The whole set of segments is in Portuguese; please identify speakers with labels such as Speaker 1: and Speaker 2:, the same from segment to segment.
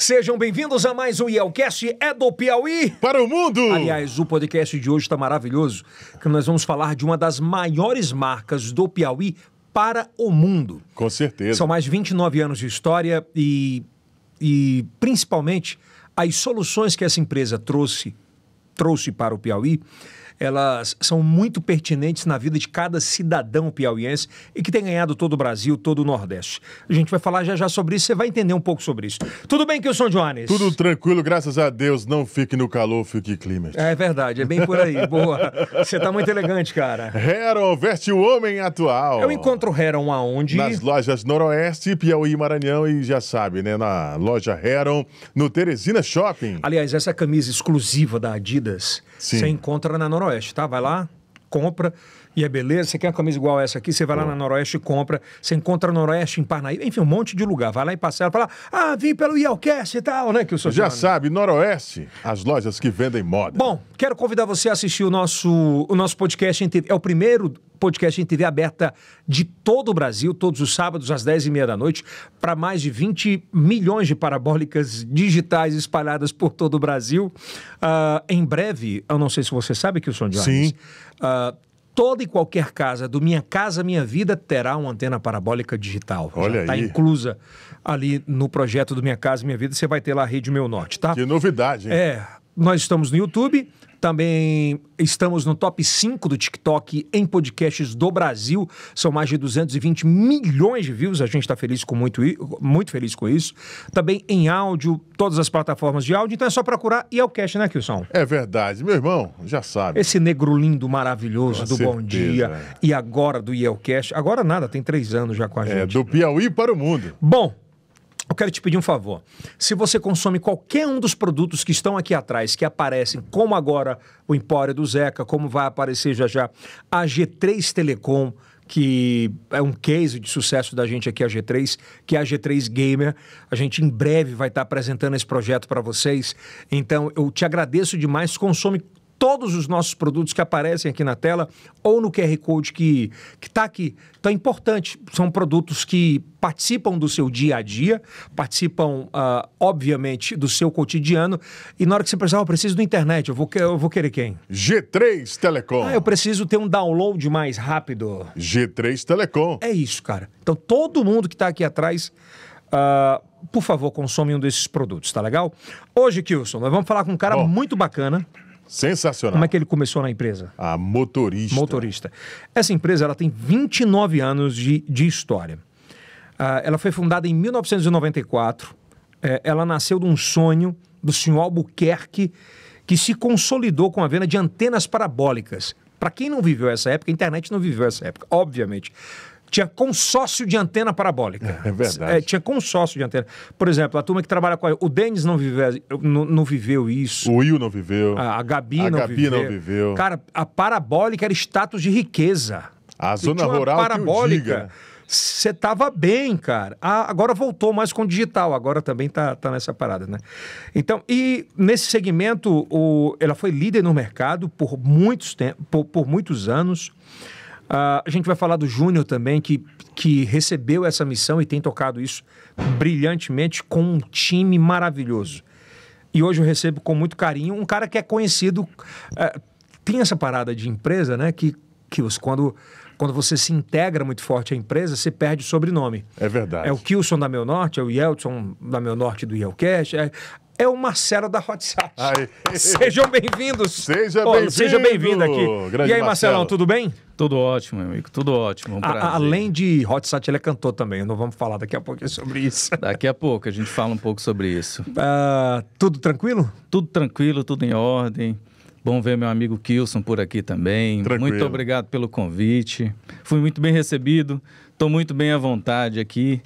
Speaker 1: Sejam bem-vindos a mais um Yelcast é do Piauí para o mundo. Aliás, o podcast de hoje está maravilhoso, que nós vamos falar de uma das maiores marcas do Piauí para o mundo. Com certeza. São mais de 29 anos de história e, e principalmente as soluções que essa empresa trouxe trouxe para o Piauí elas são muito pertinentes na vida de cada cidadão piauiense e que tem ganhado todo o Brasil, todo o Nordeste. A gente vai falar já já sobre isso, você vai entender um pouco sobre isso. Tudo
Speaker 2: bem, Kilson Jones? Tudo tranquilo, graças a Deus. Não fique no calor, fique clima. É verdade, é bem por aí. Boa. Você tá muito elegante, cara. Heron, veste o homem atual. Eu encontro Heron aonde? Nas lojas Noroeste, Piauí e Maranhão e já sabe, né? Na loja Heron, no Teresina Shopping. Aliás, essa camisa exclusiva da Adidas Sim. Você
Speaker 1: encontra na Noroeste, tá? Vai lá, compra e é beleza. Você quer uma camisa igual essa aqui, você vai lá na Noroeste e compra. Você encontra Noroeste em Parnaíba, enfim, um monte de lugar. Vai lá e parcela, fala, ah, vim pelo Ialcast
Speaker 2: e tal, né, que o senhor Já sabe, Noroeste, as lojas que vendem moda.
Speaker 1: Bom, quero convidar você a assistir o nosso, o nosso podcast em TV. É o primeiro podcast em TV aberta de todo o Brasil, todos os sábados às 10h30 da noite, para mais de 20 milhões de parabólicas digitais espalhadas por todo o Brasil. Uh, em breve, eu não sei se você sabe que o Sim. Uh, toda e qualquer casa do Minha Casa Minha Vida terá uma antena parabólica digital. Olha tá aí. Está inclusa ali no projeto do Minha Casa Minha Vida. Você vai ter lá a Rede Meu Norte, tá? Que novidade, hein? É. Nós estamos no YouTube também estamos no top 5 do TikTok em podcasts do Brasil. São mais de 220 milhões de views. A gente está feliz com muito, muito feliz com isso. Também em áudio, todas as plataformas de áudio. Então é só procurar e é o cash, né, Kilson? É verdade. Meu irmão, já sabe. Esse negro lindo, maravilhoso, com do certeza, Bom Dia. É. E agora do Yelcast. Agora nada, tem três anos já com a é, gente. É, do né? Piauí para o mundo. Bom, eu quero te pedir um favor. Se você consome qualquer um dos produtos que estão aqui atrás, que aparecem, como agora o Empório do Zeca, como vai aparecer já já a G3 Telecom, que é um case de sucesso da gente aqui, a G3, que é a G3 Gamer. A gente em breve vai estar apresentando esse projeto para vocês. Então, eu te agradeço demais. Consome todos os nossos produtos que aparecem aqui na tela ou no QR Code que está aqui. Então é importante, são produtos que participam do seu dia a dia, participam, ah, obviamente, do seu cotidiano. E na hora que você precisar ah, eu preciso da internet, eu vou, eu vou querer quem?
Speaker 2: G3 Telecom.
Speaker 1: Ah, eu preciso ter um download mais rápido.
Speaker 2: G3 Telecom. É
Speaker 1: isso, cara. Então todo mundo que está aqui atrás. Ah, por favor, consome um desses produtos, tá legal? Hoje, Kilson, nós vamos falar com um cara muito bacana. Sensacional. Como é que ele começou na empresa? A motorista. Motorista. Essa empresa ela tem 29 anos de, de história. Uh, ela foi fundada em 1994. É, ela nasceu de um sonho do senhor Albuquerque que se consolidou com a venda de antenas parabólicas. Para quem não viveu essa época, a internet não viveu essa época, obviamente tinha consórcio de antena parabólica. É, é verdade. É, tinha consórcio de antena. Por exemplo, a turma que trabalha com a... O Denis não, vive, não, não viveu isso. O Will não viveu. A, a Gabi, a não, Gabi viveu. não viveu. Cara, a parabólica era status de riqueza. A zona rural parabólica. Você tava bem, cara. Ah, agora voltou mais com o digital, agora também tá, tá nessa parada, né? Então, e nesse segmento, o, ela foi líder no mercado por muitos, por, por muitos anos. Uh, a gente vai falar do Júnior também, que, que recebeu essa missão e tem tocado isso brilhantemente com um time maravilhoso. E hoje eu recebo com muito carinho um cara que é conhecido. Uh, tem essa parada de empresa, né? Que, que os, quando quando você se integra muito forte à empresa, você perde o sobrenome. É verdade. É o Kilson da Meu Norte, é o Yeltson da Meu Norte do Yelcast, é, é o Marcelo da WhatsApp.
Speaker 3: Sejam
Speaker 2: bem-vindos. Seja
Speaker 1: bem-vindo. Seja bem-vindo aqui. Grande e aí, Marcelão, Marcelo. tudo
Speaker 3: bem? Tudo ótimo, meu amigo, tudo ótimo. Um a, além
Speaker 1: de Hot Sat, ele é cantor também. Não vamos falar daqui a pouco sobre
Speaker 3: isso. Daqui a pouco a gente fala um pouco sobre isso. Uh, tudo tranquilo? Tudo tranquilo, tudo em ordem. Bom ver meu amigo Kilson por aqui também. Tranquilo. Muito obrigado pelo convite. Fui muito bem recebido. Estou muito bem à vontade aqui.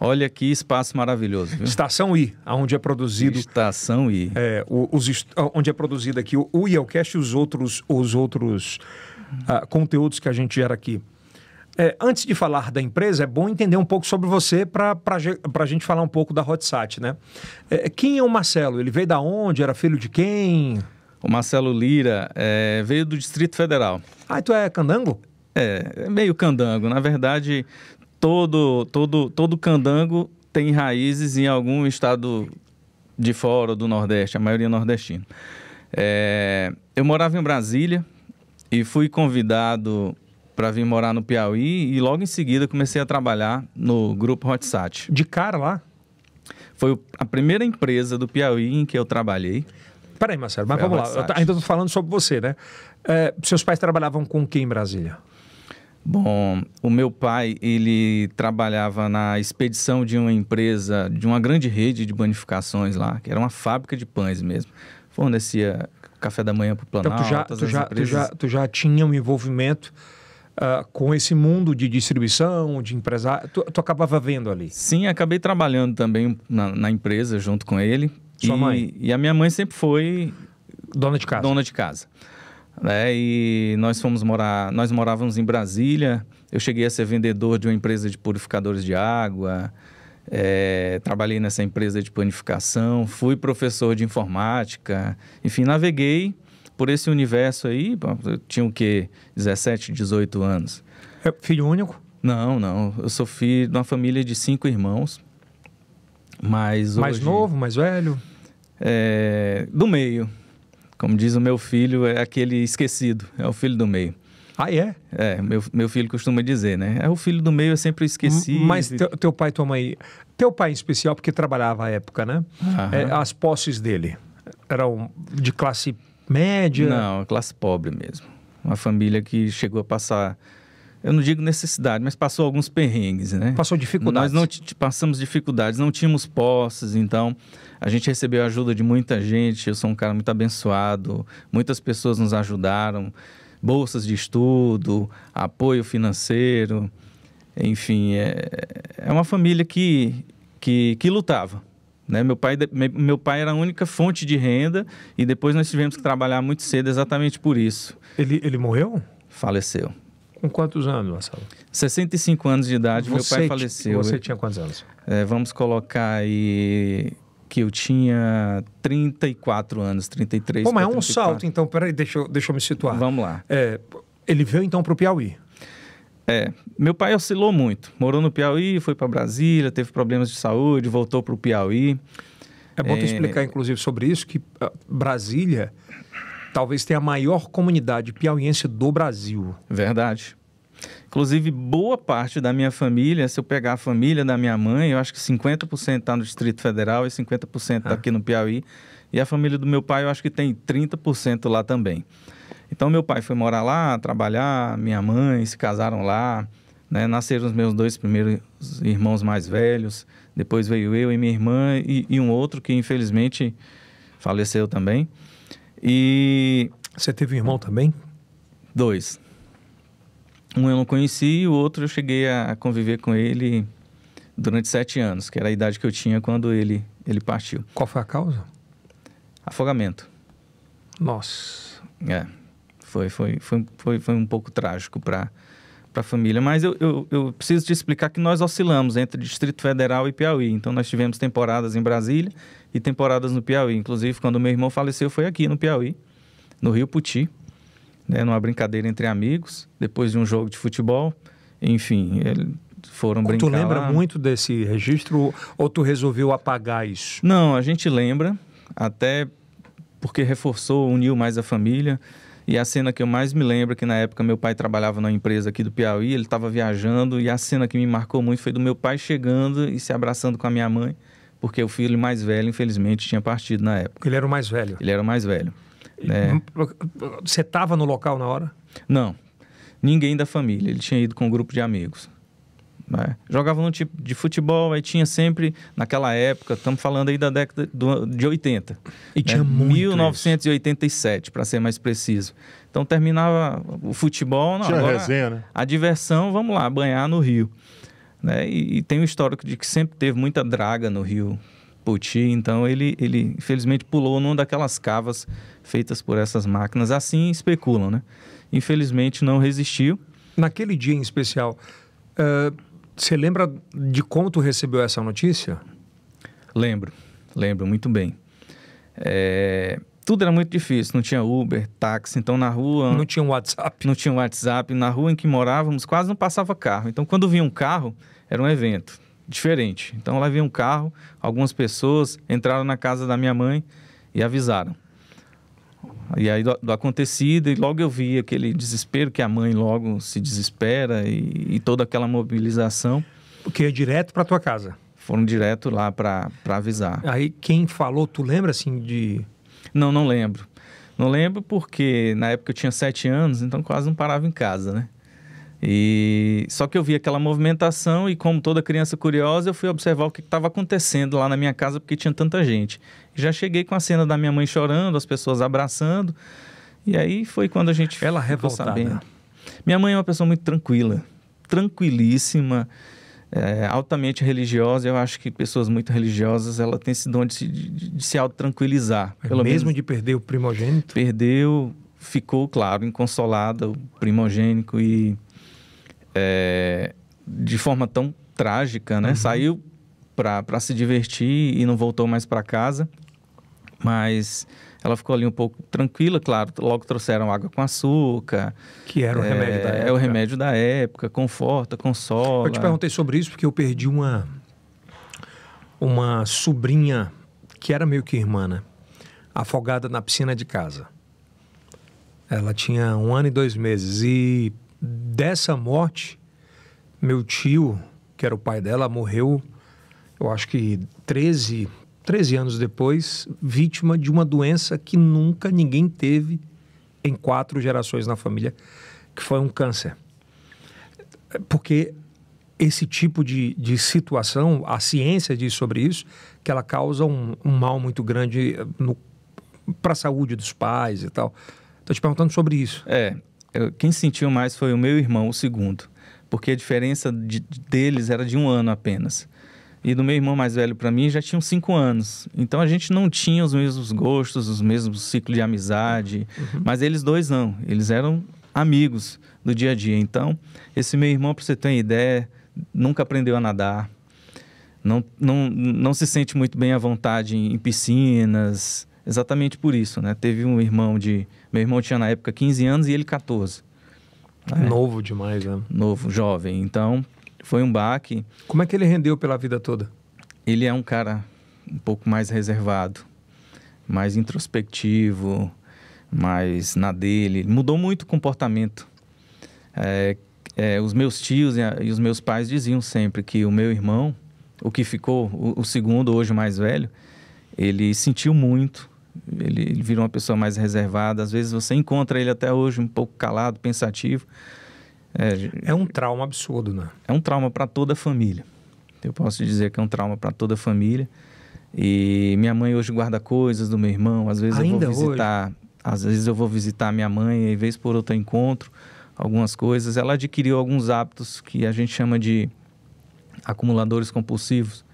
Speaker 3: Olha que espaço maravilhoso. Viu? Estação I, onde é produzido. Estação I. É, os, ah, onde é produzido aqui o, o IELCast e os outros,
Speaker 1: os outros uh, conteúdos que a gente gera aqui. É, antes de falar da empresa, é bom entender um pouco sobre você para a gente falar um pouco da Hotsat, né?
Speaker 3: É, quem é o Marcelo? Ele veio da onde? Era filho de quem? O Marcelo Lira é, veio do Distrito Federal. Ah, tu então é candango? É, é, meio candango. Na verdade, todo, todo, todo candango tem raízes em algum estado de fora do Nordeste, a maioria é nordestina. É, eu morava em Brasília e fui convidado para vir morar no Piauí e logo em seguida comecei a trabalhar no grupo Hotsat. De cara lá? Foi a primeira empresa do Piauí em que eu trabalhei. Peraí, Marcelo, mas Foi vamos lá. ainda
Speaker 1: estou falando sobre você, né? É, seus pais trabalhavam com quem em Brasília?
Speaker 3: Bom, o meu pai, ele trabalhava na expedição de uma empresa, de uma grande rede de bonificações lá, que era uma fábrica de pães mesmo. Fornecia café da manhã para o Planalto, então, tu já, tu já, tu já, tu
Speaker 1: já tinha um envolvimento Uh, com esse mundo de distribuição, de empresário? Tu, tu acabava vendo ali?
Speaker 3: Sim, acabei trabalhando também na, na empresa junto com ele. Sua e, mãe? E a minha mãe sempre foi. Dona de casa. Dona de casa né? E nós fomos morar, nós morávamos em Brasília. Eu cheguei a ser vendedor de uma empresa de purificadores de água. É, trabalhei nessa empresa de planificação, fui professor de informática, enfim, naveguei por esse universo aí. Eu tinha o quê? 17, 18 anos. É filho único? Não, não. Eu sou filho de uma família de cinco irmãos. Mas mais hoje... novo, mais velho? É, do meio. Como diz o meu filho, é aquele esquecido, é o filho do meio. Ah, é? É, meu, meu filho costuma dizer, né? É o filho do meio, é sempre esquecido. Mas teu, teu pai e tua mãe. Teu pai em especial, porque trabalhava à época, né? É, as posses dele eram de classe média? Não, classe pobre mesmo. Uma família que chegou a passar eu não digo necessidade, mas passou alguns perrengues, né? Passou dificuldades. Nós não passamos dificuldades, não tínhamos posses, então a gente recebeu ajuda de muita gente. Eu sou um cara muito abençoado, muitas pessoas nos ajudaram, bolsas de estudo, apoio financeiro, enfim, é, é uma família que, que, que lutava. Né? Meu, pai, meu pai era a única fonte de renda e depois nós tivemos que trabalhar muito cedo exatamente por isso. Ele, ele morreu? Faleceu. Com quantos anos, Marcelo? 65 anos de idade, você, meu pai faleceu. Você tinha quantos anos? É, vamos colocar aí que eu tinha 34 anos, 33 Pô, mas é um salto,
Speaker 1: então, peraí, deixa, eu, deixa eu me
Speaker 3: situar. Vamos lá. É, ele veio então para o Piauí. É, meu pai oscilou muito. Morou no Piauí, foi para Brasília, teve problemas de saúde, voltou para o Piauí. É bom é... explicar, inclusive, sobre isso, que ah, Brasília talvez tenha a maior comunidade piauiense do Brasil. Verdade. Inclusive, boa parte da minha família, se eu pegar a família da minha mãe, eu acho que 50% está no Distrito Federal e 50% está ah. aqui no Piauí. E a família do meu pai, eu acho que tem 30% lá também. Então, meu pai foi morar lá, trabalhar, minha mãe se casaram lá, né? nasceram os meus dois primeiros irmãos mais velhos. Depois veio eu e minha irmã e, e um outro que, infelizmente, faleceu também. E. Você teve um irmão também? Dois. Um eu não conheci e o outro eu cheguei a conviver com ele durante sete anos, que era a idade que eu tinha quando ele, ele partiu. Qual foi a causa? Afogamento. Nossa. É. Foi, foi, foi, foi, foi um pouco trágico para para a família, mas eu, eu, eu, preciso te explicar que nós oscilamos entre Distrito Federal e Piauí. Então, nós tivemos temporadas em Brasília e temporadas no Piauí. Inclusive, quando meu irmão faleceu, foi aqui no Piauí, no Rio Puti, né, numa brincadeira entre amigos, depois de um jogo de futebol. Enfim, ele, foram tu brincar. Tu lembra lá. muito
Speaker 1: desse registro ou tu resolveu apagar isso?
Speaker 3: Não, a gente lembra, até porque reforçou, uniu mais a família. E a cena que eu mais me lembro, é que na época meu pai trabalhava numa empresa aqui do Piauí, ele estava viajando, e a cena que me marcou muito foi do meu pai chegando e se abraçando com a minha mãe, porque o filho mais velho, infelizmente, tinha partido na época. Ele era o mais velho? Ele era o mais velho. Né? Você estava no local na hora? Não, ninguém da família. Ele tinha ido com um grupo de amigos. Né? Jogavam um tipo de futebol, aí tinha sempre, naquela época, estamos falando aí da década do, de 80. E né? tinha muito 1987, para ser mais preciso. Então terminava o futebol, não, tinha agora, resenha, né? a diversão, vamos lá, banhar no Rio. Né? E, e tem o um histórico de que sempre teve muita draga no Rio Poti, então ele, ele infelizmente pulou numa daquelas cavas feitas por essas máquinas, assim especulam, né? Infelizmente não resistiu. Naquele dia em especial, uh
Speaker 1: você lembra de como tu recebeu essa notícia?
Speaker 3: Lembro, lembro muito bem. É, tudo era muito difícil, não tinha Uber, táxi, então na rua... Não tinha WhatsApp. Não tinha WhatsApp, na rua em que morávamos quase não passava carro. Então quando vinha um carro, era um evento diferente. Então lá vinha um carro, algumas pessoas entraram na casa da minha mãe e avisaram. E aí do, do, acontecido, e logo eu vi aquele desespero que a mãe logo se desespera e, e toda aquela mobilização. Porque é direto para tua casa. Foram direto lá para avisar. Aí quem falou, tu lembra assim de. Não, não lembro. Não lembro porque na época eu tinha sete anos, então quase não parava em casa, né? E só que eu vi aquela movimentação e como toda criança curiosa, eu fui observar o que estava acontecendo lá na minha casa porque tinha tanta gente. Já cheguei com a cena da minha mãe chorando, as pessoas abraçando. E aí foi quando a gente ela ficou revoltada. sabendo. Minha mãe é uma pessoa muito tranquila, tranquilíssima, é, altamente religiosa. Eu acho que pessoas muito religiosas ela tem esse dom de se, de, de se auto-tranquilizar. Pelo mesmo menos,
Speaker 1: de perder o primogênito?
Speaker 3: Perdeu, ficou, claro, inconsolada, o primogênico e é, de forma tão trágica, né? Uhum. Saiu para se divertir e não voltou mais para casa, mas ela ficou ali um pouco tranquila, claro. Logo trouxeram água com açúcar. Que era o é, remédio da época. É o remédio da época, conforta, consola. Eu te perguntei
Speaker 1: sobre isso porque eu perdi uma, uma sobrinha que era meio que irmã, né? Afogada na piscina de casa. Ela tinha um ano e dois meses e dessa morte, meu tio, que era o pai dela, morreu, eu acho que 13, 13 anos depois, vítima de uma doença que nunca ninguém teve em quatro gerações na família, que foi um câncer. Porque esse tipo de, de situação, a ciência diz sobre isso, que ela causa um, um mal
Speaker 3: muito grande eh, para a saúde dos pais e tal. Estou te perguntando sobre isso. É, quem sentiu mais foi o meu irmão, o segundo, porque a diferença de, deles era de um ano apenas. E do meu irmão mais velho para mim já tinham cinco anos. Então a gente não tinha os mesmos gostos, os mesmos ciclos de amizade. Uhum. Mas eles dois não. Eles eram amigos do dia a dia. Então, esse meu irmão, para você ter uma ideia, nunca aprendeu a nadar. Não, não, não se sente muito bem à vontade em, em piscinas. Exatamente por isso, né? Teve um irmão de meu irmão tinha na época 15 anos e ele 14. É. Novo demais, né? Novo, jovem. Então, foi um baque. Como é que ele rendeu pela vida toda? Ele é um cara um pouco mais reservado, mais introspectivo, mais na dele. Mudou muito o comportamento. É, é, os meus tios e, a, e, os meus pais diziam sempre que o meu irmão, o que ficou, o, o segundo, hoje mais velho, ele sentiu muito ele, ele virou uma pessoa mais reservada. Às vezes você encontra ele até hoje um pouco calado, pensativo. É, é um trauma absurdo, né? É um trauma para toda a família. Eu posso dizer que é um trauma para toda a família. E minha mãe hoje guarda coisas do meu irmão. Às vezes Ainda eu vou visitar, hoje? às vezes eu vou visitar minha mãe e vez por outra encontro algumas coisas. Ela adquiriu alguns hábitos que a gente chama de acumuladores compulsivos.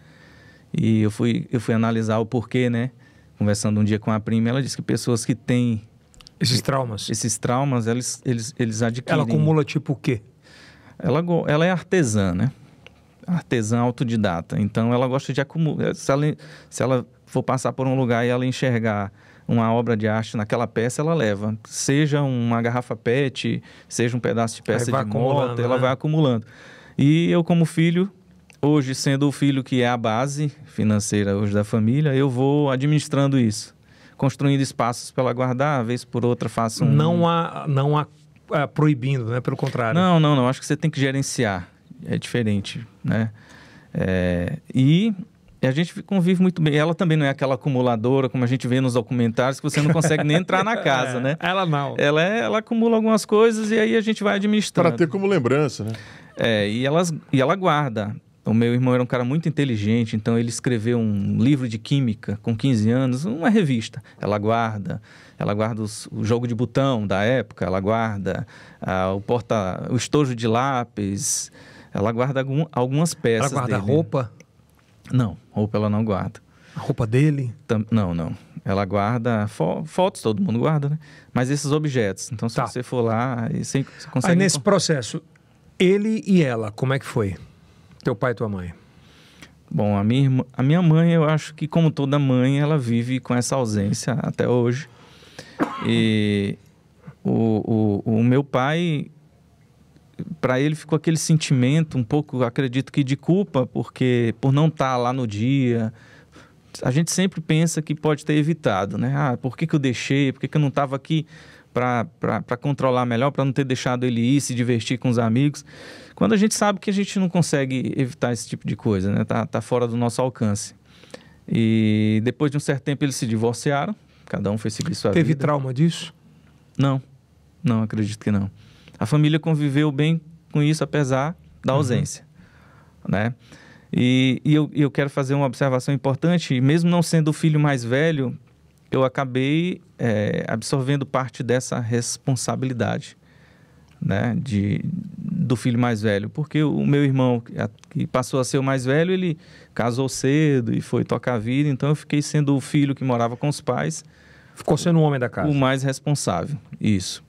Speaker 3: E eu fui eu fui analisar o porquê, né? conversando um dia com a prima, ela disse que pessoas que têm esses traumas, esses traumas, eles, eles, eles adquirem. Ela acumula tipo o quê? Ela, ela é artesã, né? Artesã autodidata. Então ela gosta de acumular. Eh, se ela, se ela for passar por um lugar e ela enxergar uma obra de arte naquela peça, ela leva. Seja uma garrafa PET, seja um pedaço de peça de moto, ela né? vai acumulando. E eu, como filho, hoje sendo o filho que é a base financeira hoje da família, eu vou administrando isso, construindo espaços para guardar, vez por outra faço um... Não há, não há é, proibindo, né? Pelo contrário. Não, não, não. Acho que você tem que gerenciar. É diferente, né? É... e a gente convive muito bem. Ela também não é aquela acumuladora, como a gente vê nos documentários, que você não consegue nem entrar na casa, é, né? Ela não. Ela, é, ela acumula algumas coisas e aí a gente vai administrando. Para ter como lembrança, né? É, e, elas, e ela guarda. O meu irmão era um cara muito inteligente, então ele escreveu um livro de química com 15 anos, uma revista. Ela guarda, ela guarda os, o jogo de botão da época, ela guarda o porta, o estojo de lápis, ela guarda algum, algumas peças. Ela guarda dele. roupa? Não, roupa ela não guarda. A roupa dele? Tam, não, não. Ela guarda fo fotos, todo mundo guarda, né? Mas esses objetos. Então, se tá. você for lá, você consegue. Aí, nesse processo, ele e ela, como é que foi? Teu pai e tua mãe? Bom, a minha, irmã, a minha mãe, eu acho que como toda mãe, ela vive com essa ausência até hoje. E o, o, o meu pai, para ele ficou aquele sentimento um pouco, acredito que de culpa, porque por não estar tá lá no dia, a gente sempre pensa que pode ter evitado, né? Ah, por que, que eu deixei? Por que, que eu não estava aqui para controlar melhor, para não ter deixado ele ir se divertir com os amigos? Quando a gente sabe que a gente não consegue evitar esse tipo de coisa, né? Tá, tá fora do nosso alcance. E depois de um certo tempo eles se divorciaram, cada um foi seguir sua Teve vida. Teve trauma disso? Não, não acredito que não. A família conviveu bem com isso, apesar da uhum. ausência, uhum. né? E, e eu, eu, quero fazer uma observação importante, mesmo não sendo o filho mais velho, eu acabei é, absorvendo parte dessa responsabilidade né, de, do filho mais velho, porque o meu irmão, que passou a ser o mais velho, ele casou cedo e foi tocar a vida, então eu fiquei sendo o filho que morava com os pais. Ficou sendo o homem da casa. O mais responsável, isso.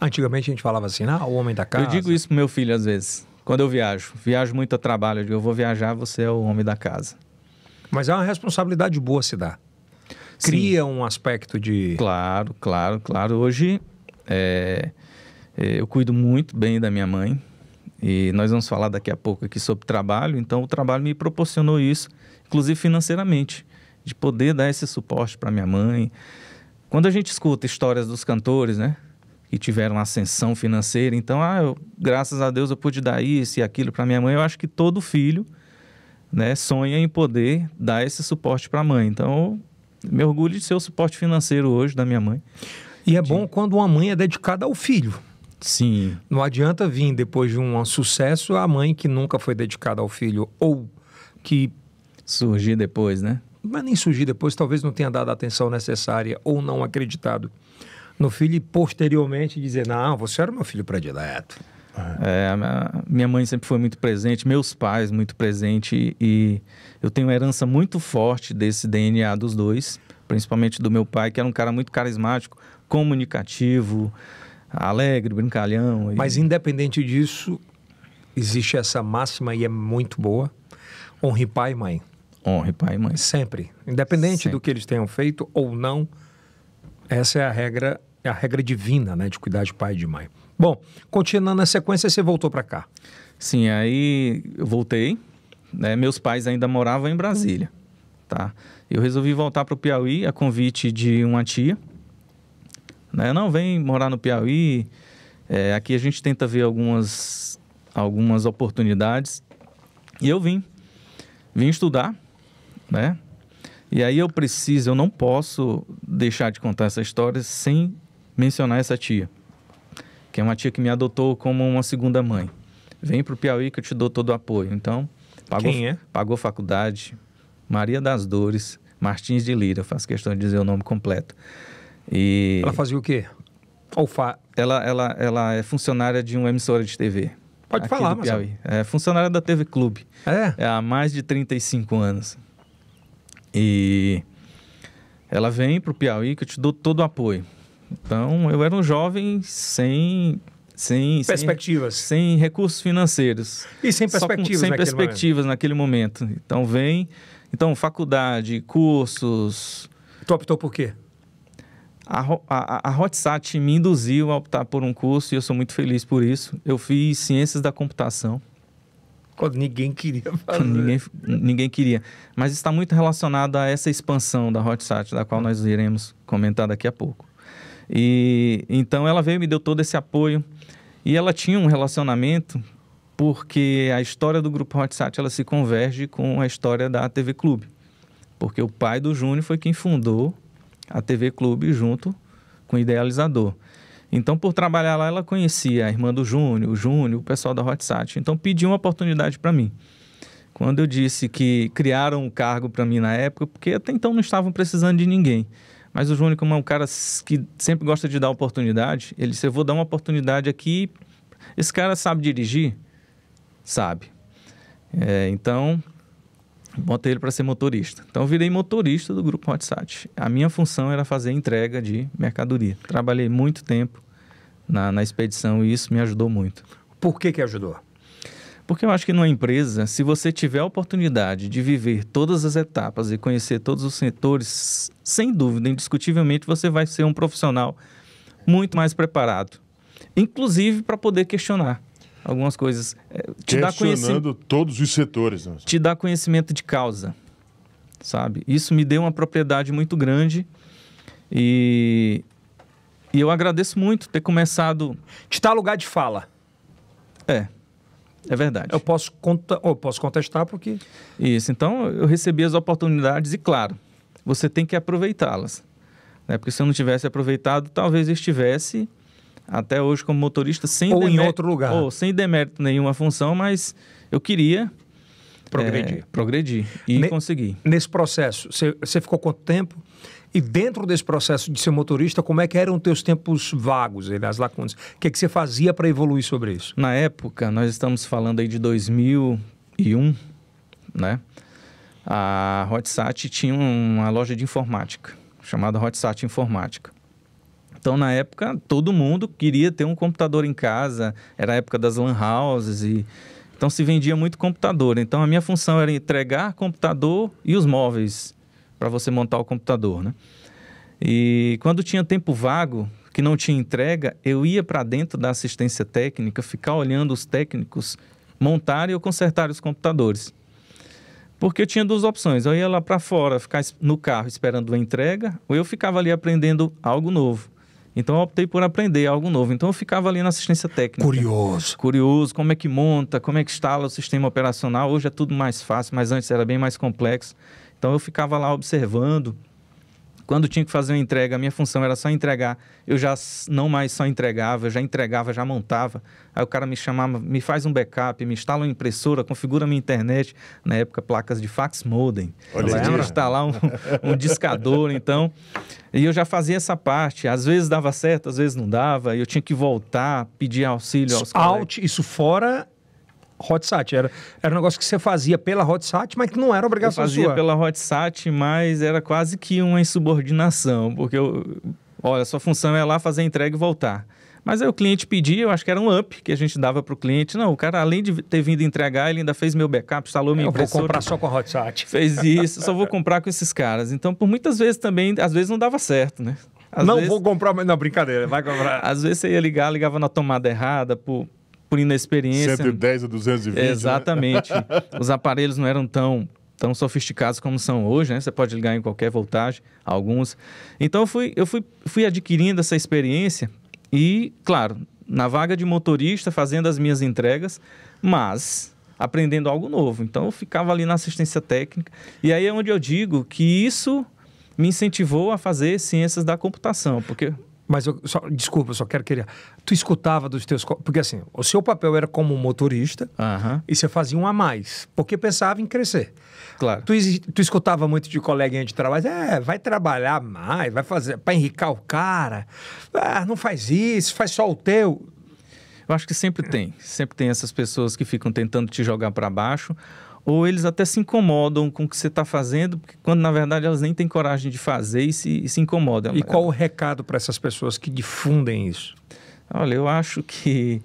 Speaker 1: Antigamente a gente falava assim, ah, o homem da casa. Eu
Speaker 3: digo isso pro meu filho às vezes, quando eu viajo. Viajo muito a trabalho, eu digo, eu vou viajar, você é o homem da casa. Mas é uma responsabilidade boa se dar. Cria Sim. um aspecto de... Claro, claro, claro. Hoje... É é, eu cuido muito bem da minha mãe e nós vamos falar daqui a pouco aqui sobre trabalho. Então, o trabalho me proporcionou isso, inclusive financeiramente, de poder dar esse suporte para minha mãe. Quando a gente escuta histórias dos cantores, né? Que tiveram ascensão financeira, então, ah, eu, graças a Deus eu pude dar isso e aquilo para minha mãe. Eu acho que todo filho, né, sonha em poder dar esse suporte para a mãe. Então, eu me orgulho de ser o suporte financeiro hoje da minha mãe. E é de... bom quando uma mãe é dedicada ao
Speaker 1: filho. Sim. Não adianta vir depois de um sucesso a mãe que nunca foi dedicada ao filho ou que surgir depois, né? Mas é nem surgir depois, talvez não tenha dado a atenção necessária ou não acreditado no filho e posteriormente dizer:
Speaker 3: "Não, você era meu filho predileto". É, minha mãe sempre foi muito presente, meus pais muito presente e eu tenho uma herança muito forte desse DNA dos dois, principalmente do meu pai, que era um cara muito carismático, comunicativo, alegre, brincalhão. E... Mas independente disso, existe essa máxima e é
Speaker 1: muito boa: honre pai e mãe.
Speaker 3: Honre pai e mãe. Sempre.
Speaker 1: Independente Sempre. do que eles tenham feito ou não, essa é a regra, é a regra divina, né? De cuidar de pai
Speaker 3: e de mãe. Bom, continuando a sequência, você voltou para cá. Sim, aí eu voltei. Né? Meus pais ainda moravam em Brasília, tá? Eu resolvi voltar para o Piauí a convite de uma tia né? Não, vem morar no Piauí. É, aqui a gente tenta ver algumas, algumas oportunidades. E eu vim. Vim estudar, né? E aí eu preciso, eu não posso deixar de contar essa história sem mencionar essa tia, que é uma tia que me adotou como uma segunda mãe. Vem para o Piauí que eu te dou todo o apoio. Então, pagou, Quem é? pagou faculdade, Maria das Dores, Martins de Lira, faço questão de dizer o nome completo. E ela
Speaker 1: fazia o quê? Alfa.
Speaker 3: Ela, ela, ela é funcionária de uma emissora de TV. Pode falar, mas é funcionária da TV Clube. É. é. Há mais de 35 anos. E ela vem para o Piauí que eu te dou todo o apoio. Então, eu era um jovem sem sem perspectivas, sem, sem recursos financeiros e sem perspectivas, com, sem naquele perspectivas momento. naquele momento. Então vem, então faculdade, cursos. Tu optou por quê? a, a, a HotSat me induziu a optar por um curso e eu sou muito feliz por isso. Eu fiz Ciências da Computação. Quando ninguém queria fazer. Ninguém, ninguém queria. Mas está muito relacionado a essa expansão da HotSat, da qual nós iremos comentar daqui a pouco. E então ela veio e me deu todo esse apoio. E ela tinha um relacionamento porque a história do grupo HotSat ela se converge com a história da TV Clube. Porque o pai do Júnior foi quem fundou a TV Clube junto com o idealizador. Então, por trabalhar lá, ela conhecia a irmã do Júnior, o Júnior, o pessoal da Hotsat. Então, pediu uma oportunidade para mim. Quando eu disse que criaram um cargo para mim na época, porque até então não estavam precisando de ninguém. Mas o Júnior, como é um cara que sempre gosta de dar oportunidade, ele disse: Eu vou dar uma oportunidade aqui. Esse cara sabe dirigir? Sabe. É, então, botei ele para ser motorista. Então, eu virei motorista do grupo WhatsApp. A minha função era fazer entrega de mercadoria. Trabalhei muito tempo na, na expedição e isso me ajudou muito. Por que, que ajudou? Porque eu acho que numa empresa, se você tiver a oportunidade de viver todas as etapas e conhecer todos os setores, sem dúvida, indiscutivelmente, você vai ser um profissional muito mais preparado, inclusive para poder questionar algumas coisas. É, te dá conhecimento todos os setores. Né? Te dá conhecimento de causa, sabe? Isso me deu uma propriedade muito grande e, e eu agradeço muito ter começado... Te dá lugar de fala. É, é verdade. Eu posso, conta... eu oh, posso contestar porque... Isso, então eu recebi as oportunidades e, claro, você tem que aproveitá-las. Né? Porque se eu não tivesse aproveitado, talvez eu estivesse até hoje como motorista sem ou em outro lugar ou sem demérito nenhuma função, mas eu queria progredir, é, progredir e ne conseguir.
Speaker 1: Nesse processo, você ficou quanto tempo? E dentro desse processo de ser motorista, como é que eram teus tempos vagos, as lacunas? O que, é que você fazia para evoluir sobre isso?
Speaker 3: Na época, nós estamos falando aí de 2001, né? A Hotsat tinha uma loja de informática, chamada Hotsat Informática. Então, na época, todo mundo queria ter um computador em casa. Era a época das lan houses e... Então, se vendia muito computador. Então, a minha função era entregar computador e os móveis para você montar o computador, né? E quando tinha tempo vago, que não tinha entrega, eu ia para dentro da assistência técnica, ficar olhando os técnicos montarem ou consertarem os computadores. Porque eu tinha duas opções. Eu ia lá para fora, ficar no carro esperando a entrega, ou eu ficava ali aprendendo algo novo. Então eu optei por aprender algo novo. Então eu ficava ali na assistência técnica. Curioso. Curioso, como é que monta, como é que instala o sistema operacional. Hoje é tudo mais fácil, mas antes era bem mais complexo. Então eu ficava lá observando quando tinha que fazer uma entrega, a minha função era só entregar. Eu já não mais só entregava, eu já entregava, já montava. Aí o cara me chamava, me faz um backup, me instala uma impressora, configura minha internet. Na época, placas de fax modem. Olha Você tinha que instalar um, um discador, então. E eu já fazia essa parte. Às vezes dava certo, às vezes não dava. E Eu tinha que voltar, pedir auxílio aos
Speaker 1: Out, colegas. isso fora HotSat. Era, era um negócio que você fazia pela HotSat, mas que não era obrigação eu fazia pela
Speaker 3: HotSat, mas era quase que uma insubordinação, porque eu, olha, sua função é lá fazer a entrega e voltar. Mas aí o cliente pedia, eu acho que era um up que a gente dava para o cliente. Não, o cara, além de ter vindo entregar, ele ainda fez meu backup, instalou minha eu impressora. Eu vou comprar só com a HotSat. Fez isso, só vou comprar com esses caras. Então, por muitas vezes também, às vezes não dava certo, né? Às não vezes... vou comprar, mas não, brincadeira, vai comprar. às vezes você ia ligar, ligava na tomada errada, por, por experiência. 110
Speaker 2: a 220. Né? Exatamente. Né?
Speaker 3: Os aparelhos não eram tão tão sofisticados como são hoje, né? Você pode ligar em qualquer voltagem, alguns. Então eu fui, eu fui, fui adquirindo essa experiência e, claro, na vaga de motorista, fazendo as minhas entregas, mas aprendendo algo novo. Então eu ficava ali na assistência técnica. E aí é onde eu digo que isso me incentivou a fazer ciências da computação, porque mas eu só, desculpa, eu só quero querer. Tu
Speaker 1: escutava dos teus. Porque assim, o seu papel era como motorista uhum. e você fazia um a mais, porque pensava em crescer. Claro. Tu, tu escutava muito de coleguinha de trabalho, é, vai trabalhar
Speaker 3: mais, vai fazer. para enricar o cara. Ah, não faz isso, faz só o teu. Eu acho que sempre tem. Sempre tem essas pessoas que ficam tentando te jogar para baixo ou eles até se incomodam com o que você está fazendo, porque quando na verdade elas nem têm coragem de fazer e se, e se incomodam. E né? qual o recado para essas pessoas que difundem isso? Olha, eu acho que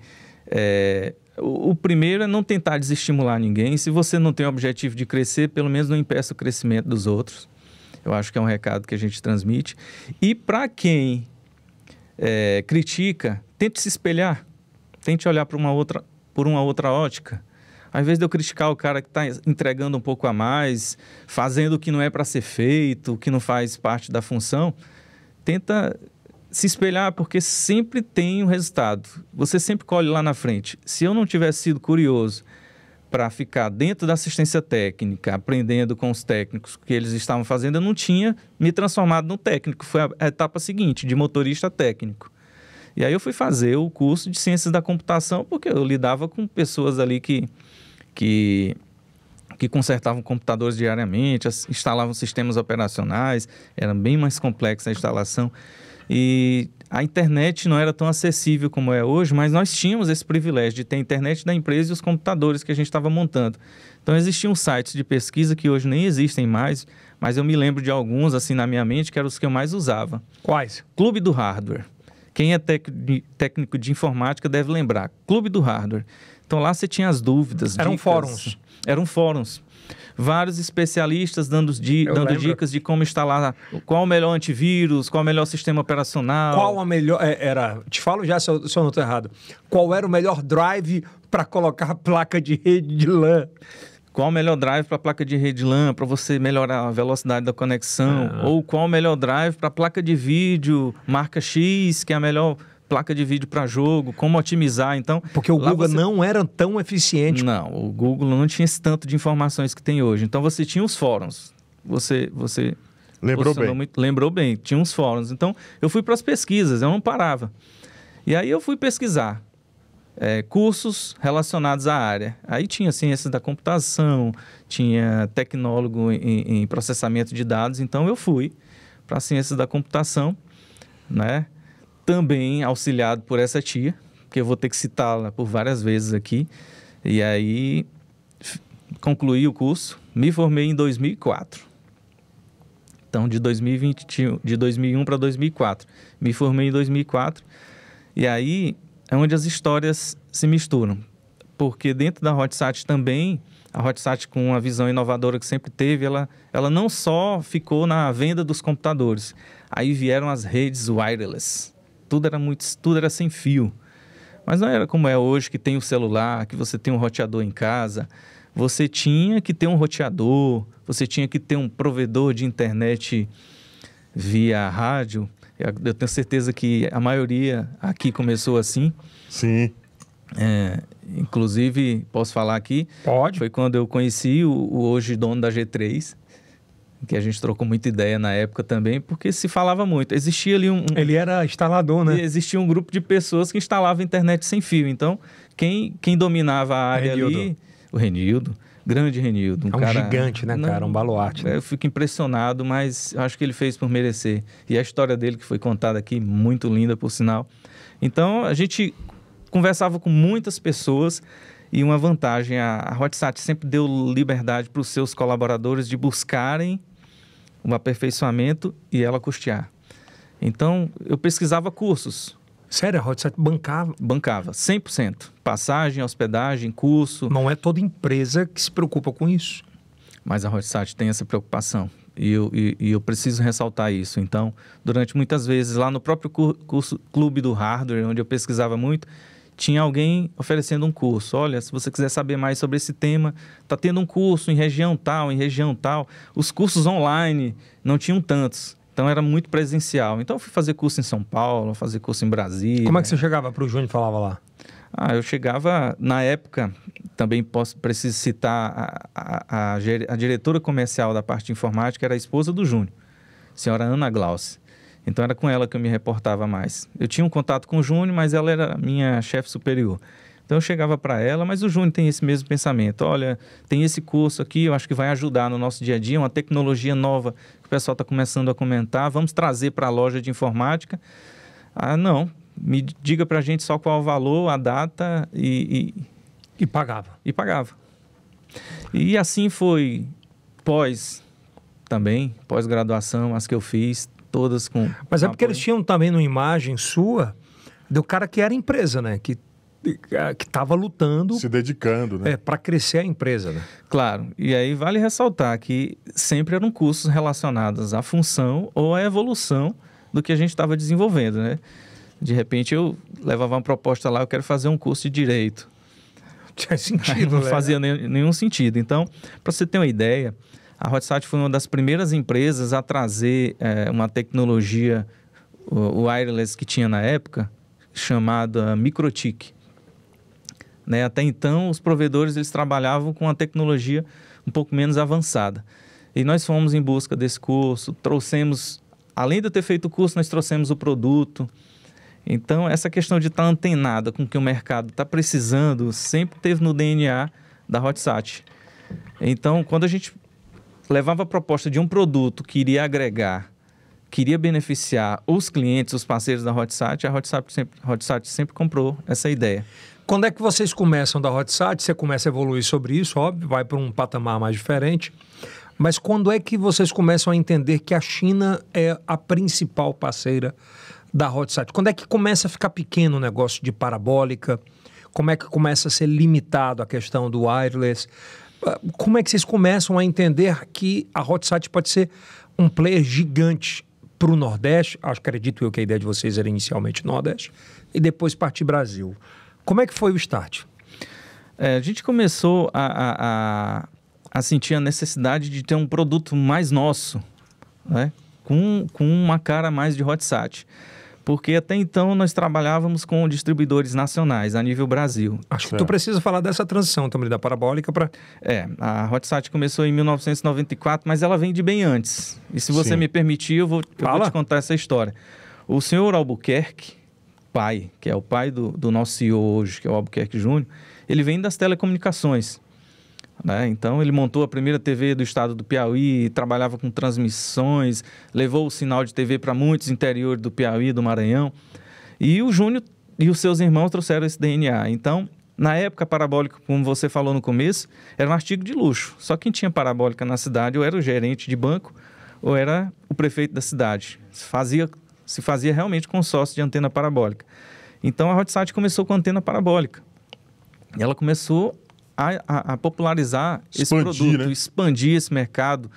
Speaker 3: é, o, o, primeiro é não tentar desestimular ninguém. Se você não tem o objetivo de crescer, pelo menos não impeça o crescimento dos outros. Eu acho que é um recado que a gente transmite. E para quem é, critica, tente se espelhar, tente olhar uma outra, por uma outra ótica. Ao invés de eu criticar o cara que está entregando um pouco a mais, fazendo o que não é para ser feito, o que não faz parte da função, tenta se espelhar, porque sempre tem um resultado. Você sempre colhe lá na frente. Se eu não tivesse sido curioso para ficar dentro da assistência técnica, aprendendo com os técnicos que eles estavam fazendo, eu não tinha me transformado num técnico. Foi a etapa seguinte, de motorista técnico. E aí eu fui fazer o curso de ciências da computação, porque eu lidava com pessoas ali que que que consertavam computadores diariamente, instalavam sistemas operacionais, era bem mais complexa a instalação. E a internet não era tão acessível como é hoje, mas nós tínhamos esse privilégio de ter a internet da empresa e os computadores que a gente estava montando. Então existiam sites de pesquisa que hoje nem existem mais, mas eu me lembro de alguns assim na minha mente que eram os que eu mais usava. Quais? Clube do Hardware. Quem é técnico de informática deve lembrar. Clube do Hardware então lá você tinha as dúvidas. Eram dicas, fóruns. Eram fóruns. Vários especialistas dando, di, dando dicas de como instalar, qual o melhor antivírus, qual o melhor sistema operacional. Qual
Speaker 1: a melhor. É, era, te falo já se eu, se eu não estou
Speaker 3: errado. Qual era o melhor drive para colocar a placa de rede de LAN? qual o melhor drive para a placa de rede LAN para você melhorar a velocidade da conexão, ah. ou qual o melhor drive para a placa de vídeo marca X, que é a melhor placa de vídeo para jogo, como otimizar. Então, porque o Google você... não era tão eficiente. Não, o Google não tinha esse tanto de informações que tem hoje. Então você tinha os fóruns. Você você lembrou bem. Muito... lembrou bem, tinha uns fóruns. Então eu fui para as pesquisas, eu não parava. E aí eu fui pesquisar é, cursos relacionados à área. Aí tinha ciências assim, da computação, tinha tecnólogo em, em processamento de dados. Então eu fui para ciências da computação, né? também auxiliado por essa tia, que eu vou ter que citá-la por várias vezes aqui. E aí concluí o curso, me formei em 2004. Então, de, 2020, de 2001 para 2004. Me formei em 2004. E aí é onde as histórias se misturam. Porque dentro da HotSat também, a HotSat com uma visão inovadora que sempre teve, ela, ela não só ficou na venda dos computadores. Aí vieram as redes wireless tudo era muito, tudo era sem fio. Mas não era como é hoje que tem o celular, que você tem um roteador em casa. Você tinha que ter um roteador, você tinha que ter um provedor de internet via rádio. Eu tenho certeza que a maioria aqui começou assim. Sim. É, inclusive, posso falar aqui? Pode. Foi quando eu conheci o, o hoje dono da G3 que a gente trocou muita ideia na época também, porque se falava muito. Existia ali um. Ele era instalador, né? Existia um grupo de pessoas que instalava internet sem fio. Então, quem, quem dominava a área Renildo. ali, o Renildo, grande Renildo. Um, é um cara, gigante, né, não, cara? Um baluarte. Né? Eu fico impressionado, mas acho que ele fez por merecer. E a história dele que foi contada aqui, muito linda, por sinal. Então, a gente conversava com muitas pessoas e uma vantagem. A, HotSat sempre deu liberdade para os seus colaboradores de buscarem um aperfeiçoamento e ela custear. Então, eu pesquisava cursos. Sério, a Hotsat bancava? Bancava, 100%. Passagem, hospedagem, curso. Não é toda empresa que se preocupa com isso. Mas a HotSat tem essa preocupação. E eu, e, e eu, preciso ressaltar isso. Então, durante muitas vezes, lá no próprio curso Clube do Hardware, onde eu pesquisava muito, tinha alguém oferecendo um curso. Olha, se você quiser saber mais sobre esse tema, está tendo um curso em região tal, em região tal. Os cursos online não tinham tantos. Então era muito presencial. Então eu fui fazer curso em São Paulo, fazer curso em Brasília. Como é que você chegava para o Júnior e falava lá? Ah, eu chegava, na época, também posso, preciso citar, a, a, a, a diretora comercial da parte informática era a esposa do Júnior, senhora Ana Glauce. Então era com ela que eu me reportava mais. Eu tinha um contato com o Júnior, mas ela era minha chefe superior. Então eu chegava para ela, mas o Júnior tem esse mesmo pensamento. Olha, tem esse curso aqui, eu acho que vai ajudar no nosso dia a dia, uma tecnologia nova que o pessoal está começando a comentar. Vamos trazer para a loja de informática. Ah, não. Me diga para a gente só qual o valor, a data e, e... E pagava. E pagava. E assim foi pós também, pós-graduação, as que eu fiz, todas com. Mas é porque apoio. eles tinham também uma imagem sua do cara que era empresa, né? Que que estava lutando, se dedicando, né? É, para crescer a empresa, né? Claro. E aí vale ressaltar que sempre eram cursos relacionados à função ou à evolução do que a gente estava desenvolvendo, né? De repente eu levava uma proposta lá, eu quero fazer um curso de direito. Tinha sentido, não né? fazia nenhum sentido. Então, para você ter uma ideia, a Hotsite foi uma das primeiras empresas a trazer é, uma tecnologia o wireless que tinha na época, chamada MicroTik. Né? Até então, os provedores eles trabalhavam com uma tecnologia um pouco menos avançada. E nós fomos em busca desse curso, trouxemos, além de ter feito o curso, nós trouxemos o produto. Então, essa questão de estar tá antenada com o que o mercado está precisando sempre teve no DNA da HotSat. Então, quando a gente levava a proposta de um produto que iria agregar, que iria beneficiar os clientes, os parceiros da HotSat, a HotSat sempre, HotSat sempre comprou essa ideia. Quando é que vocês começam da HotSat? Você começa a evoluir sobre isso, óbvio, vai para um
Speaker 1: patamar mais diferente. Mas quando é que vocês começam a entender que a China é a principal parceira da HotSat? Quando é que começa a ficar pequeno o negócio de parabólica? Como é que começa a ser limitado a questão do wireless? como é que vocês começam a entender que a HotSite pode ser um player gigante para o Nordeste? Acho que acredito eu que a ideia de vocês era inicialmente Nordeste e depois partir Brasil.
Speaker 3: Como é que foi o start? É, a gente começou a, a, a, a, sentir a necessidade de ter um produto mais nosso, né? com, com uma cara mais de hot sat porque até então nós trabalhávamos com distribuidores nacionais a nível Brasil. Acho que é. tu precisa falar dessa transição também da parabólica para É, a Hotsite começou em 1994, mas ela vem de bem antes. E se você Sim. me permitir, eu vou, eu vou, te contar essa história. O senhor Albuquerque, pai, que é o pai do, do nosso CEO hoje, que é o Albuquerque Júnior, ele vem das telecomunicações. Né? Então ele montou a primeira TV do estado do Piauí, trabalhava com transmissões, levou o sinal de TV para muitos interiores do Piauí, do Maranhão. E o Júnior e os seus irmãos trouxeram esse DNA. Então, na época, parabólica, como você falou no começo, era um artigo de luxo. Só quem tinha parabólica na cidade ou era o gerente de banco ou era o prefeito da cidade. Se fazia, se fazia realmente consórcio de antena parabólica. Então a Hotsite começou com antena parabólica. ela começou a, a, a popularizar expandir, esse produto, né? expandir esse mercado.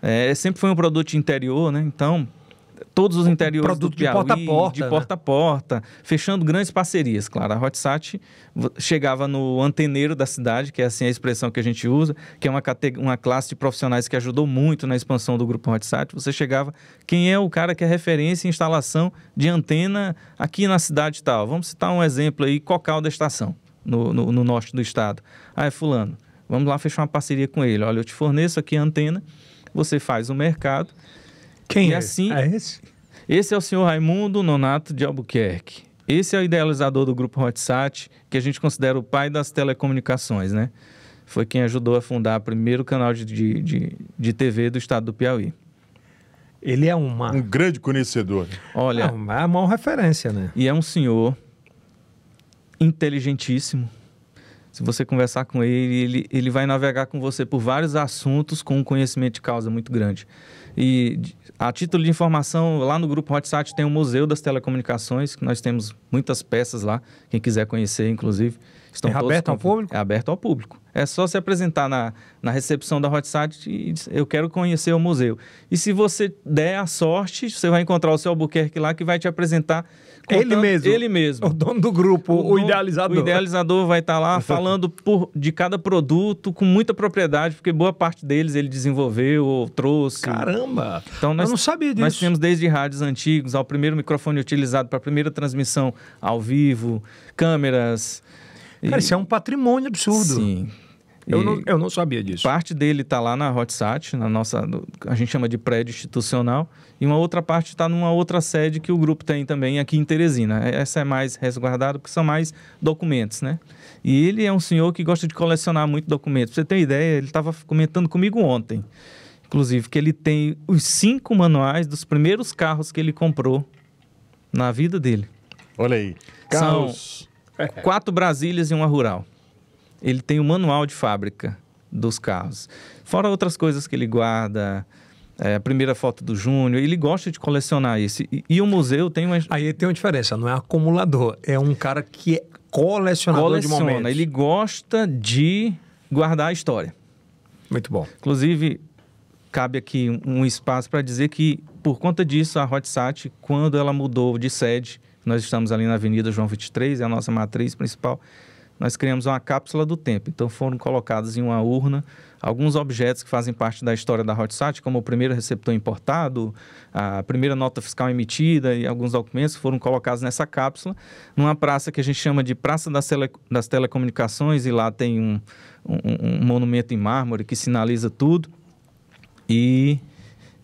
Speaker 3: É, sempre foi um produto interior, né? Então, todos os interiores produto do Piauí, de porta a porta, de né? porta, a porta, fechando grandes parcerias, claro. A Hotsat chegava no anteneiro da cidade, que é assim a expressão que a gente usa, que é uma, uma classe de profissionais que ajudou muito na expansão do grupo Hotsat. Você chegava, quem é o cara que é referência em instalação de antena aqui na cidade tal? Vamos citar um exemplo aí, Cocal da Estação no, no, no norte do estado. Ah, é fulano, vamos lá fechar uma parceria com ele. Olha, eu te forneço aqui a antena, você faz o mercado. Quem e é? Assim, é esse? Esse é o senhor Raimundo Nonato de Albuquerque. Esse é o idealizador do grupo HotSat que a gente considera o pai das telecomunicações, né? Foi quem ajudou a fundar o primeiro canal de, de, de, de TV do estado do Piauí. Ele é uma... um grande conhecedor. Olha, é uma é maior referência, né? E é um senhor inteligentíssimo. Se você conversar com ele, ele, ele vai navegar com você por vários assuntos com um conhecimento de causa muito grande. E a título de informação, lá no grupo WhatsApp tem o Museu das Telecomunicações, que nós temos muitas peças lá, quem quiser conhecer, inclusive. Estão é aberto ao público? É aberto ao público. É só se apresentar na, na recepção da WhatsApp e dizer, eu quero conhecer o museu. E se você der a sorte, você vai encontrar o seu Albuquerque lá, que vai te apresentar Contando, ele mesmo. Ele mesmo. O dono do grupo, o, o dono, idealizador. O idealizador vai estar tá lá falando por, de cada produto com muita propriedade, porque boa parte deles ele desenvolveu ou trouxe. Caramba! Então nós, Eu não sabia disso. Nós temos desde rádios antigos, ao primeiro microfone utilizado para a primeira transmissão ao vivo, câmeras. Cara, e... isso é um patrimônio absurdo. Sim. Eu, não, eu não sabia disso. Parte dele está lá na HotSat, na nossa, a gente chama de prédio institucional, e uma outra parte está numa outra sede que o grupo tem também aqui em Teresina. É, essa é mais resguardada porque são mais documentos, né? E ele é um senhor que gosta de colecionar muito documentos. Pra você tem ideia? Ele estava comentando comigo ontem, inclusive, que ele tem os cinco manuais dos primeiros carros que ele comprou na vida dele. Olha aí. Carros. São quatro Brasílias e uma rural ele tem o um manual de fábrica dos carros. Fora outras coisas que ele guarda, é, a primeira foto do Júnior, ele gosta de colecionar isso. E, e o museu tem uma... Aí tem uma diferença, não é acumulador, é um cara que é
Speaker 1: colecionador Coleciona, de momentos.
Speaker 3: Ele gosta de guardar a história. Muito bom. Inclusive, cabe aqui um espaço para dizer que, por conta disso, a HotSat, quando ela mudou de sede, nós estamos ali na Avenida João 23, é a nossa matriz principal, nós criamos uma cápsula do tempo. Então foram colocados em uma urna alguns objetos que fazem parte da história da HotSat, como o primeiro receptor importado, a primeira nota fiscal emitida e alguns documentos foram colocados nessa cápsula, numa praça que a gente chama de Praça das, Tele das Telecomunicações, e lá tem um, um, um monumento em mármore que sinaliza tudo. E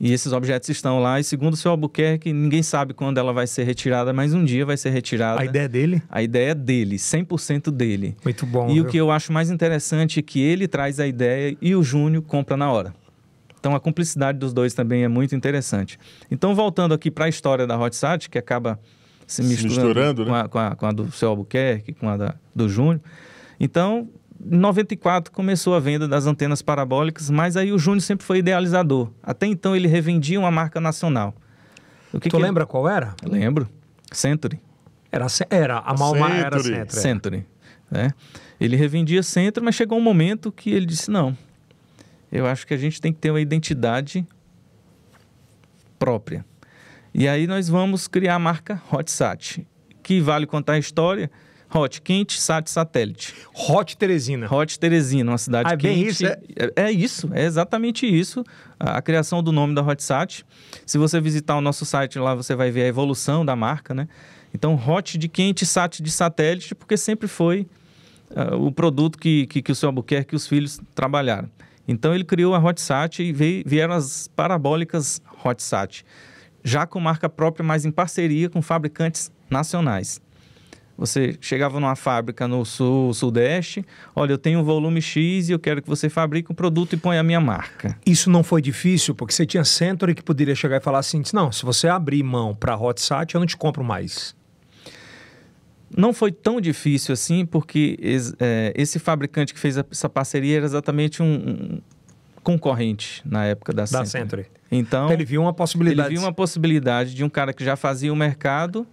Speaker 3: e esses objetos estão lá. E segundo o seu Albuquerque, ninguém sabe quando ela vai ser retirada, mas um dia vai ser retirada. A ideia dele? A ideia é dele, 100% dele. Muito bom. E viu? o que eu acho mais interessante é que ele traz a ideia e o Júnior compra na hora. Então a cumplicidade dos dois também é muito interessante. Então, voltando aqui para a história da Hotsat, que acaba se misturando, se misturando né? com, a, com, a, com, a, do seu Albuquerque, com a da, do Júnior. Então, em 94 começou a venda das antenas parabólicas, mas aí o Júnior sempre foi idealizador. Até então ele revendia uma marca nacional. O que tu que lembra ele... qual era? lembro. Century. Era, era a Malma Century. era Century. É. Century. Né? Ele revendia Century, mas chegou um momento que ele disse: não, eu acho que a gente tem que ter uma identidade própria. E aí nós vamos criar a marca HotSat que vale contar a história Hot, quente, sat, satélite. Hot Teresina. Hot Teresina, uma cidade ah, quente. É bem isso, é? é? É isso, é exatamente isso. A, a criação do nome da Hot Sat. Se você visitar o nosso site lá, você vai ver a evolução da marca, né? Então, Hot de quente, sat de satélite, porque sempre foi uh, o produto que, que, que o seu Albuquerque e os filhos trabalharam. Então, ele criou a Hot Sat e veio, vieram as parabólicas Hot Sat já com marca própria, mas em parceria com fabricantes nacionais. Você chegava numa fábrica no sul, sudeste, olha, eu tenho um volume X e eu quero que você fabrique um produto e ponha a minha marca.
Speaker 1: Isso não foi difícil, porque você tinha Century que poderia chegar e falar assim, não, se você
Speaker 3: abrir mão para HotSat, eu não te compro mais. Não foi tão difícil assim, porque é, esse fabricante que fez essa parceria era exatamente um, um concorrente na época da, da Century. Century. Então, ele viu uma possibilidade. Ele viu uma possibilidade de um cara que já fazia o mercado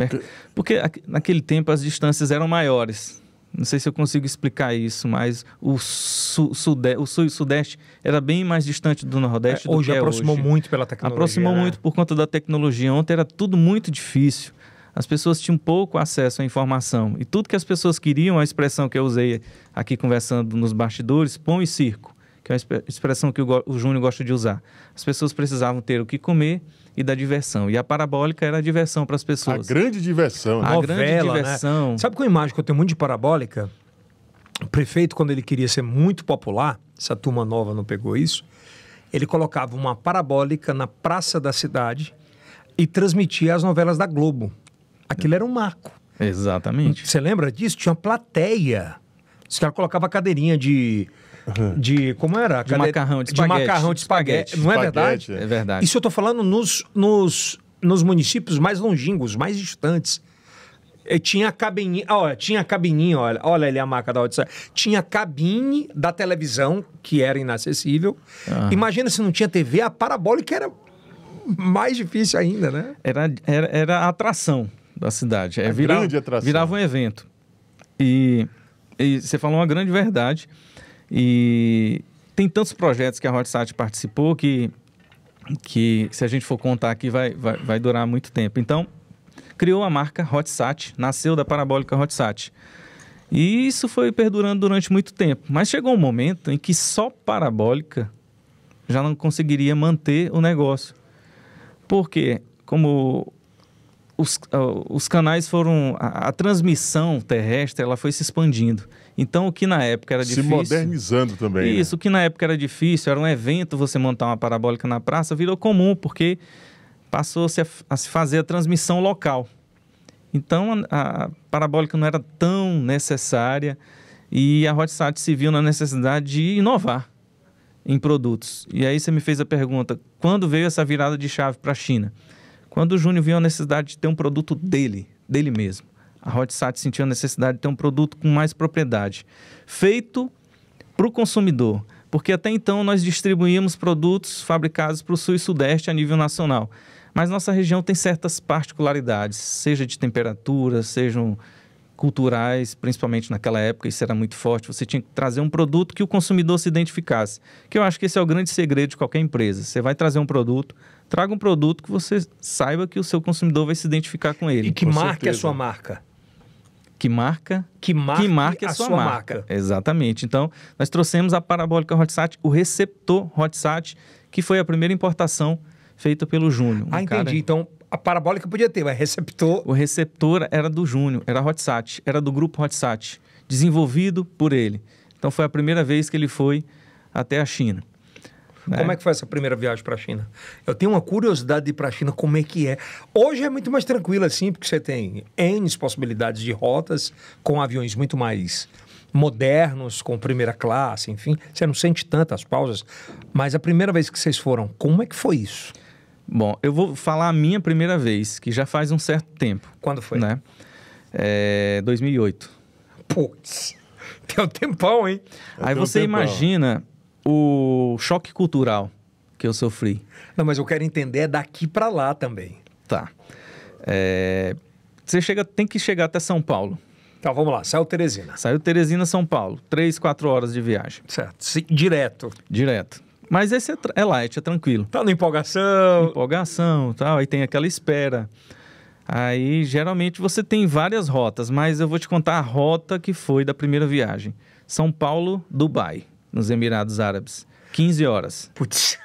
Speaker 3: né? Porque naquele tempo as distâncias eram maiores. Não sei se eu consigo explicar isso, mas o, o sul e o sudeste era bem mais distante do nordeste é, do hoje, que é aproximou muito pela tecnologia. Aproximou né? muito por conta da tecnologia. Ontem era tudo muito difícil. As pessoas tinham pouco acesso à informação. E tudo que as pessoas queriam, a expressão que eu usei aqui conversando nos bastidores, pão e circo, que é uma expressão que o, o Júnior gosta de usar. As pessoas precisavam ter o que comer, e da diversão. E a parabólica era a diversão para as pessoas. A grande diversão. A novela, grande né? diversão.
Speaker 1: Né? Sabe qual imagem que eu tenho muito de parabólica? O prefeito, quando
Speaker 3: ele queria ser muito popular, essa
Speaker 1: turma nova não pegou isso, ele colocava uma parabólica na praça da cidade e transmitia as novelas da Globo. Aquilo era um marco. Exatamente. Você lembra disso? Tinha uma plateia. Os caras colocavam a cadeirinha de de. Como era? De Cadê? macarrão de, de espaguete. De macarrão de espaguete. espaguete. Não é verdade? É. é verdade. Isso eu estou falando nos, nos, nos municípios mais longínquos, mais distantes. tinha cabininha, olha, tinha cabininha, olha, olha ali a marca da WhatsApp. Tinha cabine da televisão, que era inacessível. Ah. Imagina se não tinha TV, a parabólica era mais difícil
Speaker 3: ainda, né? Era, era, era a atração da cidade. É, grande atração. Virava um evento. E, e você falou uma grande verdade e tem tantos projetos que a HotSat participou que, que se a gente for contar aqui, vai, vai, vai durar muito tempo. Então, criou a marca Hotsat, nasceu da parabólica Hotsat. E isso foi perdurando durante muito tempo. Mas chegou um momento em que só parabólica já não conseguiria manter o negócio. Porque, como os, ah, os canais foram. A, a transmissão terrestre ela foi se expandindo. Então, o que na época era difícil. Se modernizando também. Né? Isso, né? o que na época era difícil, era um evento você montar uma parabólica na praça, virou comum, porque passou-se a, a, se fazer a transmissão local. Então, a, a parabólica não era tão necessária e a Hotsat se viu na necessidade de inovar em produtos. E aí você me fez a pergunta: quando veio essa virada de chave para a China? Quando o Júnior viu a necessidade de ter um produto dele, dele mesmo. A Hotsat sentiu a necessidade de ter um produto com mais propriedade, feito para o consumidor, porque até então nós distribuíamos produtos fabricados para o Sul e Sudeste a nível nacional. Mas nossa região tem certas particularidades, seja de temperatura, sejam culturais, principalmente naquela época, isso era muito forte. Você tinha que trazer um produto que o consumidor se identificasse. Que eu acho que esse é o grande segredo de qualquer empresa. Você vai trazer um produto, traga um produto que você saiba que o seu consumidor vai se identificar com ele. E que marque certeza. a sua marca que marca que marca, que marca a, sua, sua marca. marca. Exatamente. Então, nós trouxemos a parabólica Hotsat, o receptor Hotsat, que foi a primeira importação feita pelo Júnior. Um ah, entendi. Cara... Então, a parabólica podia ter, mas receptor... O receptor era do Júnior, era Hotsat, era do grupo Hotsat, desenvolvido por ele. Então, foi a primeira vez que ele foi até a China. É. Como né? é que foi essa primeira viagem para a China? Eu tenho uma curiosidade de ir para a China, como
Speaker 1: é que é. Hoje é muito mais tranquilo assim, porque você tem N possibilidades de rotas com aviões muito mais modernos, com primeira classe, enfim. Você não sente tantas
Speaker 3: pausas. Mas a primeira vez que vocês foram, como é que foi isso? Bom, eu vou falar a minha primeira vez, que já faz um certo tempo. Quando foi? Né? É, 2008. Putz, tem um tempão, hein? Aí você um imagina o choque cultural que eu sofri.
Speaker 1: Não, mas eu quero entender daqui para lá
Speaker 3: também. Tá. É... Você chega, tem que chegar até São Paulo. Então vamos lá, saiu Teresina. Saiu Teresina, São Paulo. Três, quatro horas de viagem. Certo. direto. Direto. Mas esse é, é light, é tranquilo. Tá na empolgação. Empolgação tal. Aí tem aquela espera. Aí geralmente você tem várias rotas, mas eu vou te contar a rota que foi da primeira viagem: São Paulo, Dubai nos Emirados Árabes. 15 horas. Putz.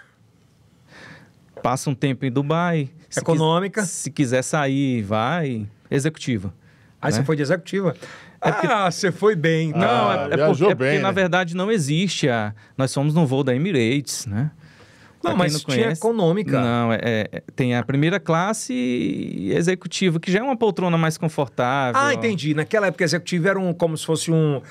Speaker 3: Passa um tempo em Dubai. Econômica. se quiser sair, vai. Executiva. Ah, né? você foi de executiva? É porque... Ah, você foi bem. Ah, não, ah, é, é, é, porque, bem, é porque né? na verdade não existe a... Nós somos no voo da Emirates, né? Não, mas não conhece, tinha econômica. Não, é, é, é, tem a primeira classe e executiva, que já é uma poltrona mais confortável. Ah, entendi. Naquela época, executivo era um, como se fosse um...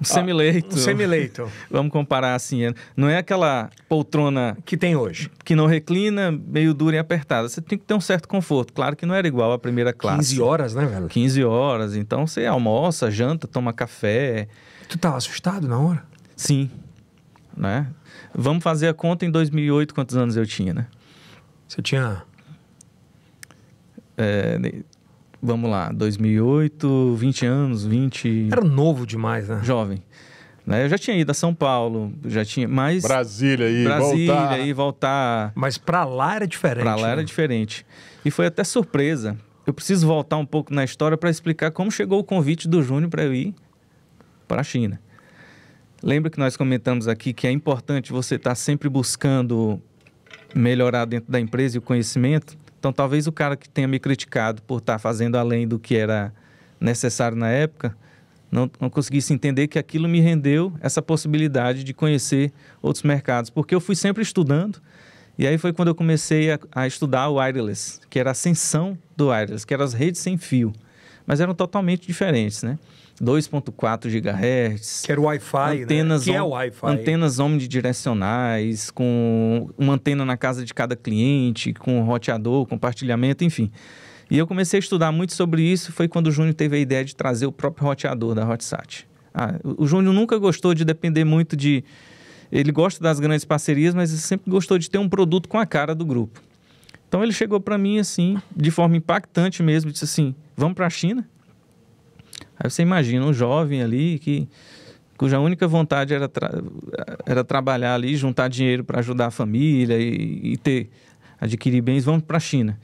Speaker 3: Um semileito. Ah, um semileito. Vamos comparar assim. É, não é aquela poltrona... Que tem hoje. Que não reclina, meio dura e apertada. Você tem que ter um certo conforto. Claro que não era igual à primeira classe. 15 horas, né, velho? 15 horas. Então, você almoça, janta, toma café. Tu tava assustado na hora? Sim. Né? Vamos fazer a conta em 2008, quantos anos eu tinha, né? Você tinha. É, vamos lá, 2008, 20 anos, 20. Era novo demais, né? Jovem. Né? Eu já tinha ido a São Paulo, já tinha, mas Brasília e Brasília voltar. e né? voltar. Mas para lá era diferente. Para lá né? era diferente. E foi até surpresa. Eu preciso voltar um pouco na história para explicar como chegou o convite do Júnior para eu ir para a China. Lembra que nós comentamos aqui que é importante você estar tá sempre buscando melhorar dentro da empresa e o conhecimento? Então, talvez o cara que tenha me criticado por estar tá fazendo além do que era necessário na época, não, não conseguisse entender que aquilo me rendeu essa possibilidade de conhecer outros mercados, porque eu fui sempre estudando. E aí foi quando eu comecei a, a estudar o wireless, que era a ascensão do wireless, que eram as redes sem fio, mas eram totalmente diferentes, né? 2.4 GHz. Que era o Wi-Fi, né? antenas né? Que é o Wi-Fi. Antenas omnidirecionais, com uma antena na casa de cada cliente, com roteador, compartilhamento, enfim. E eu comecei a estudar muito sobre isso, foi quando o Júnior teve a ideia de trazer o próprio roteador da HotSat. Ah, o Júnior nunca gostou de depender muito de... Ele gosta das grandes parcerias, mas ele sempre gostou de ter um produto com a cara do grupo. Então ele chegou para mim assim, de forma impactante mesmo, disse assim, vamos para a China? Aí você imagina um jovem ali que cuja única vontade era, tra era trabalhar ali, juntar dinheiro para ajudar a família e, e ter adquirir bens, vamos para a China.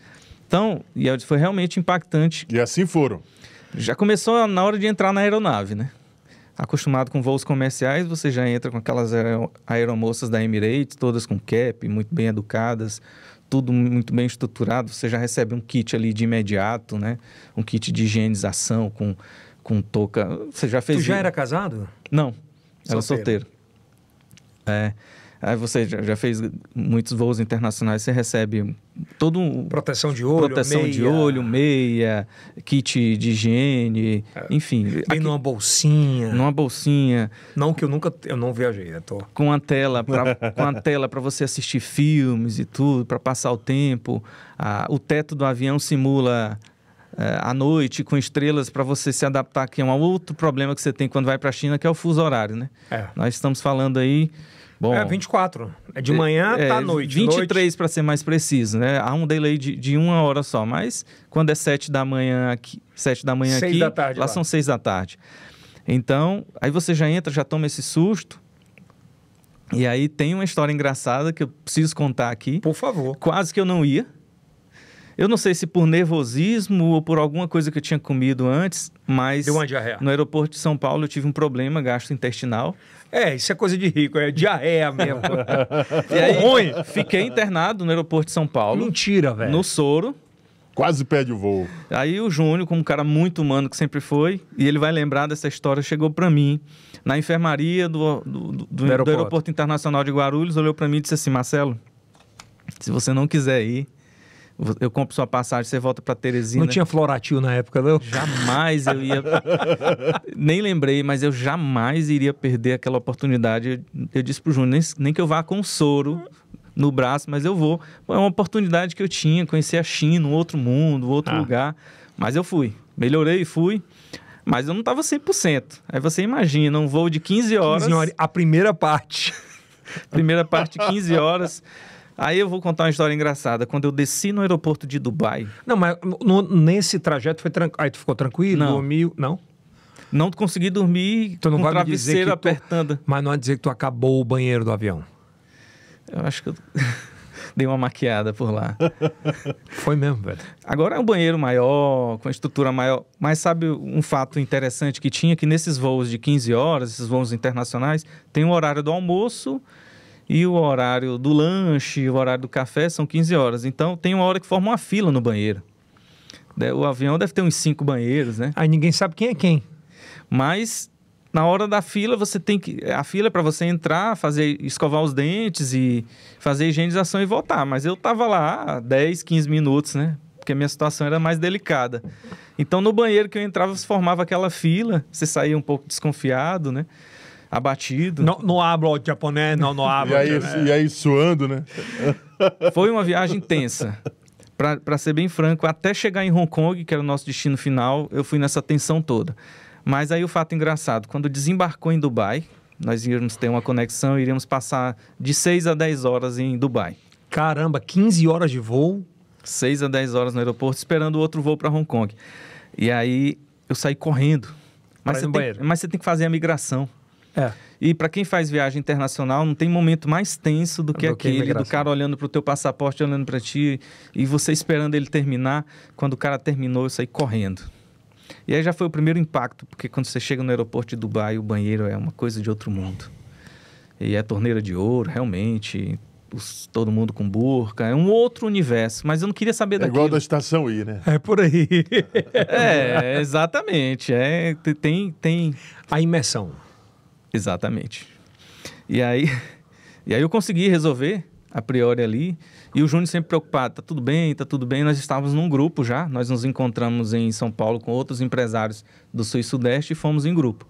Speaker 3: Então, e foi realmente impactante. E assim foram. Já começou na hora de entrar na aeronave, né? Acostumado com voos comerciais, você já entra com aquelas aeromoças da Emirates, todas com cap, muito bem educadas, tudo muito bem estruturado. Você já recebe um kit ali de imediato, né? Um kit de higienização com com touca. Você já fez. Tu já era casado? Não. Era solteiro. É. Aí você já, já, fez muitos voos internacionais, você recebe todo um. Proteção de olho, Proteção meia. de olho, meia, kit de higiene, é. enfim. Vem
Speaker 1: numa bolsinha. Numa
Speaker 3: bolsinha.
Speaker 1: Não, que eu nunca. Eu não viajei, né? Tô...
Speaker 3: Com a tela, pra, com a tela para você assistir filmes e tudo, para passar o tempo. Ah, o teto do avião simula é, à noite, com estrelas, para você se adaptar, que é um outro problema que você tem quando vai para a China, que é o fuso horário, né? É. Nós estamos falando aí. Bom, é
Speaker 1: 24. É de manhã é, tá à eh, noite. 23
Speaker 3: para ser mais preciso, né? Há um delay de, de uma hora só, mas quando é 7 da manhã aqui, 7 da manhã aqui, da tarde, lá, lá são 6 da tarde. Então, aí você já entra, já toma esse susto, e aí tem uma história engraçada que eu preciso contar aqui. Por favor. Quase que eu não ia. Eu não sei se por nervosismo ou por alguma coisa que eu tinha comido antes, mas Deu uma diarreia. no aeroporto de São Paulo eu tive um problema gastrointestinal. É, isso é coisa de rico, é diarreia mesmo. e aí, ruim. Fiquei internado no aeroporto de São Paulo. Mentira, velho. No soro. Quase perde o voo. Aí o Júnior, como um cara muito humano que sempre foi, e ele vai lembrar dessa história, chegou para mim na enfermaria do, do, do, do aeroporto. aeroporto Internacional de Guarulhos, olhou para mim e disse assim: Marcelo, se você não quiser ir, eu compro sua passagem, você volta para Teresina. Não tinha Floratil na época, não? Jamais eu ia. nem lembrei, mas eu jamais iria perder aquela oportunidade. Eu, disse pro Júnior, nem, nem que eu vá com soro no braço, mas eu vou. É uma oportunidade que eu tinha, conhecer a China, um outro mundo, outro ah. lugar. Mas eu fui. Melhorei e fui. Mas eu não estava 100%. Aí você imagina, um voo de 15 horas. 15 horas, a primeira parte. primeira parte, 15 horas. Aí eu vou contar uma história engraçada. Quando eu desci no aeroporto de Dubai.
Speaker 1: Não, mas no, nesse trajeto foi tranquilo. aí tu ficou tranquilo? Não. Dormiu? Não? Não
Speaker 3: consegui dormir tu não com o travesseiro tu...
Speaker 1: apertando. Mas não é dizer que tu acabou o banheiro do avião.
Speaker 3: Eu acho que eu dei uma maquiada por lá. Foi mesmo, velho. Agora é um banheiro maior, com a estrutura maior. Mas sabe um fato interessante que tinha? Que nesses voos de 15 horas, esses voos internacionais, tem o um horário do almoço e o horário do lanche, o horário do café são 15 horas. Então tem uma hora que forma uma fila no banheiro. O avião deve ter uns cinco banheiros, né? Aí ninguém sabe quem é quem. Mas na hora da fila você tem que a fila é para você entrar, fazer escovar os dentes e fazer higienização e voltar, mas eu tava lá 10, 15 minutos, né? Porque a minha situação era mais delicada. Então no banheiro que eu entrava se formava aquela fila, você saía um pouco desconfiado, né? abatido. Não, não abro o japonês, não, não abro. e, aí, e
Speaker 2: aí suando, né?
Speaker 3: Foi uma viagem tensa. Para ser bem franco, até chegar em Hong Kong, que era o nosso destino final, eu fui nessa tensão toda. Mas aí o fato engraçado, quando desembarcou em Dubai, nós iríamos ter uma conexão, iríamos passar de 6 a 10 horas em Dubai. Caramba, 15 horas de voo? 6 a 10 horas no aeroporto, esperando outro voo para Hong Kong. E aí eu saí correndo. Mas você, tem, mas você tem que fazer a migração. É. E para quem faz viagem internacional, não tem momento mais tenso do que do aquele que do cara olhando para o teu passaporte, olhando para ti e você esperando ele terminar. Quando o cara terminou, eu saí correndo. E aí já foi o primeiro impacto, porque quando você chega no aeroporto de Dubai, o banheiro é uma coisa de outro mundo. E é torneira de ouro, realmente. Os, todo mundo com burca, é um outro universo, mas eu não queria saber é daquilo. É igual da estação I, né? É por aí. é, exatamente. É, tem, tem. A imersão. Exatamente. E aí, e aí eu consegui resolver a priori ali. E o Júnior sempre preocupado, tá tudo bem, tá tudo bem. Nós estávamos num grupo já, nós nos encontramos em São Paulo com outros empresários do Sul e Sudeste e fomos em grupo.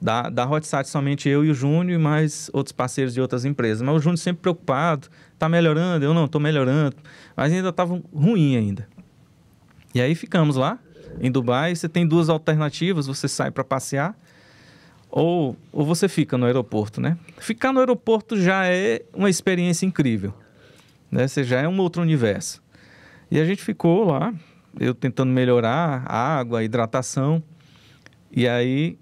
Speaker 3: Da, da Hotsat somente eu e o Júnior e mais outros parceiros de outras empresas. Mas o Júnior sempre preocupado, tá melhorando, eu não, tô melhorando. Mas ainda estava ruim ainda. E aí ficamos lá, em Dubai, você tem duas alternativas, você sai para passear ou, ou você fica no aeroporto, né? Ficar no aeroporto já é uma experiência incrível, né? Você já é um outro universo. E a gente ficou lá, eu tentando melhorar a água, a hidratação, e aí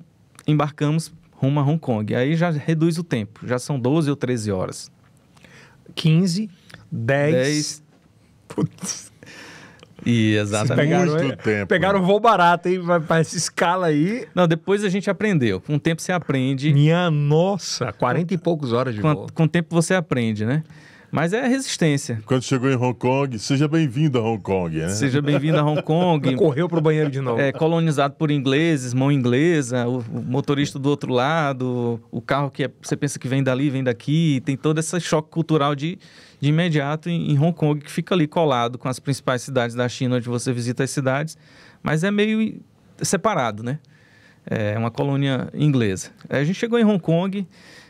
Speaker 3: embarcamos rumo a Hong Kong. Aí já reduz o tempo, já são 12 ou 13 horas. 15, 10. 10 putz. E exatamente. pegaram, Muito tempo. Pegaram né? um voo barato, hein? Para essa escala aí. Não, depois a gente aprendeu. Com o tempo você aprende. Minha nossa, 40 e poucos horas de com, voo. Com o tempo você aprende, né? Mas é resistência. Quando chegou em Hong Kong, seja bem-vindo a Hong Kong, né? Seja bem-vindo a Hong Kong. Correu
Speaker 1: para o banheiro de novo. É,
Speaker 3: colonizado por ingleses, mão inglesa, o, o motorista do outro lado, o carro que é, você pensa que vem dali, vem daqui. Tem todo esse choque cultural de de imediato em, Hong Kong, que fica ali colado com as principais cidades da China, onde você visita as cidades, mas é meio separado, né? É uma colônia inglesa. A gente chegou em Hong Kong,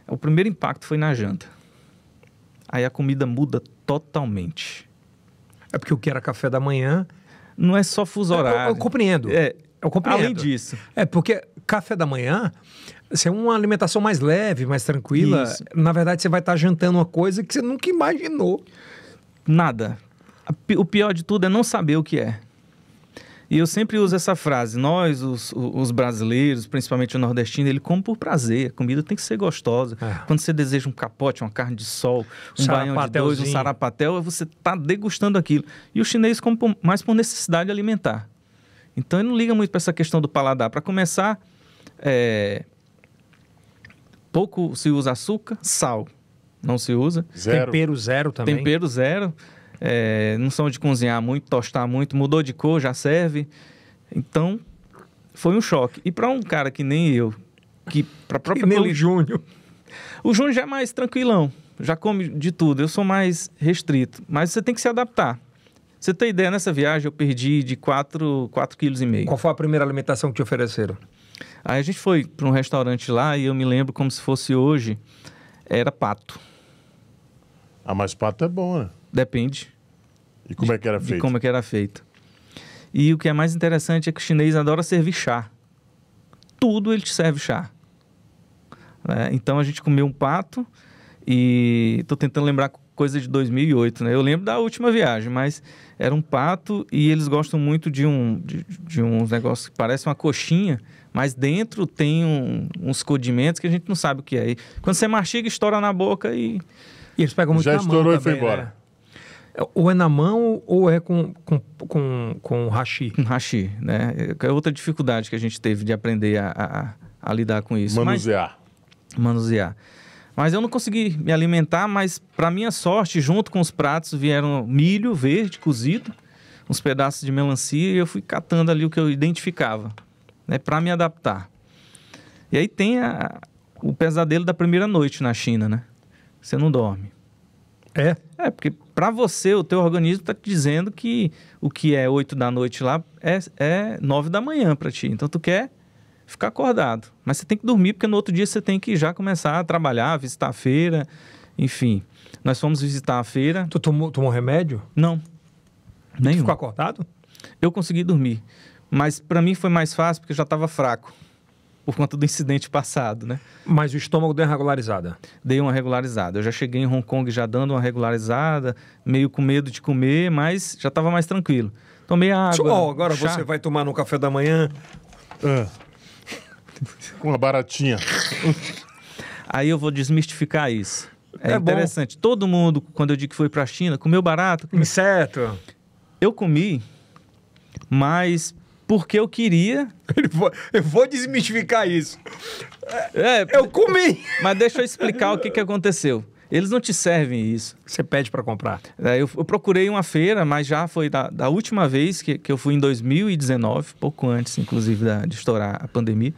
Speaker 3: o primeiro impacto foi na janta. Aí a comida muda totalmente. É porque o que era café da manhã. Não é só fuso é, horário. Eu, eu, eu compreendo. É, eu compreendo. Além disso. É porque café da
Speaker 1: manhã, se assim, é uma alimentação mais leve, mais tranquila, Isso. na verdade você vai estar tá jantando uma
Speaker 3: coisa que você nunca imaginou. Nada. O pior de tudo é não saber o que é. E eu sempre uso essa frase. Nós, os, os brasileiros, principalmente o nordestino, ele come por prazer. A comida tem que ser gostosa. É. Quando você deseja um capote, uma carne de sol, um baião de dois, um sarapatel, é você está degustando aquilo. E o chinês come por, mais por necessidade alimentar. Então ele não liga muito para essa questão do paladar. Para começar, é, pouco se usa açúcar, sal não se usa. Zero. Tempero zero também. Tempero zero. É, não são de cozinhar muito, tostar muito, mudou de cor, já serve. Então, foi um choque. E para um cara que nem eu, que para própria nem o Júnior. O Júnior já é mais tranquilão, já come de tudo. Eu sou mais restrito, mas você tem que se adaptar. Você tem ideia, nessa viagem eu perdi de 4,5 quatro, quatro quilos. E meio. Qual foi a primeira alimentação que te ofereceram? Aí a gente foi para um restaurante lá e eu me lembro como se fosse hoje, era pato. Ah, mas pato é bom, né? Depende. E como de, é que era feito? como é que era feito. E o que é mais interessante é que o chinês adora servir chá. Tudo ele te serve chá. É, então a gente comeu um pato e estou tentando lembrar coisa de 2008, né? Eu lembro da última viagem, mas era um pato e eles gostam muito de um de, de uns negócios que parece uma coxinha, mas dentro tem um, uns codimentos que a gente não sabe o que é. E quando você mastiga, estoura na boca e. E eles pegam muito Já estourou e foi né? embora.
Speaker 1: É, ou é na mão ou é com, com, com,
Speaker 3: com hashi? Com hashi, né? É outra dificuldade que a gente teve de aprender a, a, a lidar com isso. Manusear. Mas, manusear. Mas eu não consegui me alimentar, mas para minha sorte, junto com os pratos vieram milho verde cozido, uns pedaços de melancia e eu fui catando ali o que eu identificava né, para me adaptar. E aí tem a, o pesadelo da primeira noite na China, né? Você não dorme. É? É, porque para você, o teu organismo está te dizendo que o que é oito da noite lá é, é da manhã para ti. Então tu quer ficar acordado. Mas você tem que dormir, porque no outro dia você tem que já começar a trabalhar, visitar a feira, enfim. Nós fomos visitar a feira. Tu tomou, tomou remédio? Não. Nenhum. ficou acordado? Eu consegui dormir. Mas para mim foi mais fácil porque eu já estava fraco por conta do incidente passado, né? Mas o estômago deu uma regularizada? Dei uma regularizada. Eu já cheguei em Hong Kong já dando uma regularizada, meio com medo de comer, mas já estava mais tranquilo. Tomei água. Oh, agora chá. você vai tomar no café da manhã. Ah. com uma baratinha. Aí eu vou desmistificar isso. É, é interessante. Bom. Todo mundo, quando eu digo que foi para a China, comeu barato. Comeu... Inseto. Eu comi, mas porque eu queria. eu vou desmistificar isso. É, eu comi! Mas deixa eu explicar o que, que aconteceu. Eles não te servem isso. Você pede para comprar. É, eu, eu, procurei uma feira, mas já foi da, da última vez que, que, eu fui em 2019, pouco antes, inclusive, da, de estourar a pandemia.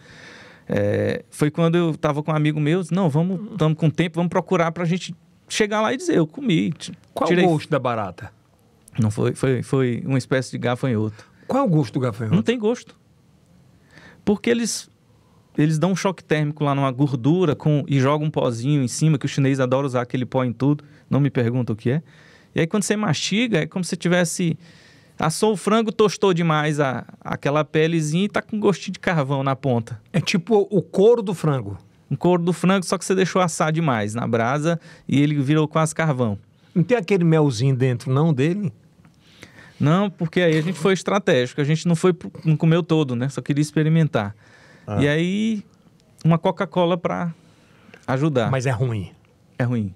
Speaker 3: É, foi quando eu estava com um amigo meu, não, vamos, estamos com tempo, vamos procurar para a gente chegar lá e dizer, eu comi. Qual o gosto da barata? Não foi, foi, foi uma espécie de gafanhoto. Qual é o gosto do gafanhoto? Não tem gosto. Porque eles eles dão um choque térmico lá numa gordura com, e jogam um pozinho em cima, que o chinês adora usar aquele pó em tudo. Não me pergunta o que é. E aí, quando você mastiga, é como se tivesse. Assou o frango, tostou demais a, aquela pelezinha e tá com gostinho de carvão na ponta. É tipo o couro do frango. Um couro do frango, só que você deixou assar demais na brasa e ele virou quase carvão. Não tem aquele melzinho dentro, não, dele? Não, porque aí a gente foi estratégico, a gente não foi, não comeu todo, né? Só queria experimentar. Ah. E aí, uma Coca-Cola para ajudar. Mas é ruim. É ruim.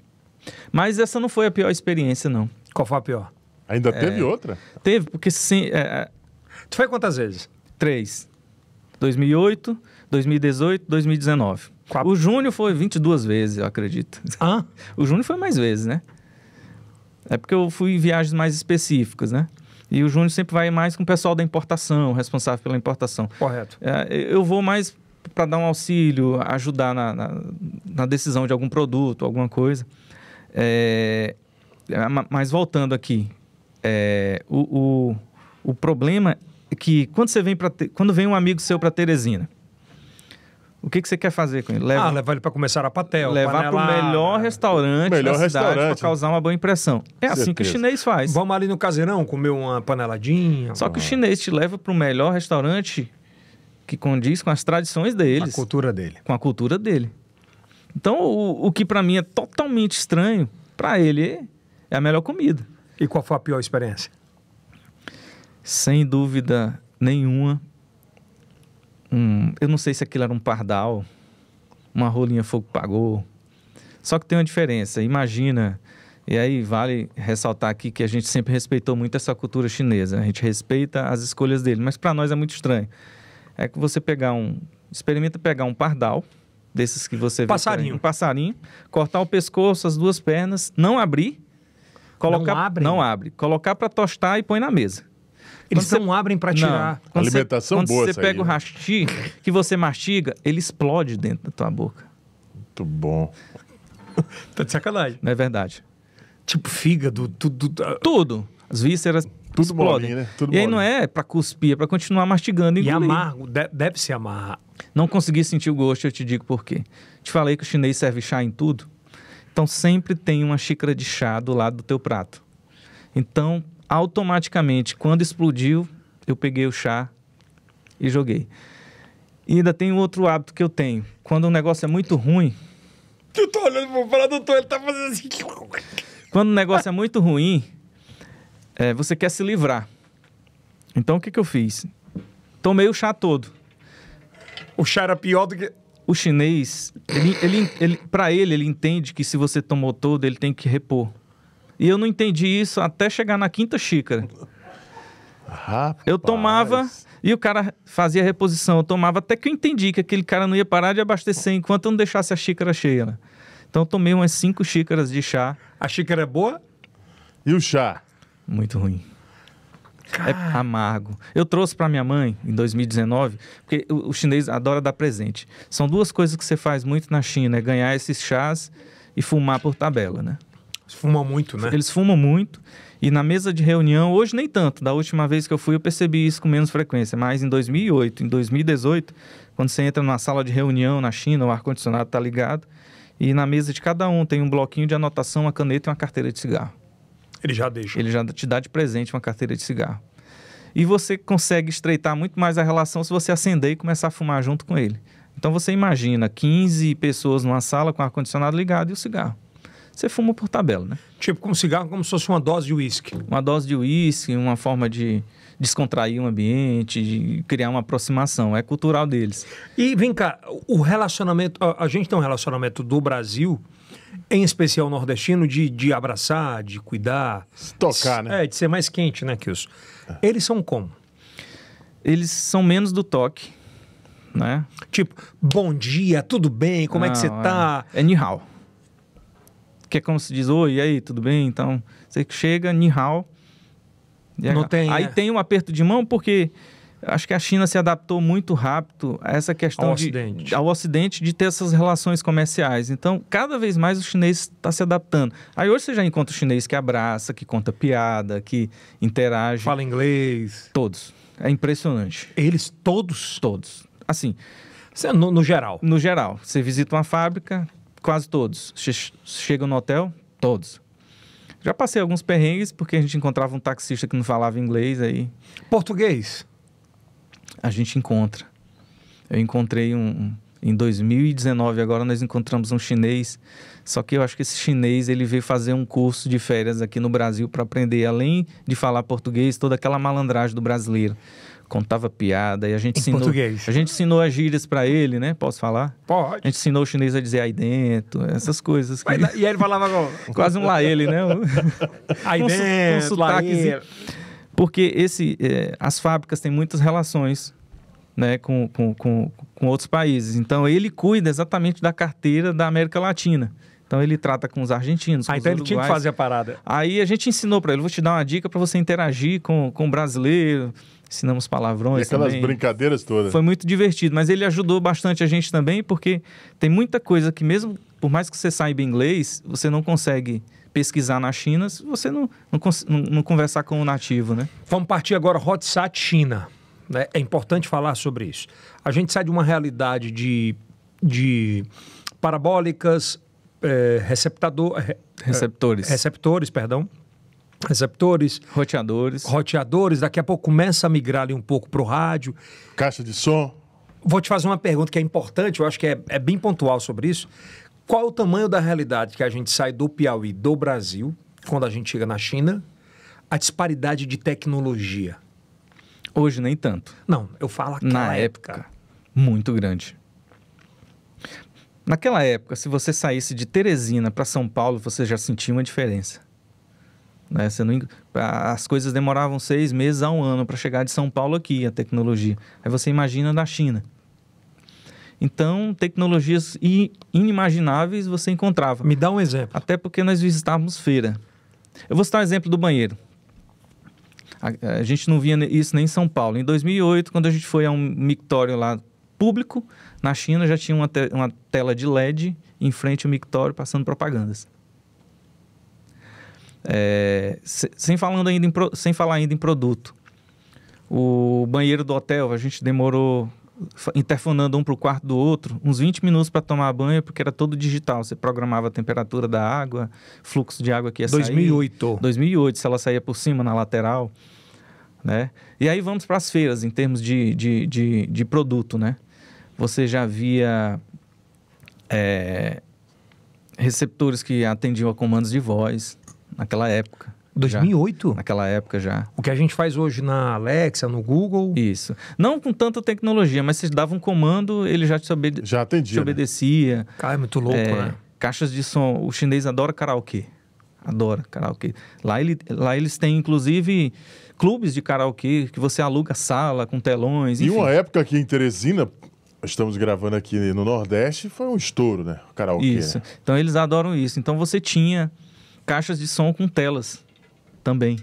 Speaker 3: Mas essa não foi a pior experiência, não. Qual foi a pior? Ainda é. teve é, outra? Teve, porque sim. É, é, tu foi quantas vezes? Três. 2008, 2018, 2019. Quatro. O Júnior foi 22 vezes, eu acredito. Ah? O Júnior foi mais vezes, né? É porque eu fui em viagens mais específicas, né? E o Júnior sempre vai mais com o pessoal da importação, responsável pela importação. Correto. É, eu vou mais para dar um auxílio, ajudar na, na, na, decisão de algum produto, alguma coisa. É, é mas voltando aqui, é, o, o, o, problema é que quando você vem para quando vem um amigo seu para Teresina, o que, que você quer fazer com ele? Leva, ah, levar ele para começar a patel. Levar para o melhor restaurante melhor da cidade para causar uma boa impressão. É Certeza. assim que o chinês faz. Vamos ali no caseirão comer uma paneladinha. Só que o chinês te leva para o melhor restaurante que condiz com as tradições deles. Com a cultura dele. Com a cultura dele. Então, o, o que para mim é totalmente estranho, para ele é a melhor comida. E qual foi a pior experiência? Sem dúvida nenhuma, um, eu não sei se aquilo era um pardal, uma rolinha fogo pagou. Só que tem uma diferença. Imagina, e aí vale ressaltar aqui que a gente sempre respeitou muito essa cultura chinesa. A gente respeita as escolhas dele, mas para nós é muito estranho. É que você pegar um, experimenta pegar um pardal desses que você é passarinho. vê, um passarinho, cortar o pescoço, as duas pernas, não abrir, colocar não abre, não abre colocar para tostar e põe na mesa. Eles cê... não abrem para tirar. Não. Alimentação cê, boa. Quando você pega aí, o hashi que você mastiga, ele explode dentro da tua boca. Muito bom. tá de sacanagem. Não é verdade. Tipo fígado, tudo. Ah. Tudo. As vísceras tudo explodem. Molinho, né? Tudo e aí molinho. não é para cuspir, é para continuar mastigando e E amargo, deve se amarrar. Não consegui sentir o gosto, eu te digo por quê. Te falei que o chinês serve chá em tudo. Então sempre tem uma xícara de chá do lado do teu prato. Então, automaticamente, quando explodiu, eu peguei o chá e joguei. E ainda tem outro hábito que eu tenho. Quando um negócio é muito ruim.
Speaker 1: Eu tô olhando pro produtor, ele
Speaker 3: tá fazendo assim. Quando o um negócio é muito ruim, é, você quer se livrar. Então o que, que eu fiz? Tomei o chá todo. O chá era pior do que. O chinês, ele, ele, ele, para ele, ele entende que se você tomou todo, ele tem que repor. E eu não entendi isso até chegar na quinta xícara. Rapaz. Eu tomava e o cara fazia reposição. Eu tomava até que eu entendi que aquele cara não ia parar de abastecer enquanto eu não deixasse a xícara cheia. Né? Então eu tomei umas cinco xícaras de chá. A xícara é boa? E o chá? Muito ruim. Car... É amargo. Eu trouxe para minha mãe em 2019, porque o, o chinês adora dar presente. São duas coisas que você faz muito na China: é ganhar esses chás e fumar por tabela, né? Fumam muito, né? Eles fumam muito. E na mesa de reunião, hoje nem tanto, da última vez que eu fui eu percebi isso com menos frequência, mas em 2008, em 2018, quando você entra numa sala de reunião na China, o ar-condicionado está ligado, e na mesa de cada um tem um bloquinho de anotação, uma caneta e uma carteira de cigarro. Ele já deixa. Ele já te dá de presente uma carteira de cigarro. E você consegue estreitar muito mais a relação se você acender e começar a fumar junto com ele. Então você imagina 15 pessoas numa sala com o ar-condicionado ligado e o cigarro você fuma por tabela, né? Tipo, com cigarro, como se fosse uma dose de uísque. Uma dose de uísque, uma forma de descontrair o ambiente, de criar uma aproximação. É cultural deles. E vem cá, o
Speaker 1: relacionamento. A, gente tem um relacionamento do Brasil, em especial nordestino, de, de abraçar, de cuidar. Tocar, né? É, de ser mais quente, né, Kilson? os é. Eles são como?
Speaker 3: Eles são menos do toque. Né? Tipo, bom dia, tudo bem, como Não, é que você tá? É, é que é como se diz, oi, e aí, tudo bem? Então, você chega, Nihao. Não tem, aí é. tem um aperto de mão, porque acho que a China se adaptou muito rápido a essa questão ao, de, ocidente. ao Ocidente de ter essas relações comerciais. Então, cada vez mais o chinês está se adaptando. Aí hoje você já encontra o chinês que abraça, que conta piada, que interage. Fala inglês. Todos. É impressionante. Eles todos? Todos. Assim. No, no geral. No geral. Você visita uma fábrica, quase todos. Che chegam no hotel, todos. Já passei alguns perrengues porque a gente encontrava um taxista que não falava inglês aí. Português? A gente encontra. Eu encontrei um. Em 2019, agora nós encontramos um chinês. Só que eu acho que esse chinês ele veio fazer um curso de férias aqui no Brasil para aprender, além de falar português, toda aquela malandragem do brasileiro contava piada e a gente em ensinou, português. a gente ensinou as gírias para ele, né? Posso falar? Pode. A gente ensinou o chinês a dizer aí dentro, essas coisas que... Mas, e aí ele falava quase um lá ele, né? aí um, dentro, um lá Porque esse, é, as fábricas têm muitas relações né, com, com, com, com, outros países. Então, ele cuida exatamente da carteira da América Latina. Então, ele trata com os argentinos, com ah, então ele tinha que fazer a parada. Aí, a gente ensinou para ele, vou te dar uma dica para você interagir com, com o brasileiro, ensinamos palavrões. E aquelas também. brincadeiras todas. Foi muito divertido, mas ele ajudou bastante a gente também, porque tem muita coisa que, mesmo por mais que você saiba inglês, você não consegue pesquisar na China se você não, não, não, não conversar com o nativo, né? Vamos partir agora, HotSat
Speaker 1: China. Né? É importante falar sobre isso. A gente sai de uma realidade de, de parabólicas, é, receptador, é, receptores. Eh, receptores, perdão receptores, roteadores. Roteadores, daqui a pouco começa a migrar ali um pouco para o rádio. Caixa de som. Vou te fazer uma pergunta que é importante, eu acho que é, é bem pontual sobre isso. Qual o tamanho da realidade que a gente sai do Piauí, do Brasil, quando a gente chega na China? A disparidade de tecnologia.
Speaker 3: Hoje nem tanto. Não, eu falo na época, época. Muito grande. Naquela época, se você saísse de Teresina para São Paulo, você já sentia uma diferença. Né? Você não, as coisas demoravam seis meses a um ano para chegar de São Paulo aqui, a tecnologia. Aí você imagina na China. Então, tecnologias inimagináveis você encontrava. Me dá um exemplo. Até porque nós visitávamos feira. Eu vou citar o um exemplo do banheiro. A, a, gente não via isso nem em São Paulo. Em 2008, quando a gente foi a um mictório lá público, na China já tinha uma, te uma tela de LED em frente ao mictório passando propagandas. É, sem, falando ainda em, sem falar ainda em produto. O banheiro do hotel, a gente demorou interfonando um para o quarto do outro, uns 20 minutos para tomar banho, porque era todo digital. Você programava a temperatura da água, fluxo de água que ia 2008. sair. 2008. se ela saía por cima, na lateral. Né? E aí vamos para as feiras, em termos de, de, de, de, produto. Né? Você já via é, receptores que atendiam a comandos de voz, naquela época. 2008? Já, naquela época já. O que a gente faz hoje na Alexa, no Google? Isso. Não com tanta tecnologia, mas você dava um comando, ele já te, obede já atendia, te né? obedecia. Né? Cara, é muito louco, é, né? Caixas de som. O chinês adora karaokê. Adora karaokê. Lá, ele, lá eles têm, inclusive, clubes de karaokê que você aluga sala com telões. Enfim. E uma época aqui em Teresina, estamos gravando aqui no
Speaker 2: Nordeste, foi um estouro, né?
Speaker 3: O karaokê. Isso. Né? Então eles adoram isso. Então você tinha caixas de som com telas também.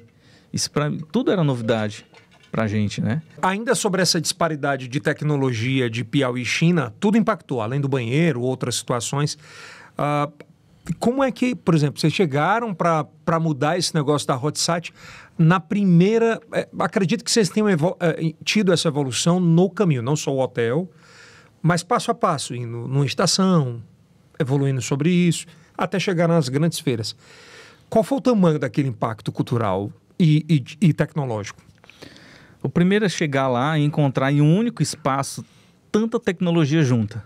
Speaker 3: Isso para tudo era novidade para gente, né?
Speaker 1: Ainda sobre essa disparidade de tecnologia de Piauí e China, tudo impactou, além do banheiro, outras situações. Uh, como é que, por exemplo, vocês chegaram para mudar esse negócio da HotSat na primeira... É, acredito que vocês tenham é, tido essa evolução no caminho, não só o hotel, mas passo a passo, indo numa estação, evoluindo sobre isso, até chegar nas grandes feiras.
Speaker 3: Qual foi o tamanho daquele impacto cultural e, e, e tecnológico? O primeiro é chegar lá e encontrar em um único espaço tanta tecnologia junta.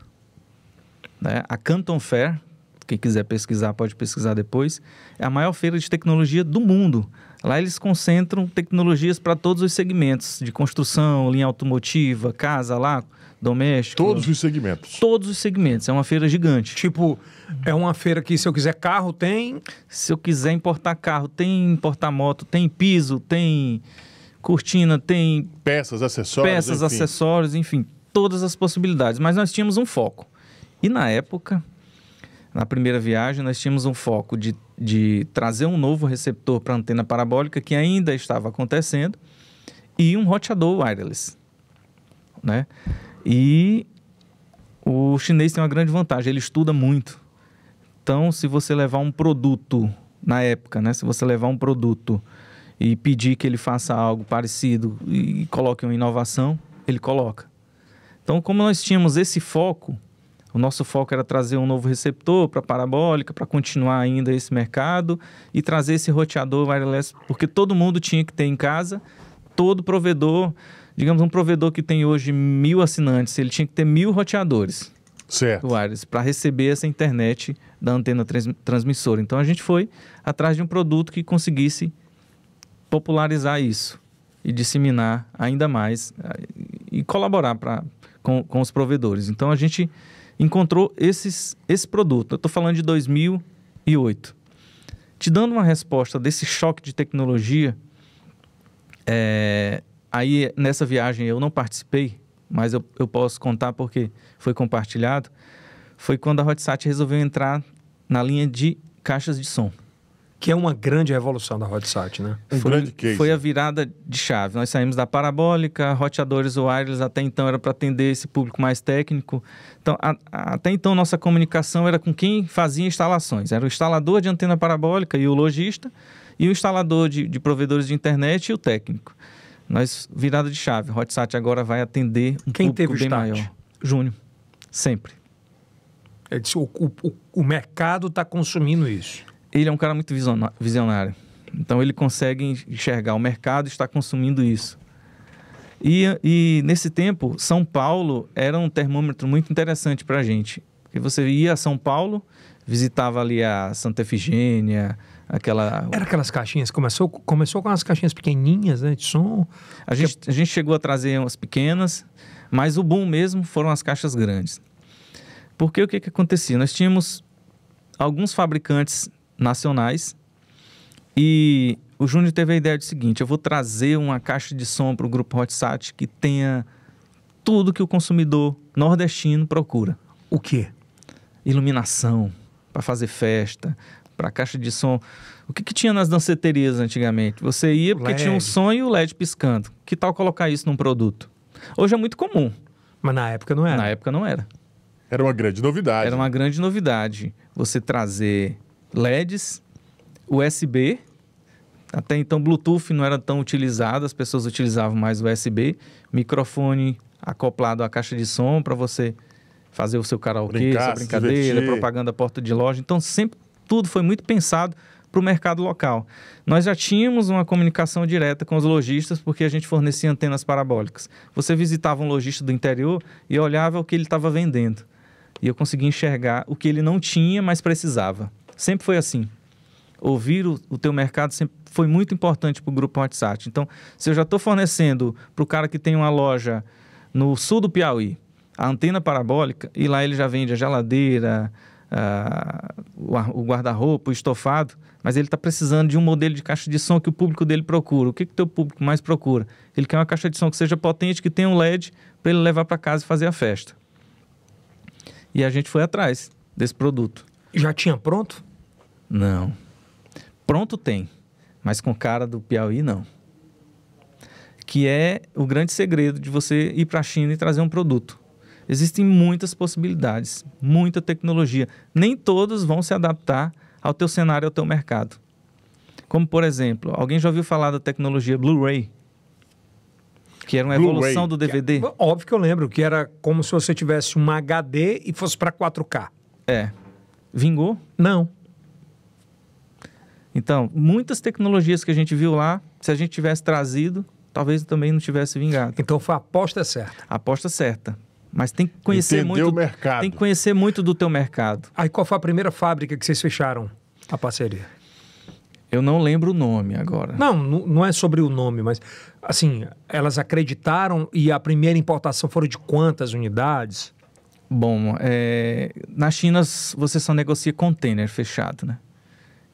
Speaker 3: Né? A Canton Fair, quem quiser pesquisar pode pesquisar depois, é a maior feira de tecnologia do mundo. Lá eles concentram tecnologias para todos os segmentos, de construção, linha automotiva, casa lá, doméstico. Todos os segmentos. Todos os segmentos. É uma feira gigante. Tipo, é uma feira que se eu quiser carro, tem. Se eu quiser importar carro, tem importar moto, tem piso, tem cortina, tem. Peças, acessórios. Peças, enfim. acessórios, enfim, todas as possibilidades. Mas nós tínhamos um foco. E na época, na primeira viagem, nós tínhamos um foco de, de trazer um novo receptor para antena parabólica, que ainda estava acontecendo, e um roteador wireless. Né? E o chinês tem uma grande vantagem, ele estuda muito. Então, se você levar um produto na época, né? Se você levar um produto e pedir que ele faça algo parecido e coloque uma inovação, ele coloca. Então, como nós tínhamos esse foco, o nosso foco era trazer um novo receptor para parabólica, para continuar ainda esse mercado e trazer esse roteador wireless, porque todo mundo tinha que ter em casa, todo provedor digamos, um provedor que tem hoje mil assinantes, ele tinha que ter mil roteadores. Certo. Para receber essa internet da antena trans transmissora. Então a gente foi atrás de um produto que conseguisse popularizar isso e disseminar ainda mais e colaborar pra, com, com os provedores. Então a gente encontrou esses, esse produto. Eu estou falando de 2008. Te dando uma resposta desse choque de tecnologia, é, Aí, nessa viagem, eu não participei, mas eu, eu posso contar porque foi compartilhado. Foi quando a Hotsat resolveu entrar na linha de caixas de som. Que é uma grande revolução da Hotsat, né? Um foi, grande case. Foi a virada de chave. Nós saímos da parabólica, roteadores wireless até então era para atender esse público mais técnico. Então, a, a, até então nossa comunicação era com quem fazia instalações. Era o instalador de antena parabólica e o lojista, e o instalador de, de provedores de internet e o técnico. Nós, virada de chave, HotSat agora vai atender um Quem público bem maior. Júnior, sempre. É, o, o, o mercado está consumindo isso. Ele é um cara muito visionário. Então ele consegue enxergar o mercado está consumindo isso. E, e nesse tempo, São Paulo era um termômetro muito interessante para a gente. Porque você ia a São Paulo, visitava ali a Santa Efigênia, aquela... Era aquelas caixinhas, começou, começou com as caixinhas pequenininhas, né, de som. A que... gente, a gente chegou a trazer umas pequenas, mas o boom mesmo foram as caixas grandes. Porque o que, que acontecia? Nós tínhamos alguns fabricantes nacionais e o Júnior teve a ideia do seguinte, eu vou trazer uma caixa de som para o grupo HotSat que tenha tudo que o consumidor nordestino procura. O quê? Iluminação, para fazer festa, para a caixa de som. O que, que tinha nas danceterias antigamente? Você ia porque LED. tinha um som e o LED piscando. Que tal colocar isso num produto? Hoje é muito comum. Mas na época não era. Na época não era. Era uma grande novidade. Era uma grande novidade. Você trazer LEDs, USB. Até então, Bluetooth não era tão utilizado, as pessoas utilizavam mais USB. Microfone acoplado à caixa de som para você fazer o seu karaokê, Brincar, sua brincadeira, propaganda porta de loja. Então, sempre tudo foi muito pensado para o mercado local. Nós já tínhamos uma comunicação direta com os lojistas, porque a gente fornecia antenas parabólicas. Você visitava um lojista do interior e olhava o que ele estava vendendo. E eu conseguia enxergar o que ele não tinha, mas precisava. Sempre foi assim. Ouvir o, o teu mercado sempre foi muito importante para o grupo WhatsApp. Então, se eu já estou fornecendo para o cara que tem uma loja no sul do Piauí, a antena parabólica, e lá ele já vende a geladeira, uh, o guarda-roupa, o estofado, mas ele está precisando de um modelo de caixa de som que o público dele procura. O que o teu público mais procura? Ele quer uma caixa de som que seja potente, que tenha um LED para ele levar para casa e fazer a festa. E a gente foi atrás desse produto. Já tinha pronto? Não. Pronto tem, mas com cara do Piauí não. Que é o grande segredo de você ir para a China e trazer um produto Existem muitas possibilidades, muita tecnologia. Nem todos vão se adaptar ao teu cenário, ao teu mercado. Como, por exemplo, alguém já ouviu falar da tecnologia Blu-ray? Que era uma evolução do DVD? Que,
Speaker 1: óbvio que eu lembro, que era como se você tivesse uma HD e fosse para
Speaker 3: 4K. É. Vingou? Não. Então, muitas tecnologias que a gente viu lá, se a gente tivesse trazido, talvez também não tivesse vingado. Então foi a aposta certa. A aposta certa. Mas tem que conhecer muito. O mercado. Tem que conhecer
Speaker 1: muito do teu mercado. Aí qual foi a primeira fábrica que vocês fecharam a parceria? Eu não lembro o nome agora. Não, não é sobre o nome, mas assim, elas
Speaker 3: acreditaram e a primeira importação foram de quantas unidades? Bom, é, na China você só negocia container fechado, né?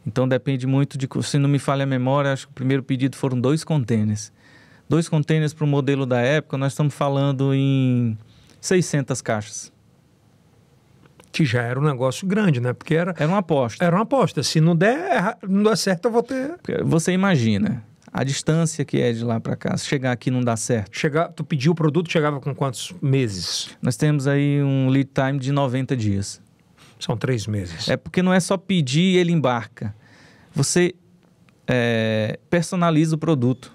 Speaker 3: Então depende muito de. Se não me falha a memória, acho que o primeiro pedido foram dois containers. Dois containers para o modelo da época, nós estamos falando em 600 caixas. Que já era um negócio grande, né? Porque era. Era uma aposta. Era uma aposta. Se não der, não der certo, eu vou ter. Você imagina a distância que é de lá para cá. Se chegar aqui não dá certo. Chegar, tu pediu o produto, chegava com quantos meses? Nós temos aí um lead time de 90 dias. São três meses. É porque não é só pedir e ele embarca. Você é, personaliza o produto.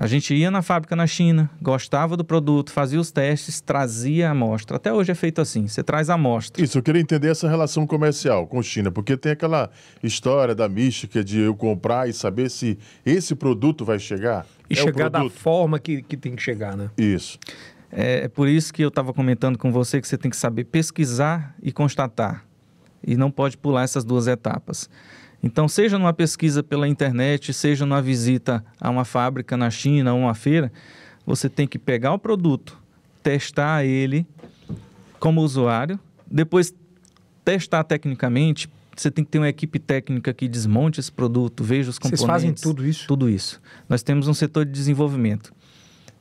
Speaker 3: A gente ia na fábrica na China, gostava do produto, fazia os testes, trazia a amostra. Até hoje é feito assim, você traz a amostra.
Speaker 2: Isso, eu queria entender essa relação comercial com China, porque tem aquela história da mística de eu comprar e saber se esse produto vai chegar.
Speaker 3: E é chegar da forma que, que tem que chegar, né? Isso. É, é por isso que eu estava comentando com você que você tem que saber pesquisar e constatar. E não pode pular essas duas etapas. Então, seja numa pesquisa pela internet, seja numa visita a uma fábrica na China ou uma feira, você tem que pegar o produto, testar ele como usuário, depois testar tecnicamente. Você tem que ter uma equipe técnica que desmonte esse produto, veja os componentes. Vocês fazem tudo isso? Tudo isso. Nós temos um setor de desenvolvimento.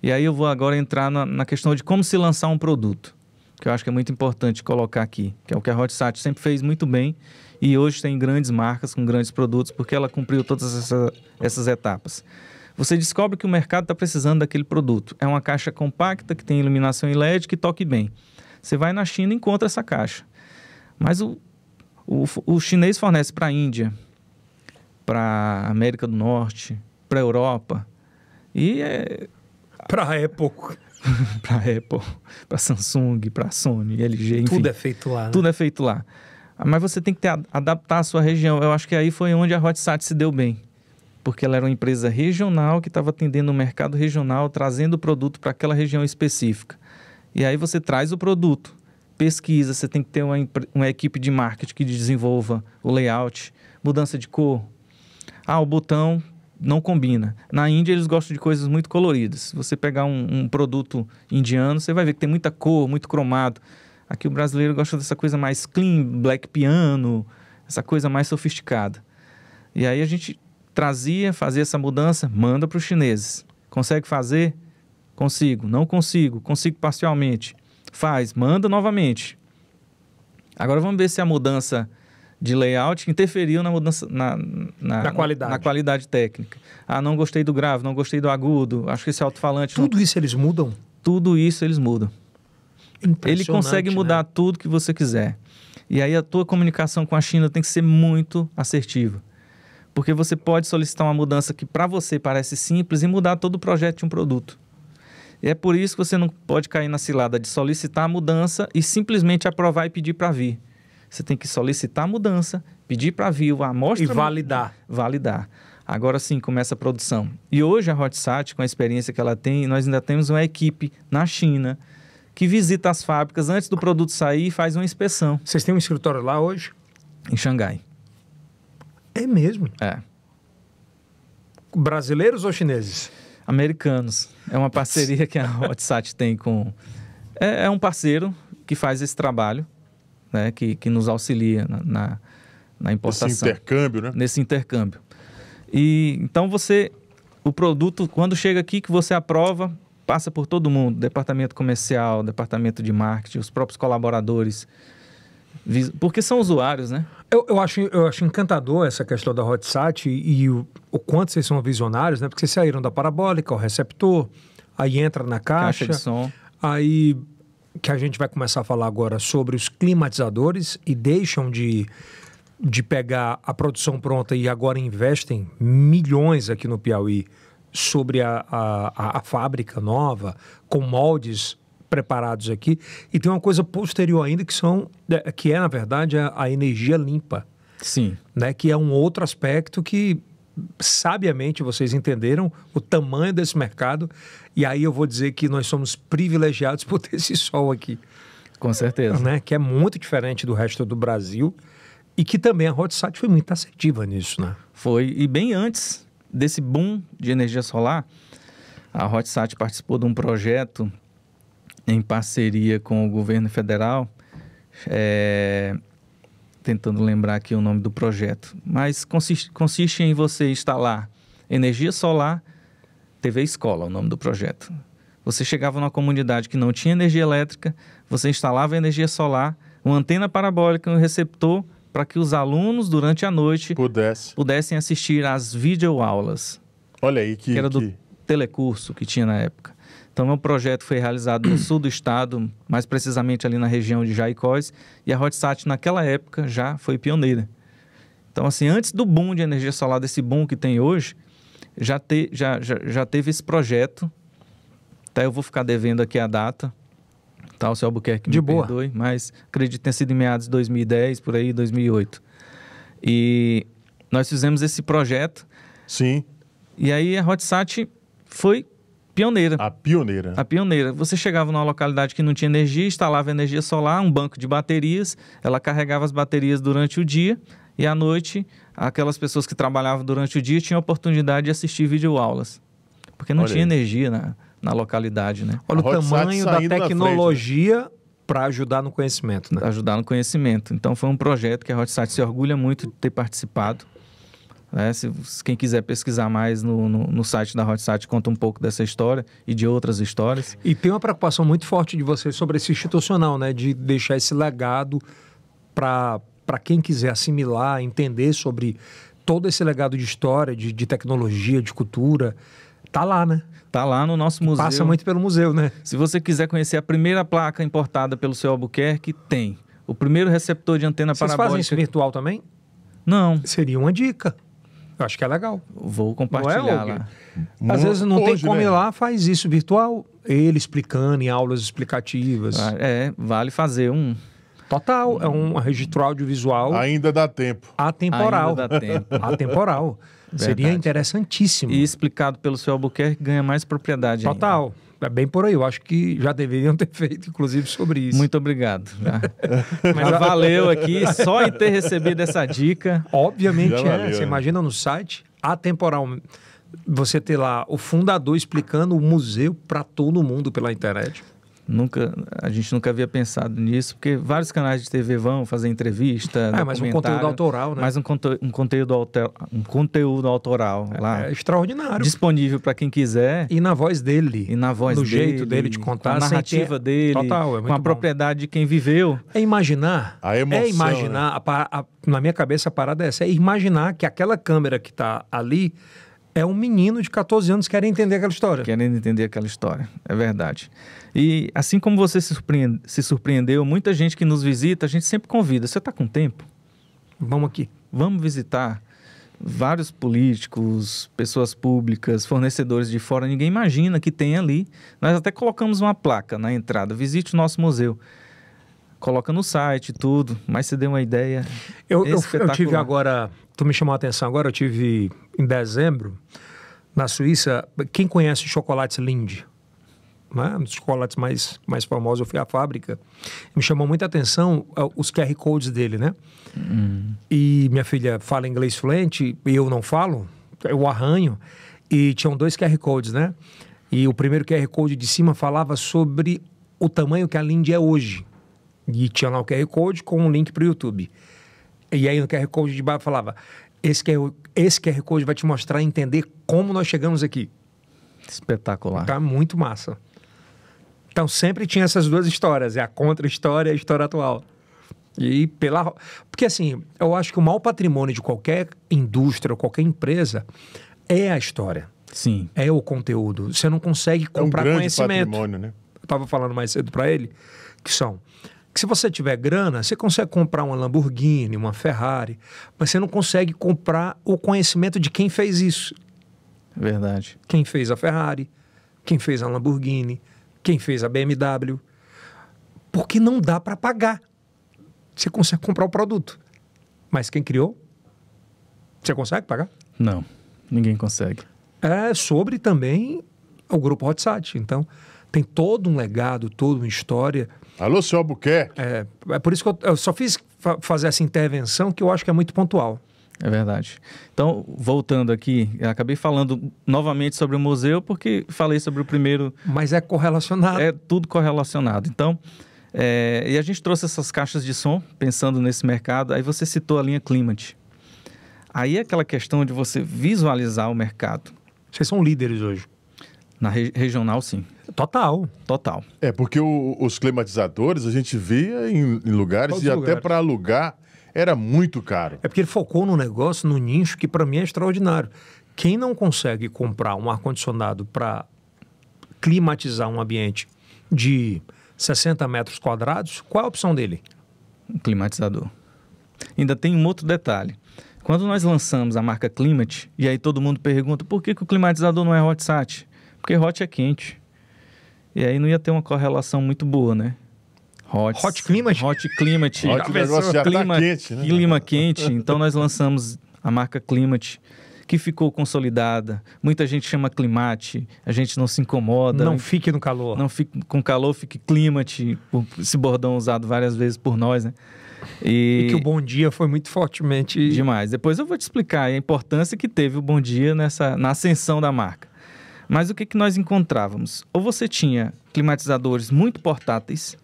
Speaker 3: E aí eu vou agora entrar na, na questão de como se lançar um produto, que eu acho que é muito importante colocar aqui, que é o que a Hotsat sempre fez muito bem, e hoje tem grandes marcas com grandes produtos porque ela cumpriu todas essa, essas etapas. Você descobre que o mercado está precisando daquele produto. É uma caixa compacta que tem iluminação em LED que toque bem. Você vai na China e encontra essa caixa. Mas o, o, o chinês fornece para a Índia, para a América do Norte, para a Europa. E é... Para a Apple. para Apple, para Samsung, para Sony, LG, enfim. Tudo é feito lá. Né? Tudo é feito lá. Ah, mas você tem que ter, adaptar a sua região. Eu acho que aí foi onde a HotSat se deu bem. Porque ela era uma empresa regional que estava atendendo o mercado regional, trazendo o produto para aquela região específica. E aí você traz o produto, pesquisa, você tem que ter uma, uma equipe de marketing que desenvolva o layout, mudança de cor. Ah, o botão não combina. Na Índia, eles gostam de coisas muito coloridas. Você pegar um, um, produto indiano, você vai ver que tem muita cor, muito cromado. Aqui o brasileiro gosta dessa coisa mais clean, black piano, essa coisa mais sofisticada. E aí a gente trazia, fazia essa mudança, manda para os chineses. Consegue fazer? Consigo. Não consigo. Consigo parcialmente. Faz. Manda novamente. Agora vamos ver se a mudança de layout interferiu na mudança na, na, na qualidade. Na, na, qualidade técnica. Ah, não gostei do grave, não gostei do agudo, acho que esse alto-falante. Tudo não... isso eles mudam? Tudo isso eles mudam. Ele consegue né? mudar né? tudo que você quiser. E aí a tua comunicação com a China tem que ser muito assertiva. Porque você pode solicitar uma mudança que para você parece simples e mudar todo o projeto de um produto. E é por isso que você não pode cair na cilada de solicitar a mudança e simplesmente aprovar e pedir para vir. Você tem que solicitar a mudança, pedir para vir a amostra... E validar. Validar. Agora sim, começa a produção. E hoje a HotSat, com a experiência que ela tem, nós ainda temos uma equipe na China que visita as fábricas antes do produto sair e faz uma inspeção. Vocês têm um escritório lá hoje? Em Xangai. É mesmo? É. Brasileiros ou chineses? Americanos. É uma parceria que a WhatsApp tem com. É, é, um parceiro que faz esse trabalho, né? que, que nos auxilia na, na, na importação. Nesse intercâmbio, né? Nesse intercâmbio. E então você. O produto, quando chega aqui, que você aprova, passa por todo mundo, departamento comercial, departamento de marketing, os próprios colaboradores, porque são usuários, né? Eu, eu, acho, eu acho encantador essa
Speaker 1: questão da HotSat e, e o, o, quanto vocês são visionários, né? Porque vocês saíram da parabólica, o receptor, aí entra na caixa, caixa de som. aí que a gente vai começar a falar agora sobre os climatizadores e deixam de, de pegar a produção pronta e agora investem milhões aqui no Piauí sobre a, a, a fábrica nova, com moldes preparados aqui. E tem uma coisa posterior ainda que são é, que é na verdade a, a, energia limpa. Sim. Né, que é um outro aspecto que sabiamente vocês entenderam o tamanho desse mercado e aí eu vou dizer que nós somos privilegiados por ter esse sol aqui. Com certeza. Né, que é muito diferente do resto do Brasil e que também a Rodsat foi muito assertiva
Speaker 3: nisso, né? Foi e bem antes desse boom de energia solar, a HotSat participou de um projeto em parceria com o governo federal, é, tentando lembrar aqui o nome do projeto, mas consiste, consiste em você instalar energia solar, TV Escola, o nome do projeto. Você chegava numa comunidade que não tinha energia elétrica, você instalava energia solar, uma antena parabólica, um receptor para que os alunos, durante a noite, Pudesse. pudessem assistir às videoaulas. Olha aí que. Que era do que... telecurso que tinha na época. Então, meu projeto foi realizado no sul do estado, mais precisamente ali na região de Jaicóis, e a Hotsat, naquela época, já foi pioneira. Então, assim, antes do boom de energia solar, desse boom que tem hoje, já, te, já, já, já teve esse projeto. Até eu vou ficar devendo aqui a data, tá? O seu Albuquerque de me boa. perdoe, mas acredito que tenha sido em meados de 2010, por aí, 2008. E nós fizemos esse projeto. Sim. E aí a Hotsat foi pioneira. A pioneira. A pioneira. Você chegava numa localidade que não tinha energia, instalava energia solar, um banco de baterias, ela carregava as baterias durante o dia e à noite aquelas pessoas que trabalhavam durante o dia tinham a oportunidade de assistir videoaulas. Porque não Olha tinha aí. energia na. Né? na localidade, né? Olha o tamanho da né? tecnologia né? para ajudar no conhecimento, né? ajudar no conhecimento. Então foi um projeto que a Hotsite se orgulha muito de ter participado. Né? Se, quem quiser pesquisar mais no, no, no site da Hotsite conta um pouco dessa história e de outras histórias. E tem uma preocupação muito forte de vocês sobre esse institucional, né? De deixar
Speaker 1: esse legado para quem quiser assimilar, entender sobre
Speaker 3: todo esse legado de história, de, de tecnologia, de cultura, tá lá, né? Tá lá no nosso museu. Passa muito pelo museu, né? Se você quiser conhecer a primeira placa importada pelo seu Albuquerque, tem. O primeiro receptor de antena Vocês parabólica. Vocês fazem isso virtual também?
Speaker 1: Não. Seria uma dica.
Speaker 3: Eu acho que é legal. Vou é, compartilhar é, lá. Às vezes não Hoje, tem como né? ir lá,
Speaker 1: faz isso virtual. Ele explicando em aulas explicativas. Ah, é, vale fazer um. Total, é um registro audiovisual. Ainda dá tempo. Atemporal. Ainda dá tempo. Atemporal. Verdade. Seria interessantíssimo. E explicado pelo seu Albuquerque ganha mais propriedade. Total. Ainda. É bem por aí. Eu acho que já deveriam ter feito, inclusive, sobre isso. Muito obrigado. Né? Mas valeu aqui só em ter recebido essa dica. Obviamente já é. Valeu, você né? imagina no site, atemporal. Você ter lá o fundador explicando o
Speaker 3: museu para todo mundo pela internet. Nunca, a gente nunca havia pensado nisso, porque vários canais de TV vão fazer entrevista. Ah, mas um conteúdo autoral, né? Mas um, conte um, conteúdo, alter, um conteúdo autoral é, lá. É extraordinário. Disponível para quem quiser. E na voz dele. E na voz do dele. Do jeito dele de contar. a narrativa ter... dele. Total, é Com a bom. propriedade de quem viveu.
Speaker 1: É imaginar. A emoção. É imaginar. Né? A, a, na minha cabeça a parada é essa. É imaginar que aquela
Speaker 3: câmera que está ali é um menino de 14 anos que quer entender aquela história. Querendo entender aquela história. É verdade. E assim como você se, surpreende, se surpreendeu, muita gente que nos visita, a gente sempre convida. Você está com tempo? Vamos aqui. Vamos visitar vários políticos, pessoas públicas, fornecedores de fora, ninguém imagina que tem ali. Nós até colocamos uma placa na entrada: visite o nosso museu. Coloca no site tudo, mas você deu uma ideia. Eu, eu, eu tive agora, tu me chamou a atenção
Speaker 1: agora, eu tive em dezembro, na Suíça, quem conhece chocolates Lindt? né? um dos chocolates mais, mais famosos, eu fui à fábrica. Me chamou muita atenção uh, os QR Codes dele, né? Hum. E minha filha fala inglês fluente, e eu não falo, eu arranho. E tinham dois QR Codes, né? E o primeiro QR Code de cima falava sobre o tamanho que a Lindy é hoje. E tinha lá o QR Code com um link para o YouTube. E aí no QR Code de baixo falava: esse QR, esse QR Code vai te mostrar entender como nós chegamos aqui. Espetacular. Tá muito massa. Então sempre tinha essas duas histórias, é a contra-história e a história atual. E pela. Porque assim, eu acho que o maior patrimônio de qualquer indústria ou qualquer empresa é a história. Sim. É o conteúdo. Você não consegue comprar é um conhecimento. patrimônio, né? Eu tava falando mais cedo para ele que são que se você tiver grana, você consegue comprar uma Lamborghini, uma Ferrari, mas você não consegue comprar o conhecimento de quem fez isso. Verdade. Quem fez a Ferrari, quem fez a Lamborghini, quem fez a BMW, porque não dá para pagar. Você consegue comprar o produto, mas quem criou, você consegue pagar?
Speaker 3: Não, ninguém consegue.
Speaker 1: É sobre também o grupo Hotsat. Então, tem todo um legado, toda uma história. Alô, seu Albuquerque. É, é por isso que eu, eu só fiz fa fazer essa intervenção que eu acho que é muito pontual.
Speaker 3: É verdade. Então, voltando aqui, acabei falando novamente sobre o museu, porque falei sobre o primeiro. Mas é correlacionado. É tudo correlacionado. Então, é, e a gente trouxe essas caixas de som, pensando nesse mercado. Aí você citou a linha Climate. Aí é aquela questão de você visualizar o mercado. Vocês são líderes hoje. Na re regional, sim. Total. Total.
Speaker 2: É, porque o, os climatizadores a gente via em, em lugares Todos e lugares. até para alugar era muito caro. É porque ele focou no negócio, no nicho,
Speaker 1: que para mim é extraordinário. Quem não consegue comprar um ar-condicionado para climatizar um ambiente de 60 metros quadrados, qual é a opção dele?
Speaker 3: Um climatizador. Ainda tem um outro detalhe. Quando nós lançamos a marca Climate, e aí todo mundo pergunta por que, que o climatizador não é hot sat? Porque hot é quente. E aí não ia ter uma correlação muito boa, né? Hot, hot Climate. Hot Climate. Hot negócio já tá clima, tá quente, né? Clima quente. Então nós lançamos a marca Climate, que ficou consolidada. Muita gente chama Climate, a gente não se incomoda. Não fique no calor. Não fique com calor, fique Climate. Esse bordão usado várias vezes por nós, né? E... e, que o Bom Dia foi muito fortemente... Demais. Depois eu vou te explicar a importância que teve o Bom Dia nessa, na ascensão da marca. Mas o que, que nós encontrávamos? Ou você tinha climatizadores muito portáteis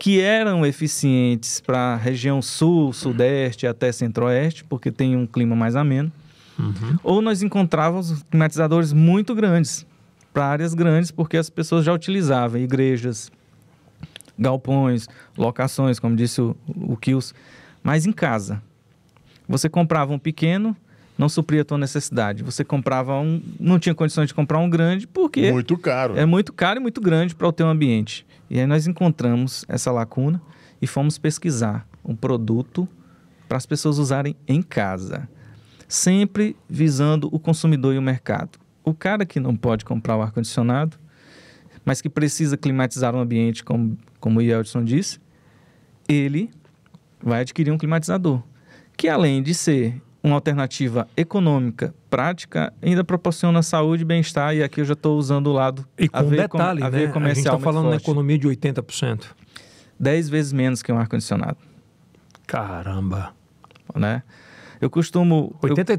Speaker 3: que eram eficientes para a região sul, sudeste até centro-oeste, porque tem um clima mais ameno. Uhum. Ou nós encontrávamos climatizadores muito grandes, para áreas grandes, porque as pessoas já utilizavam igrejas, galpões, locações, como disse o, o Kills, mas em casa. Você comprava um pequeno, não supria a tua necessidade. Você comprava um, não tinha condições de comprar um grande porque muito caro. É muito caro e muito grande para o teu ambiente. E aí nós encontramos essa lacuna e fomos pesquisar um produto para as pessoas usarem em casa, sempre visando o consumidor e o mercado. O cara que não pode comprar o ar condicionado, mas que precisa climatizar um ambiente, como, como o Yeldson disse, ele vai adquirir um climatizador, que além de ser uma alternativa econômica, prática, ainda proporciona saúde, bem-estar, e aqui eu já estou usando o lado e com a ver, detalhe, com, a né? ver comercial. A gente está falando na economia de 80%. 10 vezes menos que um ar-condicionado. Caramba! Né? Eu costumo. 80, eu,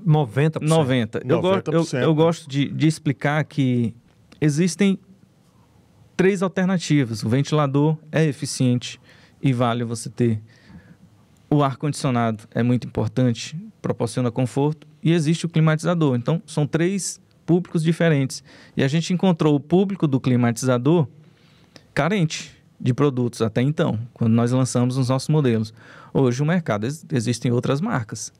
Speaker 3: 90%. 90%. Então é eu, 90%. eu, eu gosto de, de explicar que existem três alternativas. O ventilador é eficiente e vale você ter o ar-condicionado é muito importante, proporciona conforto, e existe o climatizador. Então, são três públicos diferentes. E a gente encontrou o público do climatizador carente de produtos até então, quando nós lançamos os nossos modelos. Hoje, o mercado existem outras marcas.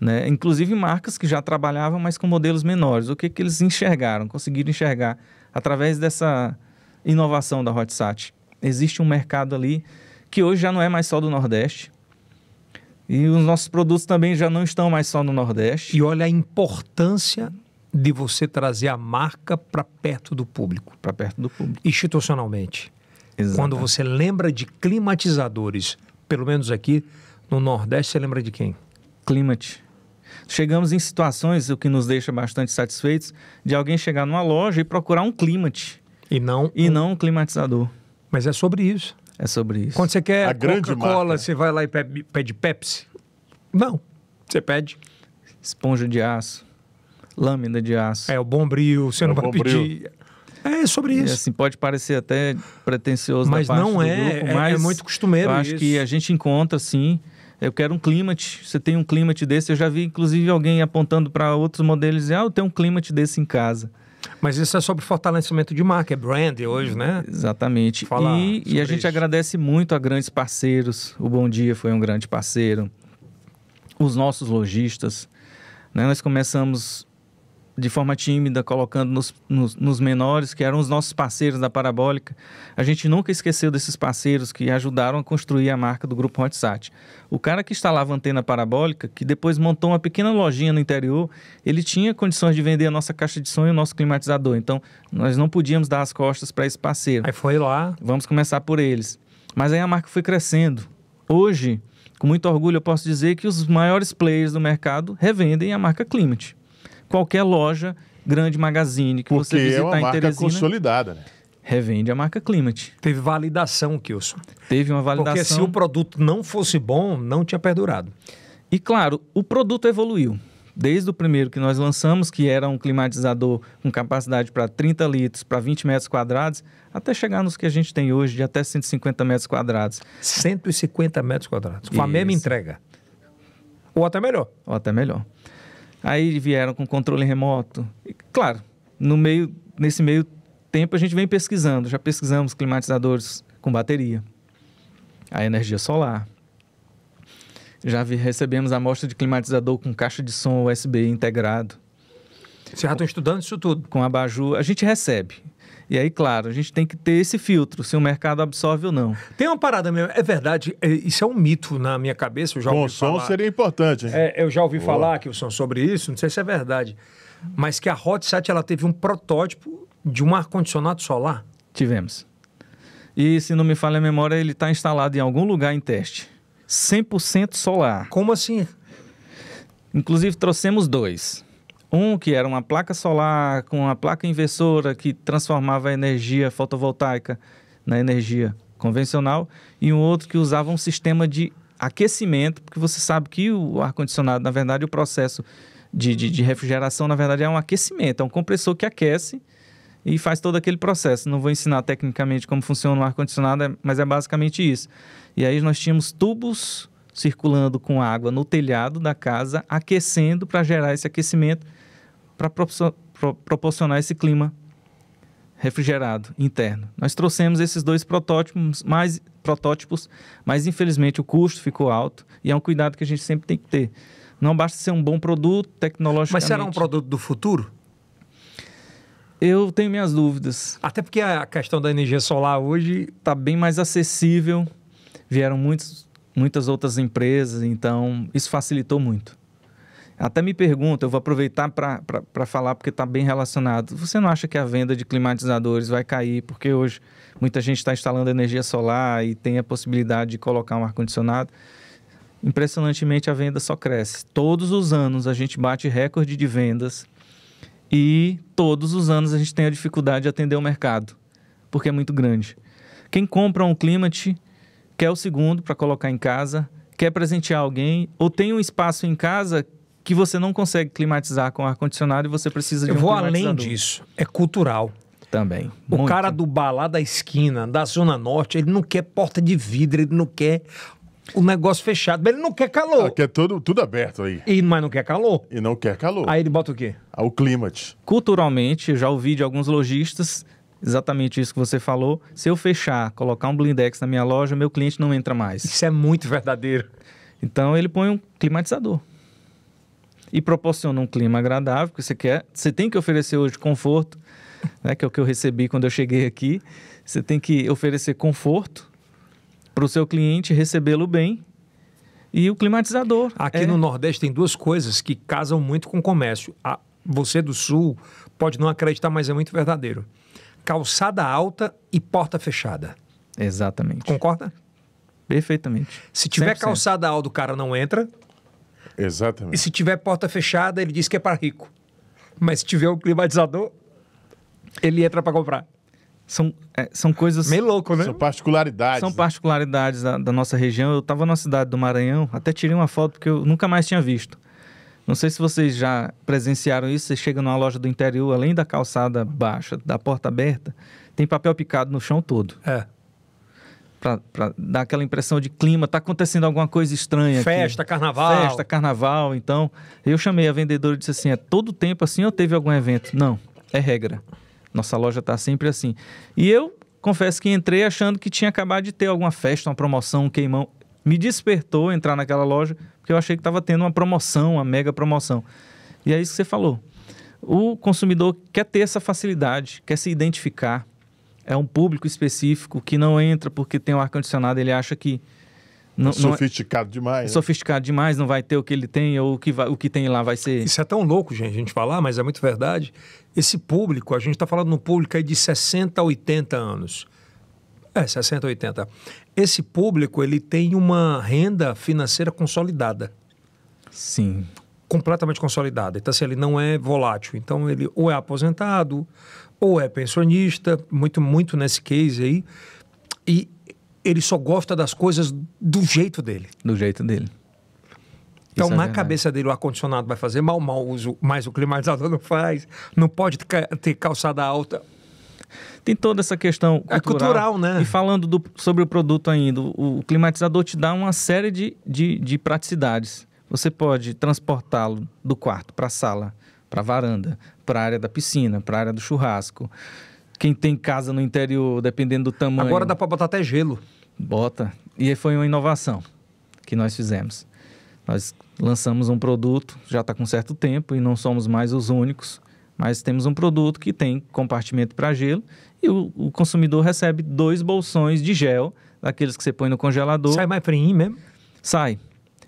Speaker 3: Né? Inclusive marcas que já trabalhavam, mas com modelos menores. O que, que eles enxergaram, conseguiram enxergar através dessa inovação da HotSat? Existe um mercado ali que hoje já não é mais só do Nordeste, e os nossos produtos também já não estão mais só no Nordeste. E olha a importância de você trazer a marca para perto do público.
Speaker 1: Para perto do público. Institucionalmente. Exato. Quando você lembra de climatizadores,
Speaker 3: pelo menos aqui no Nordeste, você lembra de quem? Climate. Chegamos em situações, o que nos deixa bastante satisfeitos, de alguém chegar numa loja e procurar um climate. E não. E não um climatizador. Mas é sobre isso. É sobre isso. Quando você quer a grande cola
Speaker 1: você vai lá e pede Pepsi? Não. Você pede esponja de aço, lâmina de aço. É o bombril, você é não vai pedir.
Speaker 3: É, é sobre isso. E, assim, pode parecer até pretencioso mas não é, grupo, é, é mas é muito costumeiro eu acho isso. que a gente encontra sim. Eu quero um climate. Você tem um climate desse? Eu já vi inclusive alguém apontando para outros modelos e ah, eu tenho um climate desse em casa. Mas isso é sobre fortalecimento de marca, é brand hoje, né? Exatamente. e, e a gente isso. agradece muito a grandes parceiros. O Bom Dia foi um grande parceiro. Os nossos lojistas. Né? Nós começamos de forma tímida, colocando nos, nos, nos, menores, que eram os nossos parceiros da Parabólica. A gente nunca esqueceu desses parceiros que ajudaram a construir a marca do Grupo Hotsat. O cara que instalava antena parabólica, que depois montou uma pequena lojinha no interior, ele tinha condições de vender a nossa caixa de som e o nosso climatizador. Então, nós não podíamos dar as costas para esse parceiro. Aí foi lá. Vamos começar por eles. Mas aí a marca foi crescendo. Hoje, com muito orgulho, eu posso dizer que os maiores players do mercado revendem a marca Climate qualquer loja, grande magazine que Porque você é visitar é uma marca em Teresina. consolidada, né? Revende a marca Climate. Teve validação, Kilson. Teve uma validação. Porque se o produto não fosse bom, não tinha perdurado. E claro, o produto evoluiu. Desde o primeiro que nós lançamos, que era um climatizador com capacidade para 30 litros, para 20 metros quadrados, até chegar nos que a gente tem hoje, de até 150 metros quadrados. 150 metros quadrados, com Isso. a mesma entrega. Ou até melhor. Ou até melhor. Aí vieram com controle remoto. E, claro, no meio, nesse meio tempo a gente vem pesquisando. Já pesquisamos climatizadores com bateria, a energia solar. Já vi, recebemos amostra de climatizador com caixa de som USB integrado. Vocês já estão estudando isso tudo? Com abajur. A gente recebe. E aí, claro, a gente tem que ter esse filtro, se o mercado absorve ou não. Tem uma parada mesmo, é verdade, é, isso é um mito na minha cabeça, eu já Bom, ouvi falar. som seria
Speaker 1: importante, É, eu já ouvi Boa. falar, Kilson, sobre isso, não sei se é verdade, mas que a Hot 7, ela teve um protótipo de um ar-condicionado
Speaker 3: solar. Tivemos. E, se não me falha a memória, ele está instalado em algum lugar em teste. 100% solar. Como assim? Inclusive, trouxemos dois. Um que era uma placa solar com uma placa inversora que transformava a energia fotovoltaica na energia convencional, e um outro que usava um sistema de aquecimento, porque você sabe que o ar-condicionado, na verdade, o processo de, de, de, refrigeração, na verdade, é um aquecimento, é um compressor que aquece e faz todo aquele processo. Não vou ensinar tecnicamente como funciona o ar-condicionado, é, mas é basicamente isso. E aí nós tínhamos tubos circulando com água no telhado da casa, aquecendo para gerar esse aquecimento para proporcionar esse clima refrigerado interno. Nós trouxemos esses dois protótipos, mais protótipos, mas infelizmente o custo ficou alto e é um cuidado que a gente sempre tem que ter. Não basta ser um bom produto tecnologicamente. Mas será um produto do futuro? Eu tenho minhas dúvidas. Até porque a questão da energia solar hoje está bem mais acessível. Vieram muitos, muitas outras empresas, então isso facilitou muito. Até me pergunta, eu vou aproveitar para falar porque está bem relacionado. Você não acha que a venda de climatizadores vai cair? Porque hoje muita gente está instalando energia solar e tem a possibilidade de colocar um ar-condicionado. Impressionantemente, a venda só cresce. Todos os anos a gente bate recorde de vendas e todos os anos a gente tem a dificuldade de atender o mercado, porque é muito grande. Quem compra um Climate quer o segundo para colocar em casa, quer presentear alguém ou tem um espaço em casa que você não consegue climatizar com ar-condicionado e você precisa de Eu um vou além disso, é cultural. Também.
Speaker 1: O muito. cara do bar lá da esquina, da Zona Norte, ele não quer porta de vidro, ele não quer o negócio fechado, mas ele não quer calor. Ah, quer é tudo, tudo aberto aí. E, mas não quer calor. E não quer
Speaker 3: calor. Aí ele bota o quê? Ah, o climate. Culturalmente, já ouvi de alguns lojistas exatamente isso que você falou. Se eu fechar, colocar um blindex na minha loja, meu cliente não entra mais. Isso é muito verdadeiro. Então ele põe um climatizador e proporciona um clima agradável, que você quer. Você tem que oferecer hoje conforto, né, que é o que eu recebi quando eu cheguei aqui. Você tem que oferecer conforto para o seu cliente recebê-lo bem e o climatizador. Aqui é... no Nordeste tem duas coisas que casam muito
Speaker 1: com o comércio. A, você do Sul pode não acreditar, mas é muito verdadeiro.
Speaker 3: Calçada
Speaker 1: alta e porta fechada.
Speaker 3: Exatamente. Concorda? Perfeitamente. Se
Speaker 1: tiver 100%. calçada alta, o cara não entra. Exatamente. E se tiver porta fechada, ele diz que é para rico. Mas se tiver um climatizador, ele entra para comprar.
Speaker 3: São, é, são coisas. Meio louco, né? São particularidades. São né? particularidades da, da, nossa região. Eu estava numa cidade do Maranhão, até tirei uma foto porque eu nunca mais tinha visto. Não sei se vocês já presenciaram isso. Você chega numa loja do interior, além da calçada baixa, da porta aberta, tem papel picado no chão todo. É para dar aquela impressão de clima, está acontecendo alguma coisa estranha. Festa, aqui. carnaval. Festa, carnaval. Então, eu chamei a vendedora e disse assim: é todo tempo assim ou teve algum evento? Não, é regra. Nossa loja está sempre assim. E eu confesso que entrei achando que tinha acabado de ter alguma festa, uma promoção, um queimão. Me despertou entrar naquela loja, porque eu achei que estava tendo uma promoção, uma mega promoção. E é isso que você falou. O consumidor quer ter essa facilidade, quer se identificar é um público específico que não entra porque tem o um ar-condicionado, ele acha que. Não, sofisticado não é, demais. Né? Sofisticado demais, não vai ter o que ele tem ou o que, vai, o que tem lá vai ser. Isso é
Speaker 1: tão louco, gente, a gente falar, mas é muito verdade. Esse público, a gente está falando no público aí de 60 a 80 anos. É, 60, 80. Esse público, ele tem uma renda financeira consolidada. Sim. Completamente consolidada. Então, assim, ele não é volátil. Então, ele ou é aposentado, ou é pensionista, muito, muito nesse case aí, e ele só gosta das coisas do jeito dele. Do
Speaker 3: jeito dele. Então, Isso é na é cabeça
Speaker 1: dele, o ar-condicionado vai fazer mal, mal uso, mas o climatizador não faz, não pode ter calçada alta. Tem
Speaker 3: toda essa questão é cultural. É cultural, né? E falando do, sobre o produto ainda, o, o, climatizador te dá uma série de, de, de praticidades. Você pode transportá-lo do quarto para a sala, para a varanda, para a área da piscina, para a área do churrasco. Quem tem casa no interior, dependendo do tamanho. Agora dá para botar até gelo. Bota. E foi uma inovação que nós fizemos. Nós lançamos um produto, já está com certo tempo e não somos mais os únicos, mas temos um produto que tem compartimento para gelo e o, o, consumidor recebe dois bolsões de gel, daqueles que você põe no congelador. Sai mais frio mesmo? Sai.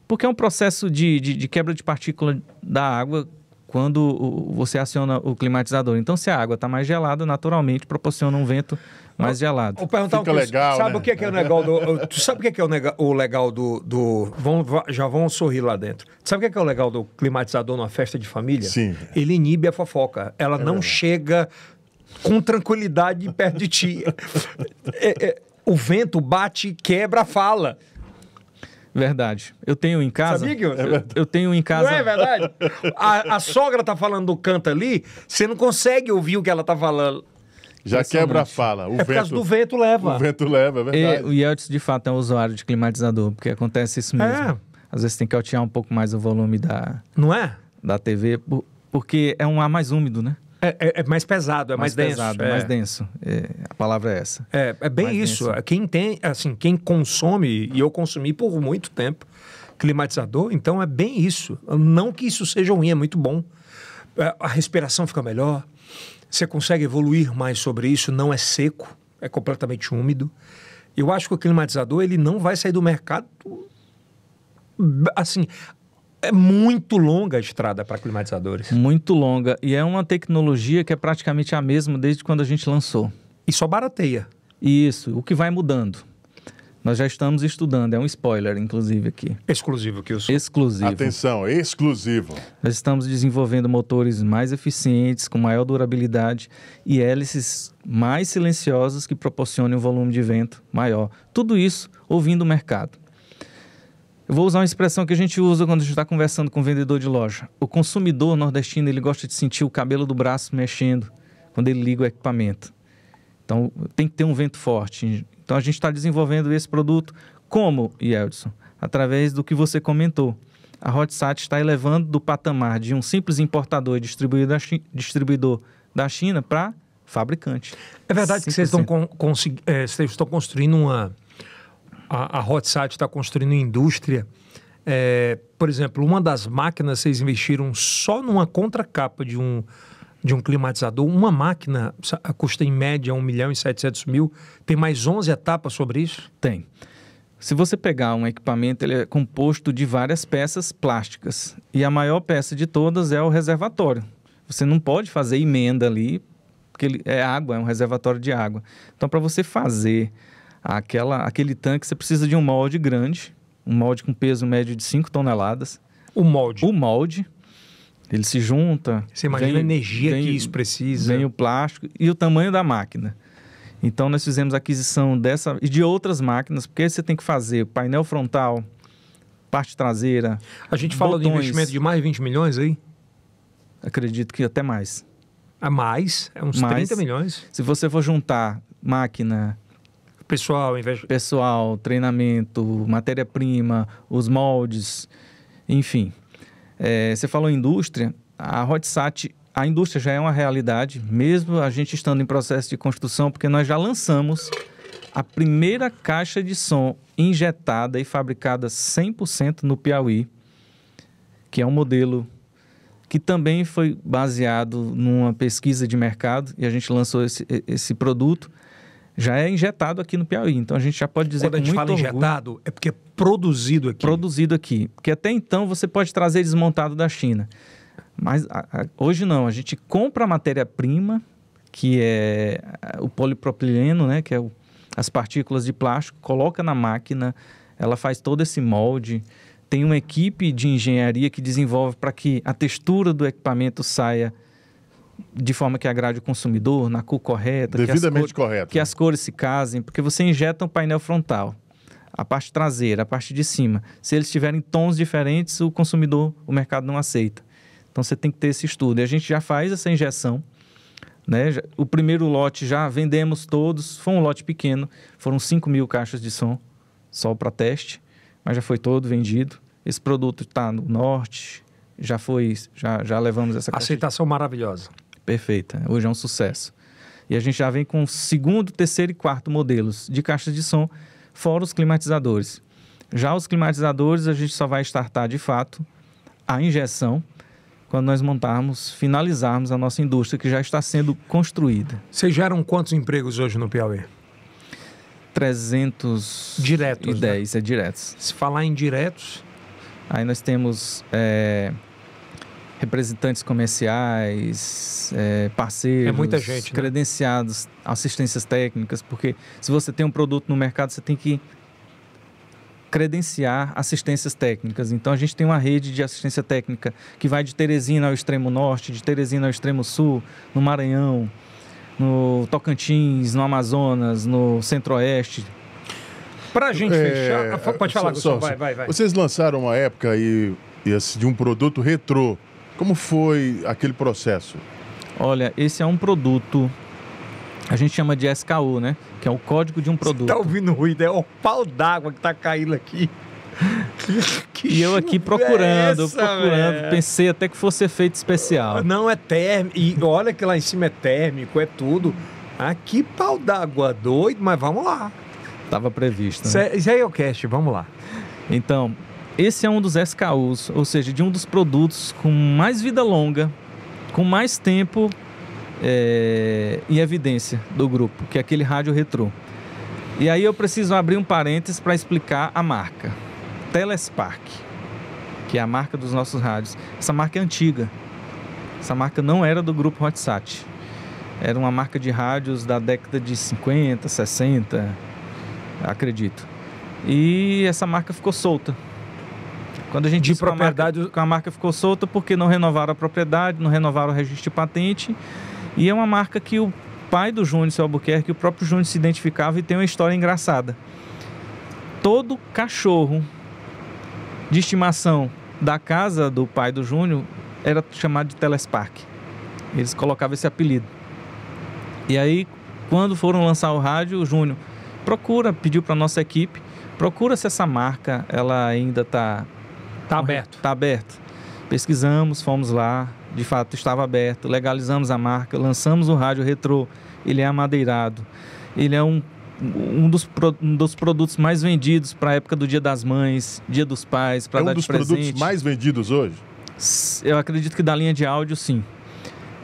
Speaker 3: Porque é um processo de, de, de quebra de partícula da água quando você aciona o climatizador. Então, se a água está mais gelada, naturalmente proporciona um vento mais gelado. Vou perguntar Fica um legal, sabe né? o que é, que é o legal
Speaker 1: do, tu sabe o que é, que é o, nega, o legal do, do vão, já vão sorrir lá dentro. Sabe o que é, que é o legal do climatizador numa festa de família? Sim. Ele inibe a fofoca. Ela é não verdade. chega com tranquilidade perto de ti. É, é, o vento bate, quebra, fala.
Speaker 3: Verdade. Eu tenho em casa. Sabia que é eu, eu tenho em casa. Não é
Speaker 1: verdade? A, a sogra tá falando do canto ali, você não consegue ouvir o que ela tá falando. Já quebra a fala. O é por vento, por causa do vento leva. O vento
Speaker 3: leva, é verdade. E, o Yeltsin, de fato, é um usuário de climatizador, porque acontece isso mesmo. É. Às vezes tem que altear um pouco mais o volume da... Não é? Da TV, porque é um ar mais úmido, né?
Speaker 1: É, é, é, mais pesado, é mais, mais denso. Pesado, é, é. mais
Speaker 3: denso. É, a palavra é essa. É, é bem mais isso. Denso. Quem tem, assim, quem consome, e eu consumi
Speaker 1: por muito tempo, climatizador, então é bem isso. Não que isso seja ruim, é muito bom. É, a respiração fica melhor, você consegue evoluir mais sobre isso, não é seco, é completamente úmido. Eu acho que o climatizador ele não vai sair do mercado
Speaker 3: assim, é muito longa a estrada para climatizadores. Muito longa. E é uma tecnologia que é praticamente a mesma desde quando a gente lançou. E só barateia. Isso, o que vai mudando. Nós já estamos estudando, é um spoiler, inclusive, aqui. Exclusivo, que eu sou. Exclusivo. Atenção, exclusivo. Nós estamos desenvolvendo motores mais eficientes, com maior durabilidade e hélices mais silenciosas que proporcionem um volume de vento maior. Tudo isso ouvindo o mercado. Eu vou usar uma expressão que a gente usa quando a gente está conversando com um vendedor de loja. O consumidor nordestino, ele gosta de sentir o cabelo do braço mexendo quando ele liga o equipamento. Então, tem que ter um vento forte. Então, a gente está desenvolvendo esse produto como, Yeldson? Através do que você comentou. A HotSat está elevando do patamar de um simples importador e distribuidor da China para fabricante. É verdade 100%. que vocês estão,
Speaker 1: con é, vocês estão construindo uma a, a HotSite está construindo indústria. É, por exemplo, uma das máquinas vocês investiram só numa contracapa de um, de um climatizador. Uma máquina custa em média 1 milhão
Speaker 3: e 700 mil. Tem mais 11 etapas sobre isso? Tem. Se você pegar um equipamento, ele é composto de várias peças plásticas. E a maior peça de todas é o reservatório. Você não pode fazer emenda ali, porque ele é água, é um reservatório de água. Então, para você fazer Aquela, aquele tanque você precisa de um molde grande, um molde com peso médio de 5 toneladas. O molde? O molde. Ele se junta. Você imagina vem, a energia vem, que isso precisa. Vem o plástico e o tamanho da máquina. Então nós fizemos aquisição dessa e de outras máquinas, porque aí você tem que fazer painel frontal, parte traseira. A gente fala botões. de investimento de mais de 20 milhões aí? Acredito que até mais. A mais? É uns mais, 30 milhões. Se você for juntar máquina, Pessoal, Pessoal, treinamento, matéria-prima, os moldes, enfim. É, você falou indústria, a Rotsat, a indústria já é uma realidade, mesmo a gente estando em processo de construção, porque nós já lançamos a primeira caixa de som injetada e fabricada 100% no Piauí, que é um modelo que também foi baseado numa pesquisa de mercado e a gente lançou esse, esse produto já é injetado aqui no Piauí. Então a gente já pode dizer Quando a gente fala orgulho, injetado, é porque é produzido aqui. Produzido aqui. Porque até então você pode trazer desmontado da China. Mas a, a, hoje não, a gente compra a matéria-prima, que é o polipropileno, né, que é o, as partículas de plástico, coloca na máquina, ela faz todo esse molde. Tem uma equipe de engenharia que desenvolve para que a textura do equipamento saia de forma que agrade o consumidor, na cor correta, devidamente que correta, que as cores se casem, porque você injeta um painel frontal, a parte traseira, a parte de cima. Se eles tiverem tons diferentes, o consumidor, o mercado não aceita. Então você tem que ter esse estudo. E a gente já faz essa injeção. Né? O primeiro lote já vendemos todos, foi um lote pequeno, foram 5 mil caixas de som, só para teste, mas já foi todo vendido. Esse produto está no norte, já foi, já, já levamos essa Aceitação de... maravilhosa perfeita. Hoje é um sucesso. E a gente já vem com segundo, terceiro e quarto modelos de caixa de som, fora os climatizadores. Já os climatizadores, a gente só vai startar de fato a injeção quando nós montarmos, finalizarmos a nossa indústria que já está sendo construída. Vocês geram quantos empregos hoje no Piauí? 300 diretos, e 10 né? é diretos. Se falar em diretos, aí nós temos é, representantes comerciais, é, parceiros, é muita gente, né? credenciados, né? assistências técnicas, porque se você tem um produto no mercado, você tem que credenciar assistências técnicas. Então a gente tem uma rede de assistência técnica que vai de Teresina ao extremo norte, de Teresina ao extremo sul, no Maranhão, no Tocantins, no Amazonas, no Centro-Oeste, para a então, gente é, fechar. É, pode falar, só, Gustavo. Só, vai, vai, vai.
Speaker 2: Vocês lançaram uma época aí, assim, de um produto retrô. Como foi aquele processo?
Speaker 3: Olha, esse é um produto a gente chama de SKU, né? Que é o código de um produto. Você tá ouvindo ruído? É o pau d'água que tá caindo aqui.
Speaker 1: Que, e eu aqui é procurando, essa, procurando, véio?
Speaker 3: pensei até que fosse efeito
Speaker 1: especial. Não, é térmico. E olha que lá em cima é térmico, é tudo. Aqui ah, pau
Speaker 3: d'água doido, mas vamos lá. Tava previsto. Né? Isso, é, isso aí é o cast, vamos lá. Então, esse é um dos SKUs, ou seja, de um dos produtos com mais vida longa, com mais tempo é, em evidência do grupo, que é aquele rádio retrô. E aí eu preciso abrir um parênteses para explicar a marca. Telespark, que é a marca dos nossos rádios. Essa marca é antiga. Essa marca não era do grupo Hotsat. Era uma marca de rádios da década de 50, 60, acredito. E essa marca ficou solta quando a gente de disse propriedade, que a, marca... a marca ficou solta porque não renovaram a propriedade, não renovaram o registro de patente. E é uma marca que o pai do Júnior Albuquerque, o próprio Júnior se identificava e tem uma história engraçada. Todo cachorro de estimação da casa do pai do Júnior era chamado de Telespark. Eles colocavam esse apelido. E aí, quando foram lançar o rádio, o Júnior procura, pediu para nossa equipe, procura se essa marca ela ainda está Está aberto. Está aberto. Pesquisamos, fomos lá, de fato estava aberto, legalizamos a marca, lançamos o rádio retrô, ele é amadeirado, ele é um, um, dos, um dos produtos mais vendidos para a época do Dia das Mães, Dia dos Pais, para é dar um dos presente. produtos mais vendidos hoje? Eu acredito que da linha de áudio, sim.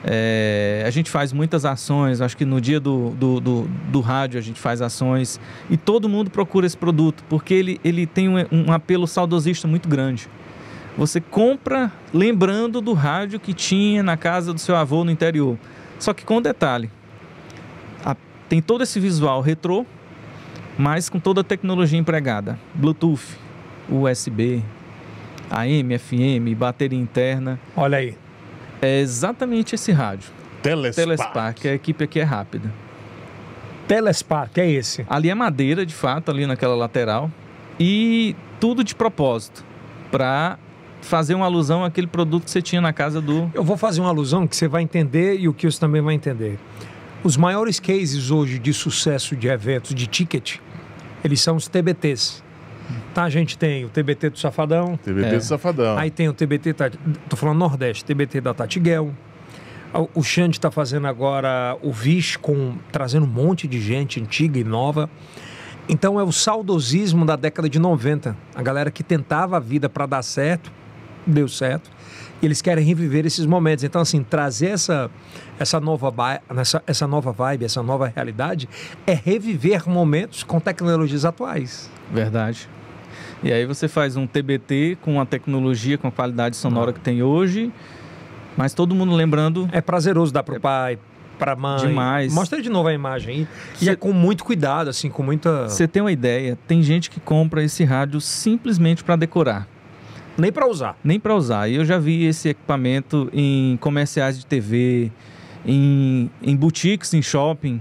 Speaker 3: É, a gente faz muitas ações, acho que no dia do, do, do, do, rádio a gente faz ações e todo mundo procura esse produto porque ele, ele tem um, um apelo saudosista muito grande. Você compra lembrando do rádio que tinha na casa do seu avô no interior. Só que com detalhe: a, tem todo esse visual retrô, mas com toda a tecnologia empregada: Bluetooth, USB, AM, FM, bateria interna. Olha aí é exatamente esse rádio. Telespark. Telespark. A equipe aqui é rápida.
Speaker 1: Telespark, é esse?
Speaker 3: Ali é madeira, de fato, ali naquela lateral. E tudo de propósito, para fazer uma alusão àquele produto que você tinha na casa do... Eu vou
Speaker 1: fazer uma alusão que você vai entender e o que você também vai entender. Os maiores cases hoje de sucesso de eventos, de ticket, eles são os TBTs. Tá, a gente tem o TBT do Safadão. TBT é. do Safadão. Aí tem o TBT, tô falando Nordeste, TBT da Tatiguel. O Xande está fazendo agora o Vish com trazendo um monte de gente antiga e nova. Então é o saudosismo da década de 90. A galera que tentava a vida para dar certo, deu certo. E eles querem reviver esses momentos. Então, assim, trazer essa, essa, nova, essa, essa nova vibe, essa nova realidade, é reviver momentos com tecnologias atuais.
Speaker 3: Verdade. E aí você faz um TBT com a tecnologia, com a qualidade sonora que tem hoje, mas todo mundo lembrando. É prazeroso dar pro é... pai, para mãe. Demais. Mostra de novo a imagem. E Cê... é com muito cuidado, assim, com muita. Você tem uma ideia? Tem gente que compra esse rádio simplesmente para decorar. Nem para usar. Nem para usar. E eu já vi esse equipamento em comerciais de TV, em, em boutiques, em shopping.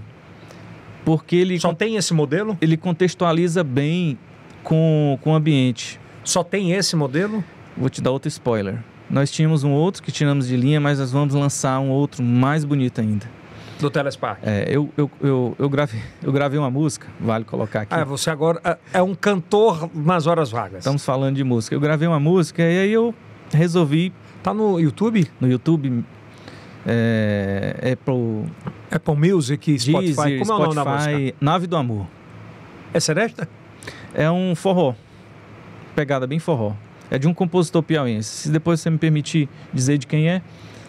Speaker 3: Porque ele. Só tem esse modelo? Ele contextualiza bem com, com o ambiente. Só tem esse modelo? Vou te dar outro spoiler. Nós tínhamos um outro que tiramos de linha, mas nós vamos lançar um outro mais bonito ainda. Do Telespark. É, eu, eu, eu, eu, gravei, eu gravei uma música, vale colocar aqui. Ah,
Speaker 1: você agora é, é um cantor nas horas vagas. Estamos
Speaker 3: falando de música. Eu gravei uma música e aí eu resolvi. Tá no YouTube? No YouTube. É, Apple. É Apple Music, Spotify. Deezer, Como é o nome da música? Nave do Amor. É Seresta? É um forró. Pegada bem forró. É de um compositor piauense. Se depois você me permitir dizer de quem é.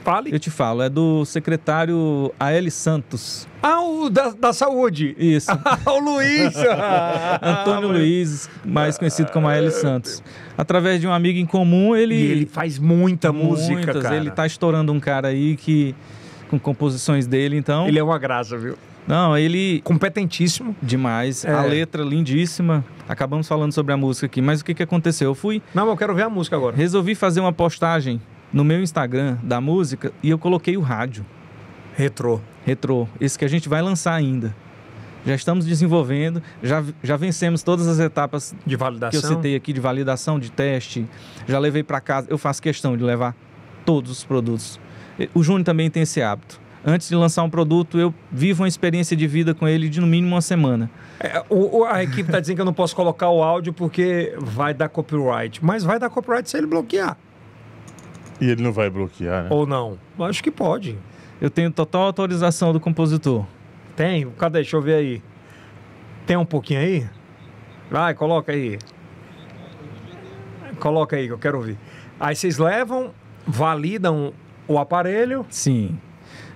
Speaker 3: Fale. Eu te falo, é do secretário A.L. Santos. Ah, o da, da saúde. Isso. Ah, o Luiz. Antônio ah, Luiz, mais ah, conhecido como A.L. Santos. Através de um amigo em comum, ele... E ele faz muita Muitas, música, cara. Ele tá estourando um cara aí que... Com composições dele, então... Ele é uma graça, viu? Não, ele competentíssimo demais. É. A letra lindíssima. Acabamos falando sobre a música aqui, mas o que, que aconteceu? Eu fui. Não, eu quero ver a música agora. Resolvi fazer uma postagem no meu Instagram da música e eu coloquei o rádio. Retrô. Retrô. Esse que a gente vai lançar ainda. Já estamos desenvolvendo, já, já vencemos todas as etapas de validação. que eu citei aqui, de validação, de teste. Já levei para casa. Eu faço questão de levar todos os produtos. O Júnior também tem esse hábito antes de lançar um produto, eu vivo uma experiência de vida com ele de no mínimo uma semana.
Speaker 1: É, o, a equipe está dizendo que eu não posso colocar o áudio porque vai dar copyright. Mas vai dar copyright se ele bloquear.
Speaker 2: E ele não vai bloquear, né? Ou
Speaker 1: não? Acho que pode. Eu tenho total autorização do compositor. Tem? Cadê? Deixa eu ver aí. Tem um pouquinho aí? Vai, coloca aí.
Speaker 3: Coloca aí que eu quero ouvir. Aí vocês levam, validam o aparelho. Sim.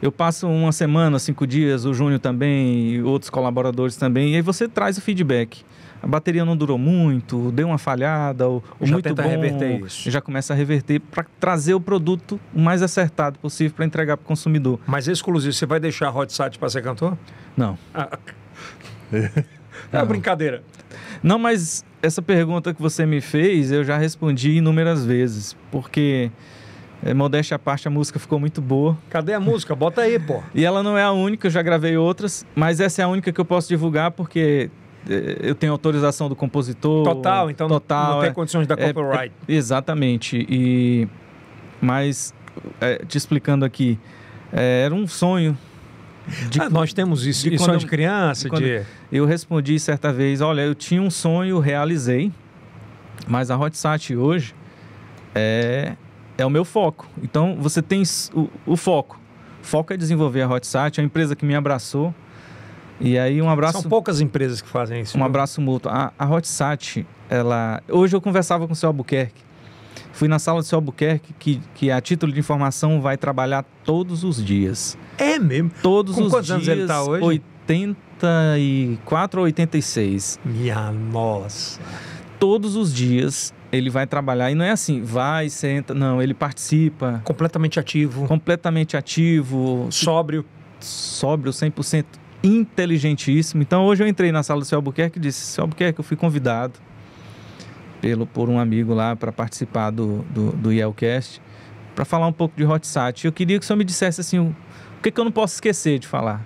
Speaker 3: Eu passo uma semana, cinco dias, o Júnior também, e outros colaboradores também, e aí você traz o feedback. A bateria não durou muito, deu uma falhada, o, o já muito bom, reverter isso. já começa a reverter para trazer o produto o mais acertado possível para entregar para o consumidor. Mas é exclusivo, você vai deixar a Hot Site para ser cantor? Não. Ah. É uma brincadeira. Não, mas essa pergunta que você me fez, eu já respondi inúmeras vezes, porque é, modéstia à parte, a música ficou muito boa.
Speaker 1: Cadê a música? Bota aí, pô.
Speaker 3: e ela não é a única, eu já gravei outras, mas essa é a única que eu posso divulgar porque é, eu tenho autorização do compositor. Total, então total, não, não tem é. condições da é, copyright. É, exatamente. E mas te explicando aqui, era um sonho. De, ah, nós temos isso de, quando sonho de criança, de, de... Eu respondi certa vez, olha, eu tinha um sonho, realizei, mas a Hot hoje é é o meu foco. Então, você tem o, o foco. O foco é desenvolver a Hotsite, é a empresa que me abraçou. E aí, um abraço... São poucas empresas que fazem isso. Um viu? abraço mútuo. A, a Hotsite, ela... Hoje eu conversava com o seu Albuquerque. Fui na sala do seu Albuquerque, que, que a título de informação vai trabalhar todos os dias. É mesmo? Todos com os quantos dias. quantos anos ele está hoje? 84 ou 86. Minha nossa. Todos os dias ele vai trabalhar. E não é assim, vai, senta. Não, ele participa. Completamente ativo. Completamente ativo. Sóbrio. Sóbrio, 100%. Inteligentíssimo. Então, hoje eu entrei na sala do seu Albuquerque e disse: Seu Albuquerque, eu fui convidado pelo, por um amigo lá para participar do, do, do Yelcast para falar um pouco de HotSat. Eu queria que o senhor me dissesse assim: o que, que eu não posso esquecer de falar?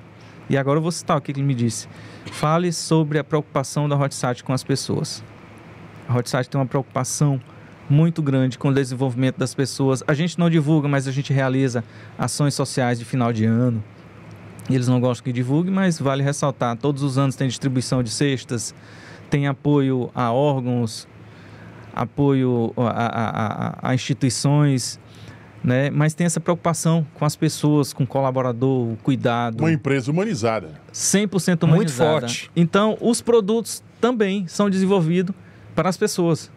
Speaker 3: E agora eu vou citar o que ele me disse. Fale sobre a preocupação da HotSat com as pessoas. A Hotsite tem uma preocupação muito grande com o desenvolvimento das pessoas. A gente não divulga, mas a gente realiza ações sociais de final de ano. Eles não gostam que divulgue, mas vale ressaltar: todos os anos tem distribuição de cestas, tem apoio a órgãos, apoio a, a, a, a instituições. Né? Mas tem essa preocupação com as pessoas, com o colaborador, o cuidado. Uma empresa humanizada. 100% humanizada. Muito forte. Então, os produtos também são desenvolvidos para as pessoas.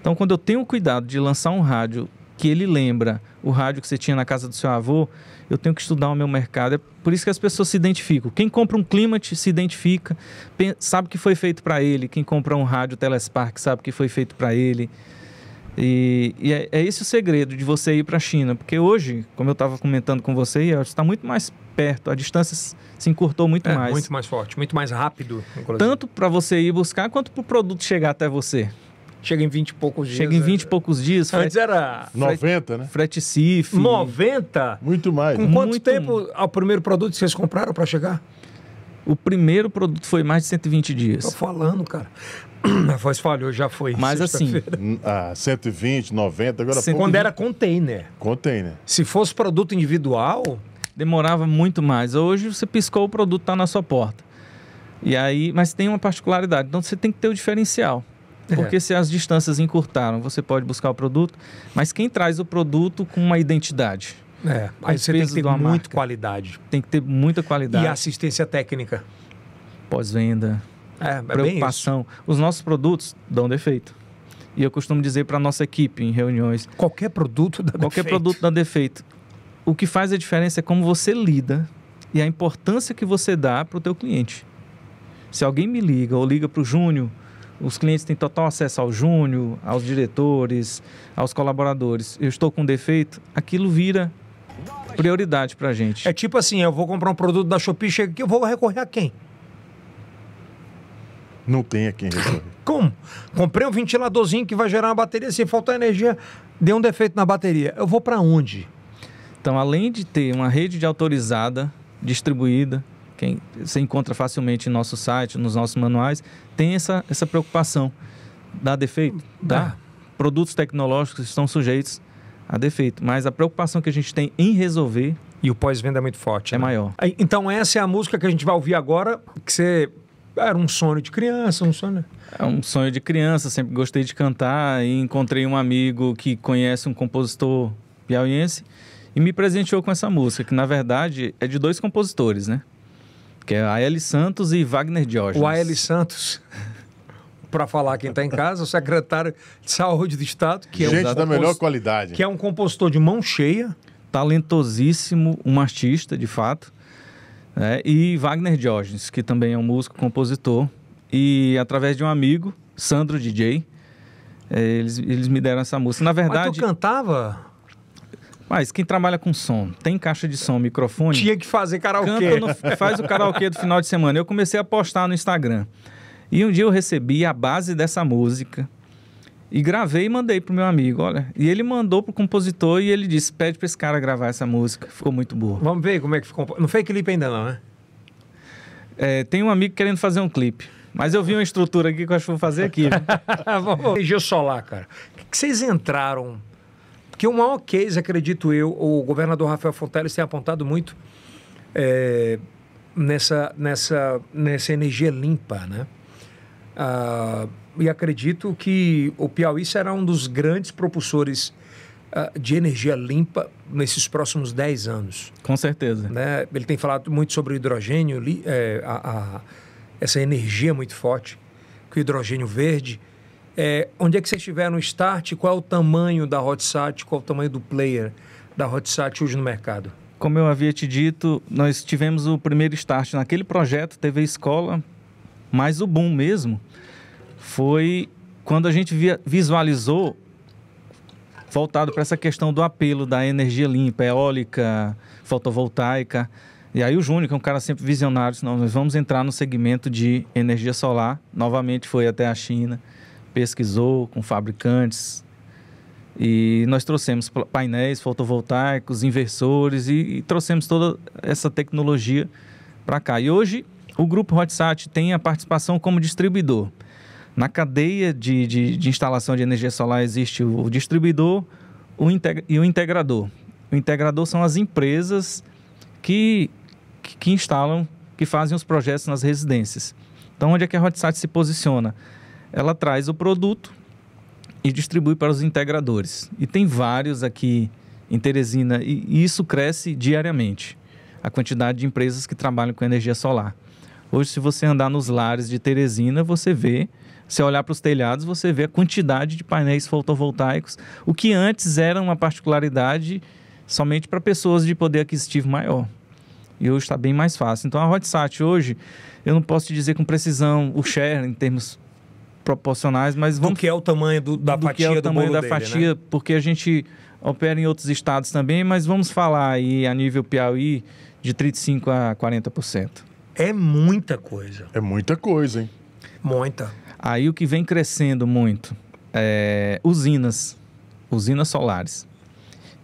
Speaker 3: Então, quando eu tenho cuidado de lançar um rádio que ele lembra o rádio que você tinha na casa do seu avô, eu tenho que estudar o meu mercado. É por isso que as pessoas se identificam. Quem compra um Climate se identifica, sabe que foi feito para ele. Quem compra um rádio Telespark sabe que foi feito para ele. E, e é, é, esse o segredo de você ir para a China, porque hoje, como eu estava comentando com você, está muito mais perto. A distância se encurtou muito é, mais. Muito
Speaker 1: mais forte, muito mais rápido. Inclusive. Tanto
Speaker 3: para você ir buscar quanto para o produto chegar até você. Chega em 20 e poucos dias. Chega em 20 é. e poucos dias. Frete, Antes era... Frete, 90, né? Frete CIF. 90? Muito mais. Com né? quanto muito... tempo
Speaker 1: o primeiro produto vocês compraram para chegar?
Speaker 3: O primeiro produto foi mais de 120 dias. Tô falando, cara. A voz falhou, já foi. Mas assim. Hum, ah, 120, 90, agora 100, Quando era
Speaker 1: container.
Speaker 3: Container. Se fosse produto individual, demorava muito mais. Hoje você piscou o produto está na sua porta. E aí, mas tem uma particularidade. Então você tem que ter o diferencial. É. Porque é. se as distâncias encurtaram, você pode buscar o produto, mas quem traz o produto com uma identidade.
Speaker 1: É, aí você tem que ter muita marca.
Speaker 3: qualidade. Tem que ter muita qualidade. E assistência técnica. Pós-venda. É, é preocupação. Os nossos produtos dão defeito. E eu costumo dizer para a nossa equipe em reuniões. Qualquer produto dá qualquer defeito. Qualquer produto dá defeito o que faz a diferença é como você lida e a importância que você dá para o teu cliente. Se alguém me liga ou liga para o Júnior, os clientes têm total acesso ao Júnior, aos diretores, aos colaboradores. Eu estou com defeito, aquilo vira prioridade para a gente. É tipo assim, eu vou comprar um produto da Shopee, chega aqui, eu vou recorrer a quem?
Speaker 2: Não tem a quem recorrer.
Speaker 1: Como? Comprei um ventiladorzinho que vai gerar uma bateria, se faltar energia, deu um defeito na bateria. Eu vou para onde?
Speaker 3: Então, além de ter uma rede de autorizada distribuída, quem se encontra facilmente em nosso site, nos nossos manuais, tem essa, essa preocupação. Dá defeito? Dá. Produtos tecnológicos estão sujeitos a defeito, mas a preocupação que a gente tem em resolver. E o pós-venda é muito forte. É né? maior.
Speaker 1: Então, essa é a música que a gente vai ouvir agora, que você era um sonho de criança, um sonho. Né?
Speaker 3: É um sonho de criança, sempre gostei de cantar e encontrei um amigo que conhece um compositor piauiense e me presenteou com essa música, que na verdade é de dois compositores, né? Que é A.L. Santos e Wagner Diógenes. O A.L.
Speaker 1: Santos. para falar quem está em casa, o secretário de Saúde do Estado, que Gente é um da melhor qualidade. Que
Speaker 3: é um compositor de mão cheia. Talentosíssimo, um artista, de fato. Né? E Wagner Diógenes, que também é um músico, compositor. E através de um amigo, Sandro DJ, eh, eles, eles me deram essa música. Na verdade. Mas tu cantava? Mas quem trabalha com som, tem caixa de som, microfone. Tinha que fazer karaokê. No, faz o karaokê do final de semana. Eu comecei a postar no Instagram. E um dia eu recebi a base dessa música. E gravei e mandei pro meu amigo, olha. E ele mandou pro compositor e ele disse: pede pra esse cara gravar essa música. Ficou muito boa. Vamos ver como é que ficou. Não fez clipe ainda, não, né? É, tem um amigo querendo fazer um clipe. Mas eu vi uma estrutura aqui que eu acho que vou fazer aqui. Né? Vamos. Gil Solar, cara.
Speaker 1: O que vocês entraram que o maior case, acredito eu, o governador Rafael Fonteles tem apontado muito é, nessa, nessa, nessa energia limpa, né? Ah, e acredito que o Piauí será um dos grandes propulsores ah, de energia limpa nesses próximos 10 anos. Com certeza. Né? Ele tem falado muito sobre o hidrogênio, li, é, a, a, essa energia muito forte, que o hidrogênio verde é, onde é que vocês tiveram o start? Qual é o tamanho da HotSat? Qual é o tamanho do player da HotSat hoje no mercado?
Speaker 3: Como eu havia te dito, nós tivemos o primeiro start naquele projeto TV Escola, mas o boom mesmo foi quando a gente via, visualizou voltado para essa questão do apelo da energia limpa, eólica, fotovoltaica. E aí o Júnior, que é um cara sempre visionário, disse, nós vamos entrar no segmento de energia solar. Novamente foi até a China pesquisou com fabricantes e nós trouxemos painéis fotovoltaicos, inversores e, e trouxemos toda essa tecnologia para cá. E hoje o grupo Hotsat tem a participação como distribuidor. Na cadeia de, de, de instalação de energia solar existe o distribuidor o e o integrador. O integrador são as empresas que, que, que instalam, que fazem os projetos nas residências. Então, onde é que a Hotsat se posiciona? ela traz o produto e distribui para os integradores. E tem vários aqui em Teresina, e isso cresce diariamente a quantidade de empresas que trabalham com energia solar. Hoje, se você andar nos lares de Teresina, você vê, se olhar para os telhados, você vê a quantidade de painéis fotovoltaicos, o que antes era uma particularidade somente para pessoas de poder aquisitivo maior. E hoje está bem mais fácil. Então, a Hotsat hoje, eu não posso te dizer com precisão o share em termos proporcionais, mas vamos... Do que é o tamanho do, da do fatia que é o tamanho da dele, fatia, né? porque a gente opera em outros estados também, mas vamos falar aí a nível Piauí de 35 a 40%. É muita coisa. É muita coisa, hein? Muita. Aí o que vem crescendo muito é usinas, usinas solares.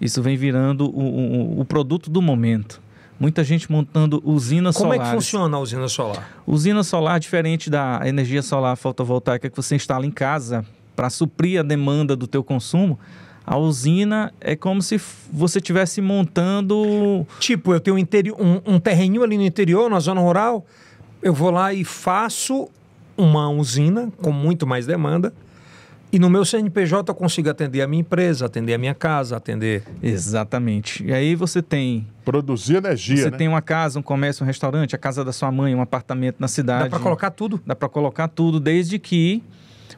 Speaker 3: Isso vem virando o, o, o produto do momento. Muita gente montando usinas Como solares. Como é que
Speaker 1: funciona a usina solar?
Speaker 3: Usina solar, diferente da energia solar fotovoltaica que você instala em casa para suprir a demanda do teu consumo, a usina é como se você estivesse montando... Tipo, eu tenho um, interior, um, um terreninho ali no interior, na zona rural, eu vou lá e
Speaker 1: faço uma usina com muito mais demanda e no meu CNPJ
Speaker 3: eu consigo atender a minha empresa, atender a minha casa, atender. Exatamente. E aí você tem.
Speaker 2: Produzir energia. Você né? tem
Speaker 3: uma casa, um comércio, um restaurante, a casa da sua mãe, um apartamento na cidade. Dá para colocar tudo? Dá para colocar tudo, desde que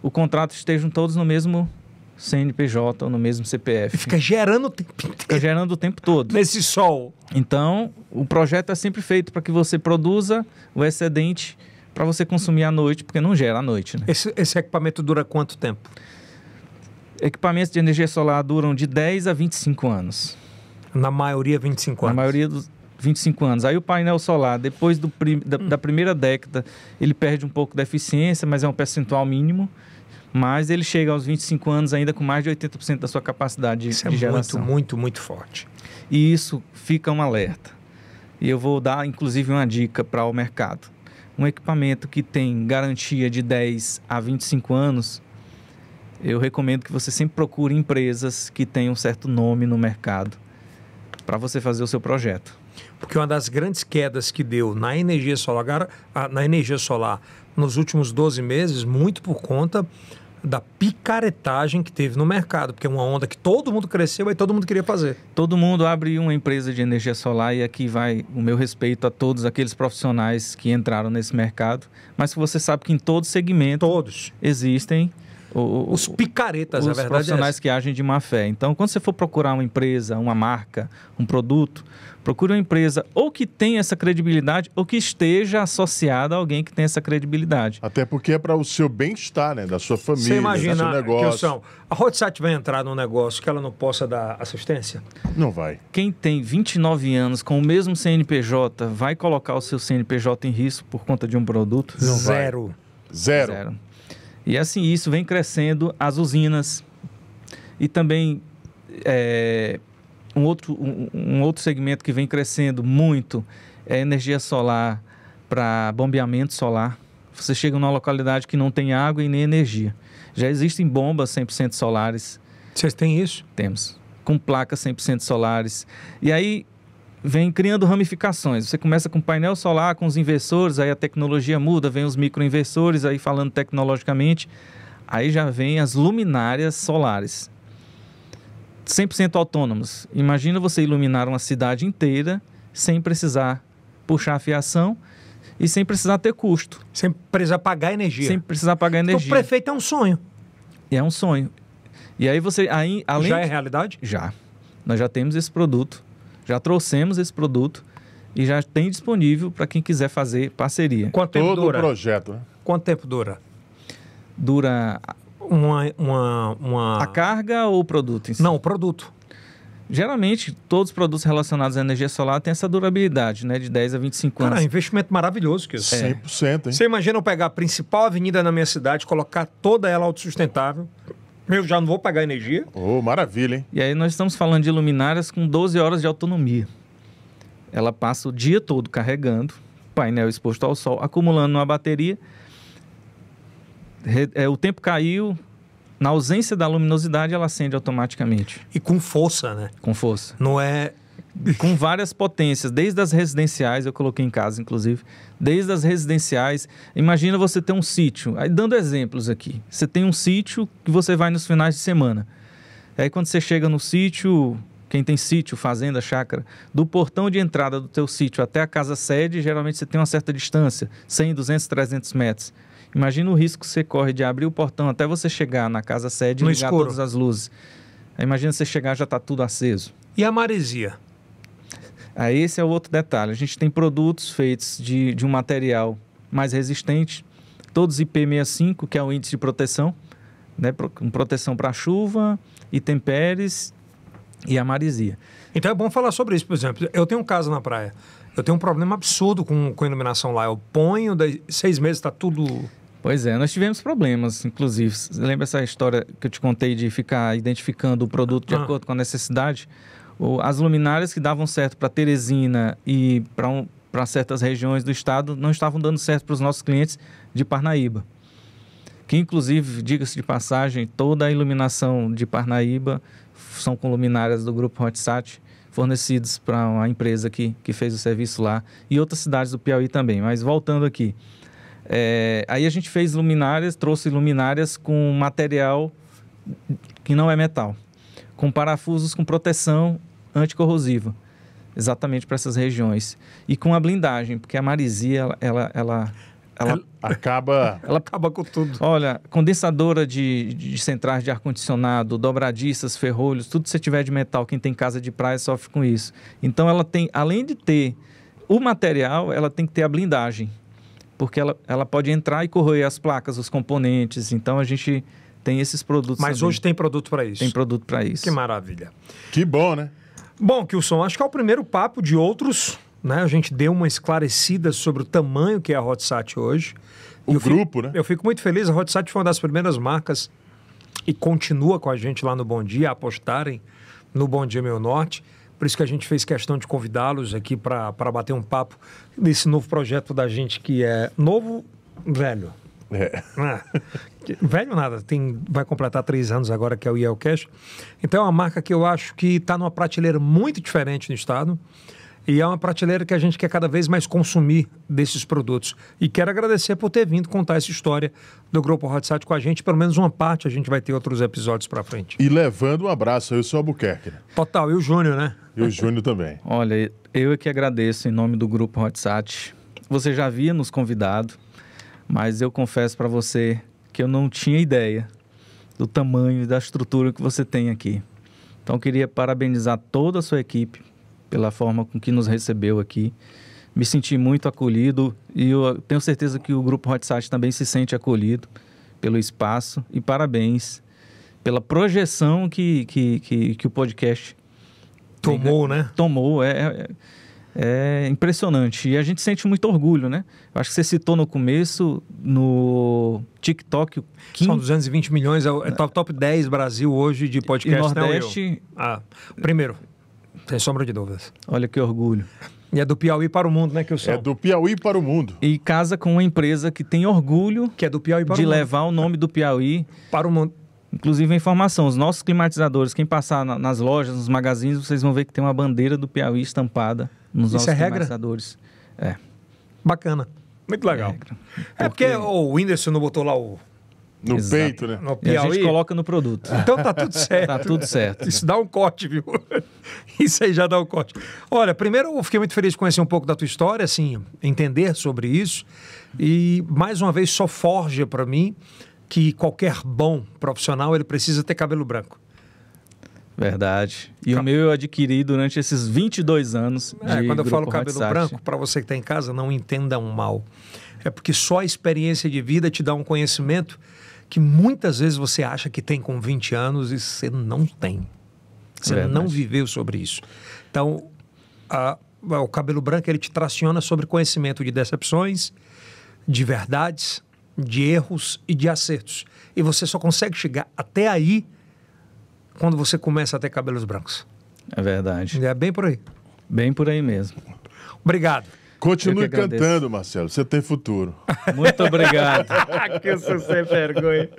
Speaker 3: o contrato estejam todos no mesmo CNPJ ou no mesmo CPF. fica gerando o tempo inteiro. Fica gerando o tempo todo. Nesse sol. Então, o projeto é sempre feito para que você produza o excedente para você consumir à noite, porque não gera à noite. Né? Esse, esse equipamento dura quanto tempo? Equipamentos de energia solar duram de 10 a 25 anos. Na maioria, 25 anos. Na maioria dos 25 anos. Aí o painel solar, depois do prim, da, hum. da, primeira década, ele perde um pouco da eficiência, mas é um percentual mínimo. Mas ele chega aos 25 anos ainda com mais de 80% da sua capacidade isso de, é geração. Muito, muito, muito forte. E isso fica um alerta. E eu vou dar, inclusive, uma dica para o mercado um equipamento que tem garantia de 10 a 25 anos, eu recomendo que você sempre procure empresas que tenham um certo nome no mercado para você fazer o seu
Speaker 1: projeto. Porque uma das grandes quedas que deu na energia solar, ah, na energia solar nos últimos 12 meses, muito por conta da picaretagem que teve no mercado, porque é uma onda que todo mundo cresceu e todo mundo queria fazer.
Speaker 3: Todo mundo abre uma empresa de energia solar e aqui vai o meu respeito a todos aqueles profissionais que entraram nesse mercado, mas você sabe que em todo segmento todos existem o, os picaretas, os a verdade é profissionais é que agem de má fé. Então, quando você for procurar uma empresa, uma marca, um produto, Procure uma empresa ou que tenha essa credibilidade ou que esteja associada a alguém que tenha essa credibilidade. Até porque é para o seu bem-estar, né? Da sua família, Você imagina, do seu negócio. a
Speaker 1: Rodsat vai entrar num negócio que ela não possa dar assistência?
Speaker 3: Não vai. Quem tem 29 anos com o mesmo CNPJ vai colocar o seu CNPJ em risco por conta de um produto? Não Zero. Zero. Zero. E assim, isso vem crescendo as usinas e também é, um outro, um, um outro segmento que vem crescendo muito é energia solar para bombeamento solar. Você chega numa localidade que não tem água e nem energia. Já existem bombas 100% solares. Vocês têm isso? Temos. Com placas 100% solares. E aí vem criando ramificações. Você começa com painel solar, com os inversores, aí a tecnologia muda, vem os microinversores, aí falando tecnologicamente. Aí já vem as luminárias solares. 100% autônomos. Imagina você iluminar uma cidade inteira sem precisar puxar a fiação e sem precisar ter custo. Sem precisar pagar energia. Sem precisar pagar então, energia. Então, o prefeito é um sonho. É um sonho. E aí você. Aí, além já é realidade? De... Já. Nós já temos esse produto, já trouxemos esse produto e já tem disponível para quem quiser fazer parceria. Quanto tempo Todo dura? o projeto. Né? Quanto tempo dura? Dura uma, uma, uma... A carga ou o produto? Si? Não, o produto. Geralmente, todos os produtos relacionados à energia solar têm essa durabilidade, né? De 10 a 25 anos. Cara, investimento maravilhoso que isso. É.
Speaker 2: 100%, hein? Você
Speaker 3: imagina
Speaker 1: eu pegar a principal avenida na minha cidade, colocar toda ela autossustentável, eu já não vou pagar
Speaker 2: energia. Oh, maravilha, hein?
Speaker 3: E aí nós estamos falando de luminárias com 12 horas de autonomia. Ela passa o dia todo carregando, painel exposto ao sol, acumulando uma bateria é, o tempo caiu, na ausência da luminosidade ela acende automaticamente. E com força, né? Com força. Não é com várias potências, desde as residenciais, eu coloquei em casa, inclusive, desde as residenciais. Imagina você ter um sítio, aí dando exemplos aqui. Você tem um sítio que você vai nos finais de semana. Aí quando você chega no sítio, quem tem sítio, fazenda, chácara, do portão de entrada do teu sítio até a casa sede, geralmente você tem uma certa distância, 100, 200, 300 metros. Imagina o risco que você corre de abrir o portão até você chegar na casa sede e no ligar escuro. todas as luzes. Imagina você chegar já está tudo aceso. E a maresia? Ah, esse é o outro detalhe. A gente tem produtos feitos de, de um material mais resistente, todos IP65, que é o índice de proteção, né? proteção para chuva, intempéries e a maresia. Então é bom falar sobre isso, por exemplo. Eu tenho um
Speaker 1: caso na praia. Eu tenho um problema absurdo com, com iluminação lá. Eu ponho, daí, seis meses está tudo
Speaker 3: Pois é, nós tivemos problemas, inclusive. Você lembra essa história que eu te contei de ficar identificando o produto de ah. acordo com a necessidade? As luminárias que davam certo para Teresina e para um, certas regiões do estado não estavam dando certo para os nossos clientes de Parnaíba. Que, inclusive, diga-se de passagem, toda a iluminação de Parnaíba são com luminárias do grupo Hotsat fornecidos para uma empresa que, que fez o serviço lá e outras cidades do Piauí também. Mas voltando aqui, é, aí a gente fez luminárias, trouxe luminárias com material que não é metal, com parafusos com proteção anticorrosiva, exatamente para essas regiões. E com a blindagem, porque a marisia, ela, ela, ela ela acaba ela acaba com tudo. Olha, condensadora de, de centrais de ar-condicionado, dobradiças, ferrolhos, tudo que você tiver de metal, quem tem casa de praia sofre com isso. Então ela tem, além de ter o material, ela tem que ter a blindagem porque ela, ela pode entrar e corroer as placas, os componentes. Então a gente tem esses produtos. Mas também. hoje tem produto para isso. Tem produto para isso. Que maravilha. Que bom, né? Bom, Kilson, acho que é o primeiro papo
Speaker 1: de outros. Né? A gente deu uma esclarecida sobre o tamanho que é a Hotsat hoje. O eu grupo, fico, né? Eu fico muito feliz. A Hotsat foi uma das primeiras marcas e continua com a gente lá no Bom Dia, a apostarem no Bom Dia Meu Norte. Por isso que a gente fez questão de convidá-los aqui para bater um papo desse novo projeto da gente que é novo, velho. É. Ah, velho nada, tem, vai completar três anos agora, que é o Yelcash. Então é uma marca que eu acho que está numa prateleira muito diferente no estado. E é uma prateleira que a gente quer cada vez mais consumir desses produtos. E quero agradecer por ter vindo contar essa história do Grupo Hot com a gente. Pelo menos uma parte a gente vai ter outros episódios para frente.
Speaker 3: E levando um abraço, eu sou o Albuquerque. Né? Total, e o Júnior, né? E o Júnior também. Olha, eu é que agradeço em nome do Grupo Hot Você já havia nos convidado, mas eu confesso para você que eu não tinha ideia do tamanho e da estrutura que você tem aqui. Então, queria parabenizar toda a sua equipe pela forma com que nos recebeu aqui. Me senti muito acolhido e eu ah, tenho certeza que o grupo Hotsite também se sente acolhido pelo espaço e parabéns pela projeção que, que, que, que o podcast né? tomou, tem, né? Tomou, é, é, é impressionante. E a gente sente muito orgulho, né? Acho que você citou no começo, no TikTok... Quim... São 220 milhões, é, é top, top 10 Brasil hoje de podcast, né, e Nordeste...
Speaker 1: Não, Ah, primeiro. Sem é sombra de dúvidas.
Speaker 3: Olha que orgulho. E é do Piauí para o mundo, né, que eu sou. É do Piauí para o mundo. E casa com uma empresa que tem orgulho que é do Piauí para de o mundo. levar o nome do Piauí para o mundo. Inclusive a informação, os nossos climatizadores, quem passar na, nas lojas, nos magazines, vocês vão ver que tem uma bandeira do Piauí estampada nos Isso nossos é climatizadores. É. Bacana. Muito legal. É, é, porque,
Speaker 1: porque o Whindersson não botou lá o
Speaker 3: no Exato. peito, né? No Piauí. E a gente coloca no produto. Então tá tudo certo. tá tudo certo.
Speaker 1: Isso dá um corte, viu? Isso aí já dá um corte. Olha, primeiro eu fiquei muito feliz de conhecer um pouco da tua história, assim, entender sobre isso. E mais uma vez só forja para mim que qualquer bom profissional ele precisa ter cabelo branco.
Speaker 3: Verdade. E o meu eu adquiri durante esses 22 anos. É, quando eu falo cabelo branco,
Speaker 1: para você que está em casa, não entenda um mal. É porque só a experiência de vida te dá um conhecimento que muitas vezes você acha que tem com 20 anos e você não tem. Você Verdade. não viveu sobre isso. Então, a, a, o cabelo branco ele te traciona sobre conhecimento de decepções, de verdades, de erros e de acertos. E você só consegue chegar até aí quando você começa a ter cabelos brancos. É verdade. É bem por aí. Bem por aí mesmo. Obrigado. Continue cantando,
Speaker 2: Marcelo. Você tem futuro.
Speaker 1: Muito obrigado. que eu sou sem vergonha.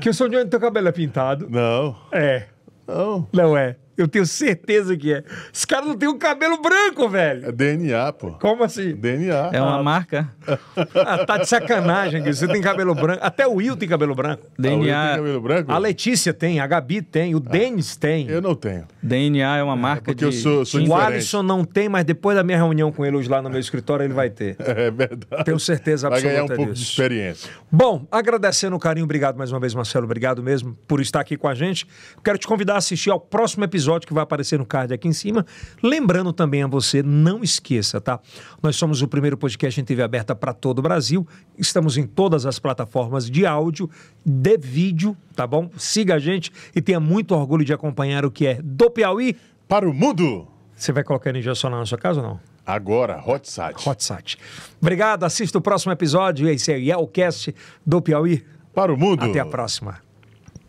Speaker 1: Que o senhor não tem o cabelo é pintado. Não.
Speaker 2: É. Não. Não é. Eu tenho certeza que é. Esse cara não tem um cabelo branco, velho. É DNA, pô. Como assim? DNA. É uma ah. marca. Ah, tá de sacanagem
Speaker 1: que você tem cabelo branco. Até o Will tem cabelo branco. Ah, DNA. Tem
Speaker 2: cabelo branco? A
Speaker 1: Letícia tem, a Gabi
Speaker 3: tem, o ah. Denis tem. Eu não tenho. DNA é uma é, marca é porque de... eu sou, sou O Alisson
Speaker 1: não tem, mas depois da minha reunião com ele hoje lá no meu escritório, ele vai ter. É verdade. Tenho certeza absoluta Vai ganhar um disso. pouco de
Speaker 2: experiência.
Speaker 1: Bom, agradecendo o carinho, obrigado mais uma vez, Marcelo. Obrigado mesmo por estar aqui com a gente. Quero te convidar a assistir ao próximo episódio episódio que vai aparecer no card aqui em cima. Lembrando também a você, não esqueça, tá? Nós somos o primeiro podcast em TV aberta para todo o Brasil. Estamos em todas as plataformas de áudio, de vídeo, tá bom? Siga a gente e tenha muito orgulho de acompanhar o que é do Piauí para o mundo. Você vai colocar energia solar na sua casa ou não? Agora, Hot Sat. Hot Sat. Obrigado, assista o próximo episódio. Esse é o Yelcast do Piauí. Para o mundo. Até a próxima.